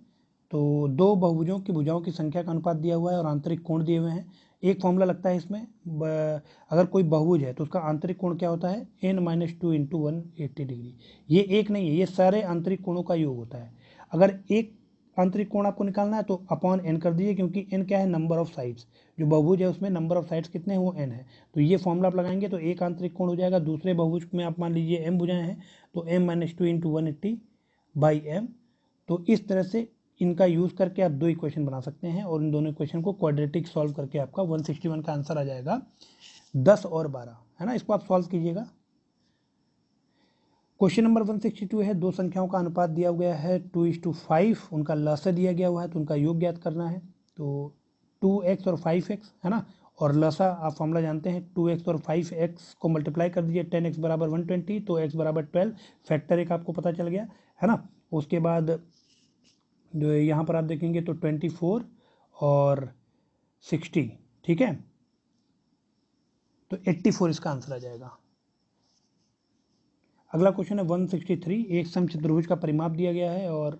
तो दो बहुभुजों की भुजाओं की संख्या का अनुपात दिया हुआ है और आंतरिक कोण दिए हुए हैं एक फॉर्मूला लगता है इसमें अगर कोई बहुभुज है तो उसका आंतरिक कोण क्या होता है n minus two into one eighty degree ये एक नहीं है ये सारे आंतरिक कोणों का योग होता है अगर एक आंतरिक कोण आपको निकालना है तो अपॉन एन कर दीजिए क्योंकि एन क्या है नंबर ऑफ साइड्स जो बहुभुज है उसमें नंबर ऑफ साइड्स कितने हैं वो एन है तो ये फॉर्मूला आप लगाएंगे तो एक आंतरिक कोण हो जाएगा दूसरे बहुभुज में आप मान लीजिए एम बुझाए हैं तो M minus two into one eighty by M तो इस तरह से इनका यूज़ करके आप दो इक्वेशन बना सकते हैं और इन दोनों इक्वेशन को क्वाड्रेटिक सॉल्व करके आपका 161 का आंसर आ जाएगा 10 और 12 है ना इसको आप सॉल्व कीजिएगा क्वेश्चन नंबर 162 है दो संख्याओं का अनुपात दिया गया है टू इज टू फाइव उनका लसा दिया गया हुआ है तो उनका योग ज्ञात करना है तो टू एक्स और फाइव एक्स है ना और लसा आप फॉर्मूला जानते हैं टू एक्स और फाइव एक्स को मल्टीप्लाई कर दीजिए टेन एक्स बराबर वन ट्वेंटी तो एक्स बराबर ट्वेल्व फैक्टर एक आपको पता चल गया है ना उसके बाद जो यहाँ पर आप देखेंगे तो ट्वेंटी फोर और सिक्सटी ठीक है तो एट्टी फोर इसका आंसर आ जाएगा अगला क्वेश्चन है वन सिक्सटी थ्री एक सम चतुर्भुज का परिमाप दिया गया है और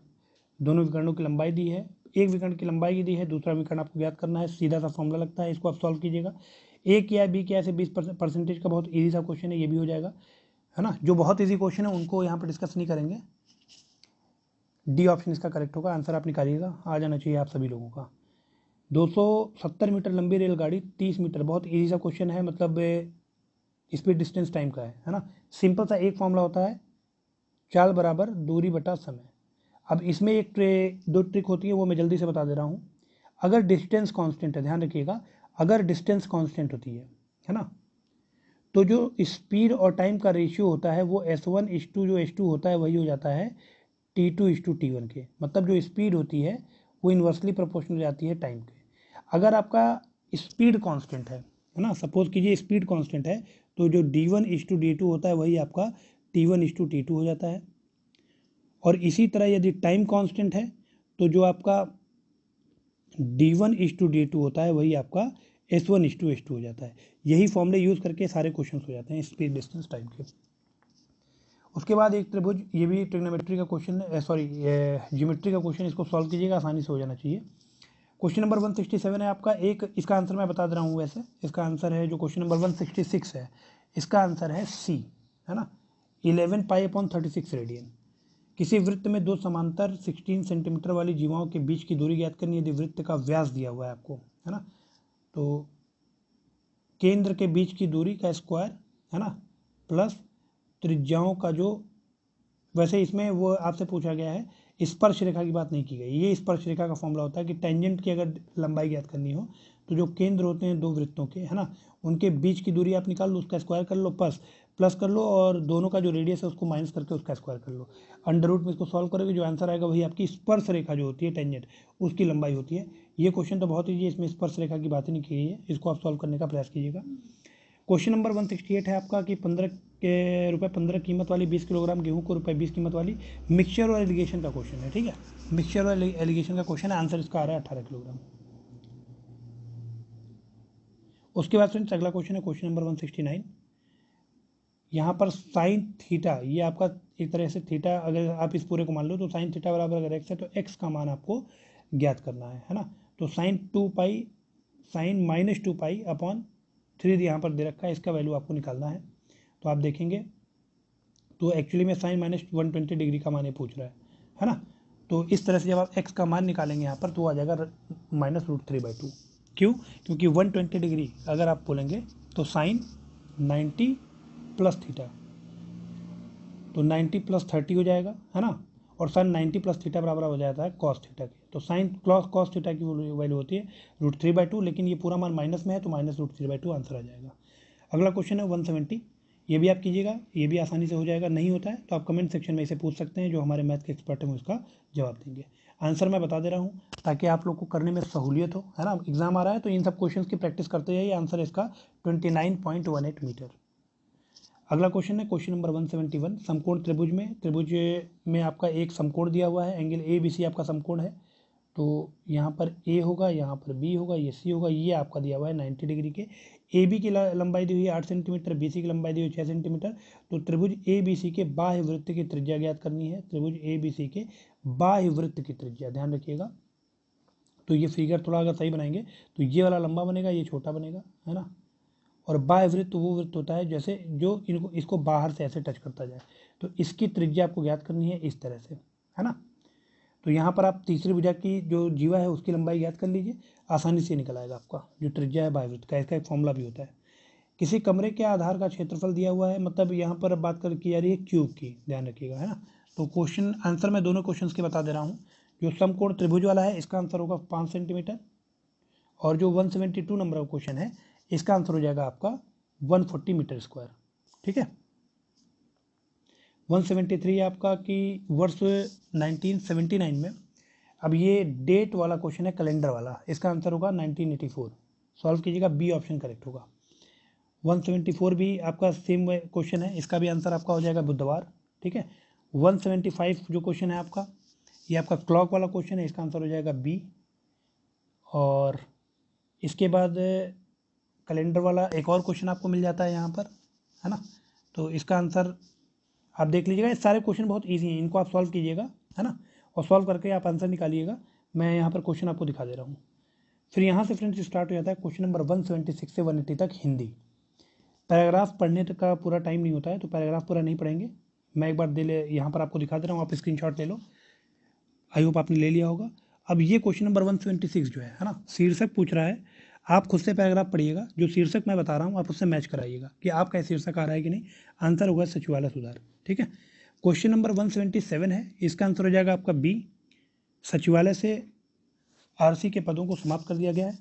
दोनों विकर्णों की लंबाई दी है एक विकर्ण की लंबाई की दी है दूसरा विकर्ण आपको ज्ञात करना है सीधा सा फॉर्मूला लगता है इसको आप सॉल्व कीजिएगा ए क्या है बी क्या है बीस परसेंटेज का बहुत ईजी सा क्वेश्चन है ये भी हो जाएगा है ना जो बहुत ईजी क्वेश्चन है उनको यहाँ पर डिस्कस नहीं करेंगे डी ऑप्शन इसका करेक्ट होगा आंसर आप निकालिएगा आ जाना चाहिए आप सभी लोगों का 270 मीटर लंबी रेलगाड़ी 30 मीटर बहुत ईजी सा क्वेश्चन है मतलब स्पीड डिस्टेंस टाइम का है है ना सिंपल सा एक फॉर्मूला होता है चाल बराबर दूरी बटा समय अब इसमें एक ट्रे दो ट्रिक होती है वो मैं जल्दी से बता दे रहा हूँ अगर डिस्टेंस कॉन्स्टेंट है ध्यान रखिएगा अगर डिस्टेंस कॉन्स्टेंट होती है है ना तो जो स्पीड और टाइम का रेशियो होता है वो एस वन एस टू जो एस टू होता है वही हो जाता है T two is to T one के मतलब जो स्पीड होती है वो इन्वर्सली प्रोपोर्शनल हो जाती है टाइम के अगर आपका स्पीड कांस्टेंट है है ना सपोज कीजिए स्पीड कांस्टेंट है तो जो D one is to D two होता है वही आपका T one is to T two हो जाता है और इसी तरह यदि टाइम कांस्टेंट है तो जो आपका D one is to D two होता है वही आपका S one is to S two हो जाता है यही फॉर्मूले यूज़ करके सारे क्वेश्चन हो जाते हैं स्पीड डिस्टेंस टाइम के उसके बाद एक त्रिभुज ये भी ट्रिग्नोमेट्री का क्वेश्चन सॉरी ज्योमेट्री का क्वेश्चन इसको सॉल्व कीजिएगा आसानी से हो जाना चाहिए question number one sixty seven है आपका एक इसका आंसर मैं बता दे रहा हूँ वैसे इसका आंसर है जो question number one sixty six है इसका आंसर है सी है ना eleven pi upon thirty six radian किसी वृत्त में दो समांतर सिक्सटीन सेंटीमीटर वाली जीवाओं के बीच की दूरी ज्ञात करनी यदि वृत्त का व्यास दिया हुआ है आपको है ना तो केंद्र के बीच की दूरी का स्क्वायर है ना प्लस त्रिज्याओं का जो वैसे इसमें वो आपसे पूछा गया है स्पर्श रेखा की बात नहीं की गई ये स्पर्श रेखा का फॉर्मूला होता है कि टेंजेंट की अगर लंबाई ज्ञात करनी हो तो जो केंद्र होते हैं दो वृत्तों के है ना उनके बीच की दूरी आप निकाल लो उसका स्क्वायर कर लो प्लस प्लस कर लो और दोनों का जो रेडियस है उसको माइनस करके उसका स्क्वायर कर लो अंडर रूट में इसको सॉल्व करोगे जो आंसर आएगा वही आपकी स्पर्श रेखा जो होती है टेंजेंट उसकी लंबाई होती है ये क्वेश्चन तो बहुत ईजी है इसमें स्पर्श रेखा की बात ही नहीं की गई है इसको आप सॉल्व करने का प्रयास कीजिएगा question number one sixty eight है आपका कि पंद्रह के रुपये पंद्रह कीमत वाली बीस किलोग्राम गेहूं को रुपये बीस कीमत वाली मिक्सचर और एलिगेशन का क्वेश्चन है ठीक है मिक्सचर और एलिगेशन का क्वेश्चन है आंसर इसका आ रहा है अठारह किलोग्राम उसके बाद फ्रेंड्स अगला क्वेश्चन है question number one sixty nine यहाँ पर साइन थीटा ये आपका एक तरह से थीटा अगर आप इस पूरे को मान लो तो साइन थीटा बराबर अगर एक्स है तो एक्स का मान आपको ज्ञात करना है है ना तो sine two pi sine minus two pi upon three तो यहाँ पर दे रखा है इसका वैल्यू आपको निकालना है तो आप देखेंगे तो एक्चुअली में sine minus one twenty degree का मान ये पूछ रहा है है ना तो इस तरह से जब आप एक्स का मान निकालेंगे यहाँ पर तो आ जाएगा minus root three by two क्यों क्योंकि वन ट्वेंटी डिग्री अगर आप बोलेंगे तो साइन नाइन्टी प्लस थीटा तो नाइन्टी प्लस थर्टी हो जाएगा है ना और साइन नाइन्टी प्लस थीटा बराबर हो जाता है कॉस थीटा के तो साइन क्लॉस कॉस थीटा की वैल्यू होती है रूट थ्री बाई टू लेकिन ये पूरा मान माइनस में है तो minus root three by two answer आ जाएगा अगला क्वेश्चन है वन सेवेंटी ये भी आप कीजिएगा ये भी आसानी से हो जाएगा नहीं होता है तो आप कमेंट सेक्शन में इसे पूछ सकते हैं जो हमारे मैथ के एक्सपर्ट हैं उसका जवाब देंगे आंसर मैं बता दे रहा हूँ ताकि आप लोग को करने में सहूलियत हो है ना एग्जाम आ रहा है तो इन सब क्वेश्चन की प्रैक्टिस करते जाइए आंसर इसका twenty nine point one eight meter अगला क्वेश्चन है क्वेश्चन नंबर 171 समकोण त्रिभुज में त्रिभुज में आपका एक समकोण दिया हुआ है एंगल ए बी सी आपका समकोण है तो यहाँ पर ए होगा यहाँ पर बी होगा ये सी होगा ये आपका दिया हुआ है नाइन्टी डिग्री के ए बी की लंबाई दी हुई है आठ सेंटीमीटर बी सी की लंबाई दी हुई छः सेंटीमीटर तो त्रिभुज ए बी सी के बाह्य वृत्त की त्रिज्या ज्ञात करनी है त्रिभुज ए बी सी के बाह्य वृत्त की त्रिज्या ध्यान रखिएगा तो ये फिगर थोड़ा अगर सही बनाएंगे तो ये वाला लंबा बनेगा ये छोटा बनेगा है ना और बाह्यवृत्त वो वृत्त होता है जैसे जो इनको इसको बाहर से ऐसे टच करता जाए तो इसकी त्रिज्या आपको ज्ञात करनी है इस तरह से है ना तो यहाँ पर आप तीसरी भुजा की जो जीवा है उसकी लंबाई ज्ञात कर लीजिए आसानी से निकल आएगा आपका जो त्रिज्या है बाह्यवृत्त का इसका एक फॉर्मूला भी होता है किसी कमरे के आधार का क्षेत्रफल दिया हुआ है मतलब यहाँ पर बात कर की जा रही है क्यूब की ध्यान रखिएगा है ना तो क्वेश्चन आंसर मैं दोनों क्वेश्चन के बता दे रहा हूँ जो समकोण त्रिभुज वाला है इसका आंसर होगा पाँच सेंटीमीटर और जो 172 नंबर का क्वेश्चन है इसका आंसर हो जाएगा आपका 140 मीटर स्क्वायर ठीक है 173 थ्री आपका कि वर्ष 1979 में अब ये डेट वाला क्वेश्चन है कैलेंडर वाला इसका आंसर होगा 1984 सॉल्व कीजिएगा बी ऑप्शन करेक्ट होगा 174 भी आपका सेम क्वेश्चन है इसका भी आंसर आपका हो जाएगा बुधवार ठीक है 175 जो क्वेश्चन है आपका ये आपका क्लॉक वाला क्वेश्चन है इसका आंसर हो जाएगा बी और इसके बाद कैलेंडर वाला एक और क्वेश्चन आपको मिल जाता है यहाँ पर है ना तो इसका आंसर आप देख लीजिएगा ये सारे क्वेश्चन बहुत ईजी हैं इनको आप सॉल्व कीजिएगा है ना और सॉल्व करके आप आंसर निकालिएगा मैं यहाँ पर क्वेश्चन आपको दिखा दे रहा हूँ फिर यहाँ से फ्रेंड्स स्टार्ट हो जाता है question number one seventy six से वन एटी तक हिंदी पैराग्राफ पढ़ने तक का पूरा टाइम नहीं होता है तो पैराग्राफ पूरा नहीं पढ़ेंगे मैं एक बार दे ले यहाँ पर आपको दिखा दे रहा हूँ आप शॉट ले लो आई होप आपने ले लिया होगा अब ये question number one seventy six जो है है ना शीर्षक पूछ रहा है आप खुद से पैराग्राफ पढ़िएगा जो शीर्षक मैं बता रहा हूँ आप उससे मैच कराइएगा कि आपका शीर्षक आ रहा है कि नहीं आंसर होगा सचिवालय सुधार ठीक है question number one seventy seven है इसका आंसर हो जाएगा आपका बी सचिवालय से आरसी के पदों को समाप्त कर दिया गया है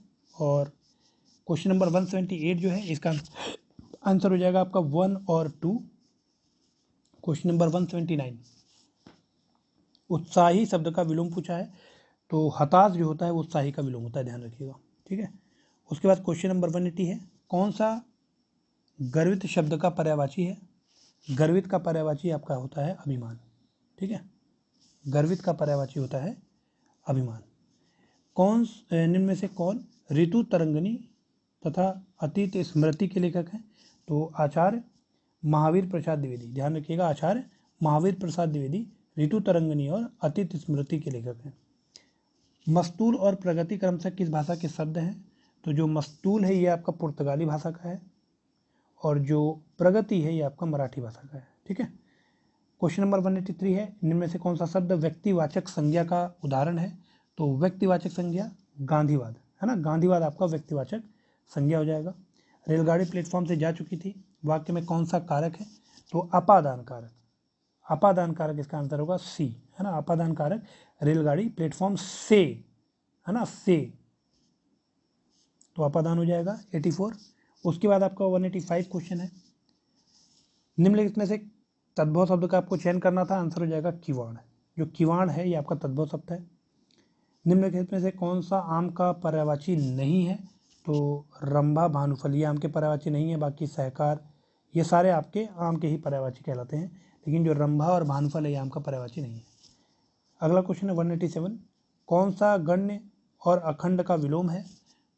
और question number one seventy eight जो है इसका आंसर हो जाएगा आपका वन और two question number one seventy nine उत्साही शब्द का विलोम पूछा है तो हताश जो होता है वो उत्साही का विलोम होता है ध्यान रखिएगा ठीक है उसके बाद क्वेश्चन नंबर वन एटी है कौन सा गर्वित शब्द का पर्यावाची है गर्वित का पर्यावाची आपका होता है अभिमान ठीक है गर्वित का पर्यावाची होता है अभिमान कौन निम्न में से कौन ऋतु तरंगनी तथा अतीत स्मृति के लेखक हैं तो आचार्य महावीर प्रसाद द्विवेदी ध्यान रखिएगा आचार्य महावीर प्रसाद द्विवेदी ऋतु तरंगनी और अतीत स्मृति के लेखक हैं मस्तूल और प्रगति क्रम से किस भाषा के शब्द हैं तो जो मस्तूल है ये आपका पुर्तगाली भाषा का है और जो प्रगति है ये आपका मराठी भाषा का है ठीक है question number one eighty three है इनमें से कौन सा शब्द व्यक्तिवाचक संज्ञा का उदाहरण है तो व्यक्तिवाचक संज्ञा गांधीवाद है ना गांधीवाद आपका व्यक्तिवाचक संज्ञा हो जाएगा रेलगाड़ी प्लेटफॉर्म से जा चुकी थी वाक्य में कौन सा कारक है तो अपादान कारक अपादान कारक इसका आंसर होगा सी है ना अपादान कारक रेलगाड़ी प्लेटफॉर्म से है ना से तो अपादान हो जाएगा 84 उसके बाद आपका 185 क्वेश्चन है निम्नलिखित में से तद्भव शब्द का आपको चयन करना था आंसर हो जाएगा किवाण जो किवाण है ये आपका तद्भव शब्द है निम्नलिखित में से कौन सा आम का पर्यावाची नहीं है तो रंभा भानुफली आम के पर्यावाची नहीं है बाकी सहकार ये सारे आपके आम के ही पर्यावाची कहलाते हैं लेकिन जो रंभा और भानुफल है ये आम का पर्यावाची नहीं है अगला क्वेश्चन है वन कौन सा गण्य और अखंड का विलोम है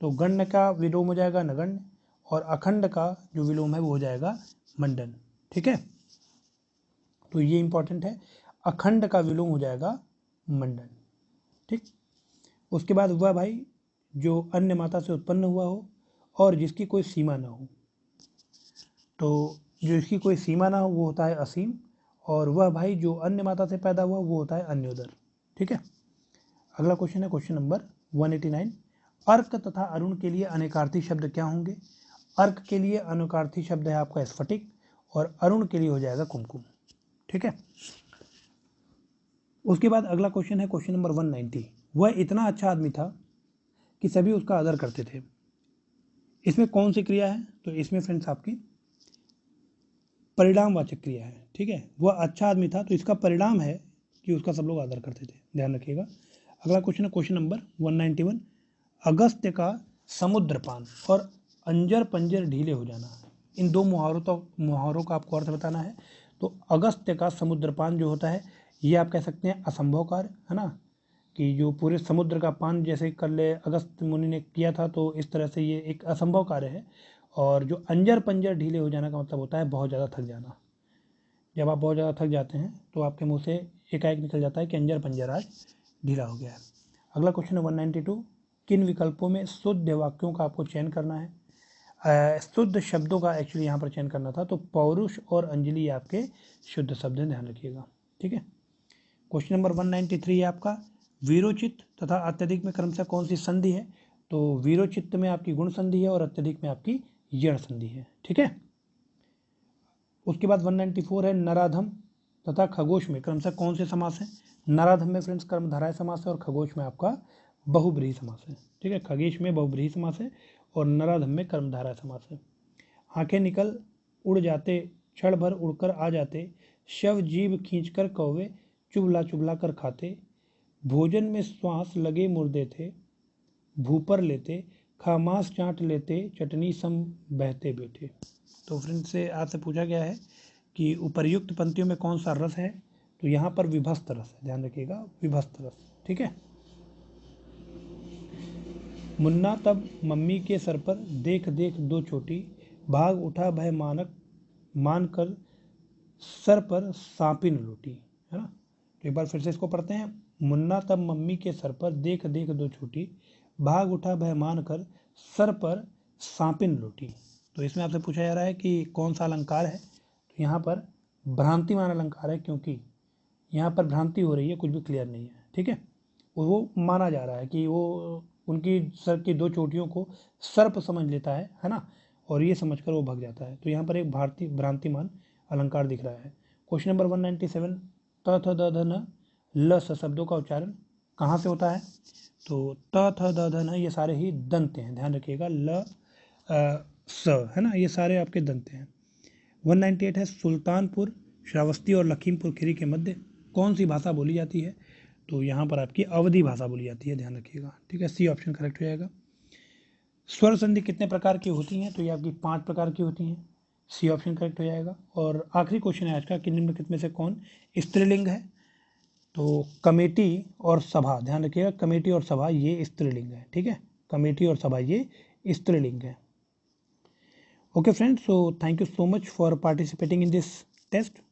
तो गण्य का विलोम हो जाएगा नगण्य और अखंड का जो विलोम है वो हो जाएगा मंडन ठीक है तो ये इंपॉर्टेंट है अखंड का विलोम हो जाएगा मंडन ठीक उसके बाद हुआ भाई जो अन्य माता से उत्पन्न हुआ हो और जिसकी कोई सीमा ना हो तो जो इसकी कोई सीमा ना हो वो होता है असीम और वह भाई जो अन्य माता से पैदा हुआ वो होता है अन्योदर ठीक है अगला क्वेश्चन है question number one eighty nine अर्क तथा अरुण के लिए अनेकार्थी शब्द क्या होंगे अर्क के लिए अनुकार्थी शब्द है आपका स्फटिक और अरुण के लिए हो जाएगा कुमकुम ठीक है उसके बाद अगला क्वेश्चन है क्वेश्चन नंबर 190 वह इतना अच्छा आदमी था कि सभी उसका आदर करते थे इसमें कौन सी क्रिया है तो इसमें फ्रेंड्स आपकी परिणामवाचक क्रिया है ठीक है वह अच्छा आदमी था तो इसका परिणाम है कि उसका सब लोग आदर करते थे ध्यान रखिएगा अगला क्वेश्चन है क्वेश्चन नंबर वन अगस्त्य का समुद्रपान और अंजर पंजर ढीले हो जाना इन दो मुहावरों तो मुहावरों का आपको अर्थ बताना है तो अगस्त्य का समुद्रपान जो होता है ये आप कह सकते हैं असंभव कार्य है ना कि जो पूरे समुद्र का पान जैसे कर ले अगस्त मुनि ने किया था तो इस तरह से ये एक असंभव कार्य है और जो अंजर पंजर ढीले हो जाना का मतलब होता है बहुत ज़्यादा थक जाना जब आप बहुत ज़्यादा थक जाते हैं तो आपके मुँह से एकाएक निकल जाता है कि अंजर पंजर आज ढीला हो गया है अगला क्वेश्चन है वन नाइन्टी टू किन विकल्पों में शुद्ध वाक्यों का आपको चयन करना है शुद्ध शब्दों का एक्चुअली यहाँ पर चयन करना था तो पौरुष और अंजलि आपके शुद्ध शब्द हैं ध्यान रखिएगा ठीक है क्वेश्चन नंबर 193 है आपका वीरोचित तथा अत्यधिक में क्रमशः कौन सी संधि है तो वीरोचित में आपकी गुण संधि है और अत्यधिक में आपकी यण संधि है ठीक है उसके बाद 194 है नराधम तथा खगोश में क्रमशः कौन से समास है नराधम में फ्रेंड्स कर्मधाराय समास है और खगोश में आपका बहुब्रीही समास है ठीक है खगेश में बहुब्रीही समास है और नराधम में कर्मधारा समास है आंखें निकल उड़ जाते क्षण भर उड़कर आ जाते शव जीव खींचकर कौवे चुबला चुबला कर खाते भोजन में श्वास लगे मुर्दे थे भूपर लेते खामास चाट लेते चटनी सम बहते बैठे तो फ्रेंड से आपसे पूछा गया है कि उपर्युक्त पंक्तियों में कौन सा रस है तो यहाँ पर विभस्त रस है ध्यान रखिएगा विभस्त रस ठीक है मुन्ना तब मम्मी के सर पर देख देख दो चोटी भाग उठा भय मानक मान कर सर पर सांपिन लोटी लूटी है ना तो एक बार फिर से इसको पढ़ते हैं मुन्ना तब मम्मी के सर पर देख देख दो छोटी भाग उठा भय मान कर सर पर सांपिन लूटी तो इसमें आपसे पूछा जा रहा है कि कौन सा अलंकार है तो यहाँ पर भ्रांतिमान अलंकार है क्योंकि यहाँ पर भ्रांति हो रही है कुछ भी क्लियर नहीं है ठीक है और वो माना जा रहा है कि वो उनकी सर की दो चोटियों को सर्प समझ लेता है है ना और ये समझकर वो भाग जाता है तो यहाँ पर एक भारतीय भ्रांतिमान अलंकार दिख रहा है question number one ninety seven त थ द न ल स शब्दों का उच्चारण कहाँ से होता है तो त थ द न ये सारे ही दंत हैं ध्यान रखिएगा ल स है ना ये सारे आपके दंत हैं 198 है सुल्तानपुर श्रावस्ती और लखीमपुर खीरी के मध्य कौन सी भाषा बोली जाती है तो यहाँ पर आपकी अवधि भाषा बोली जाती है ध्यान रखिएगा ठीक है सी ऑप्शन करेक्ट हो जाएगा स्वर संधि कितने प्रकार की होती हैं तो ये आपकी पाँच प्रकार की होती हैं सी ऑप्शन करेक्ट हो जाएगा और आखिरी क्वेश्चन है आज का कि निम्नलिखित में से कौन स्त्रीलिंग है तो कमेटी और सभा ध्यान रखिएगा कमेटी और सभा ये स्त्रीलिंग है ठीक है कमेटी और सभा ये स्त्रीलिंग है okay friends so thank you so much for participating in this test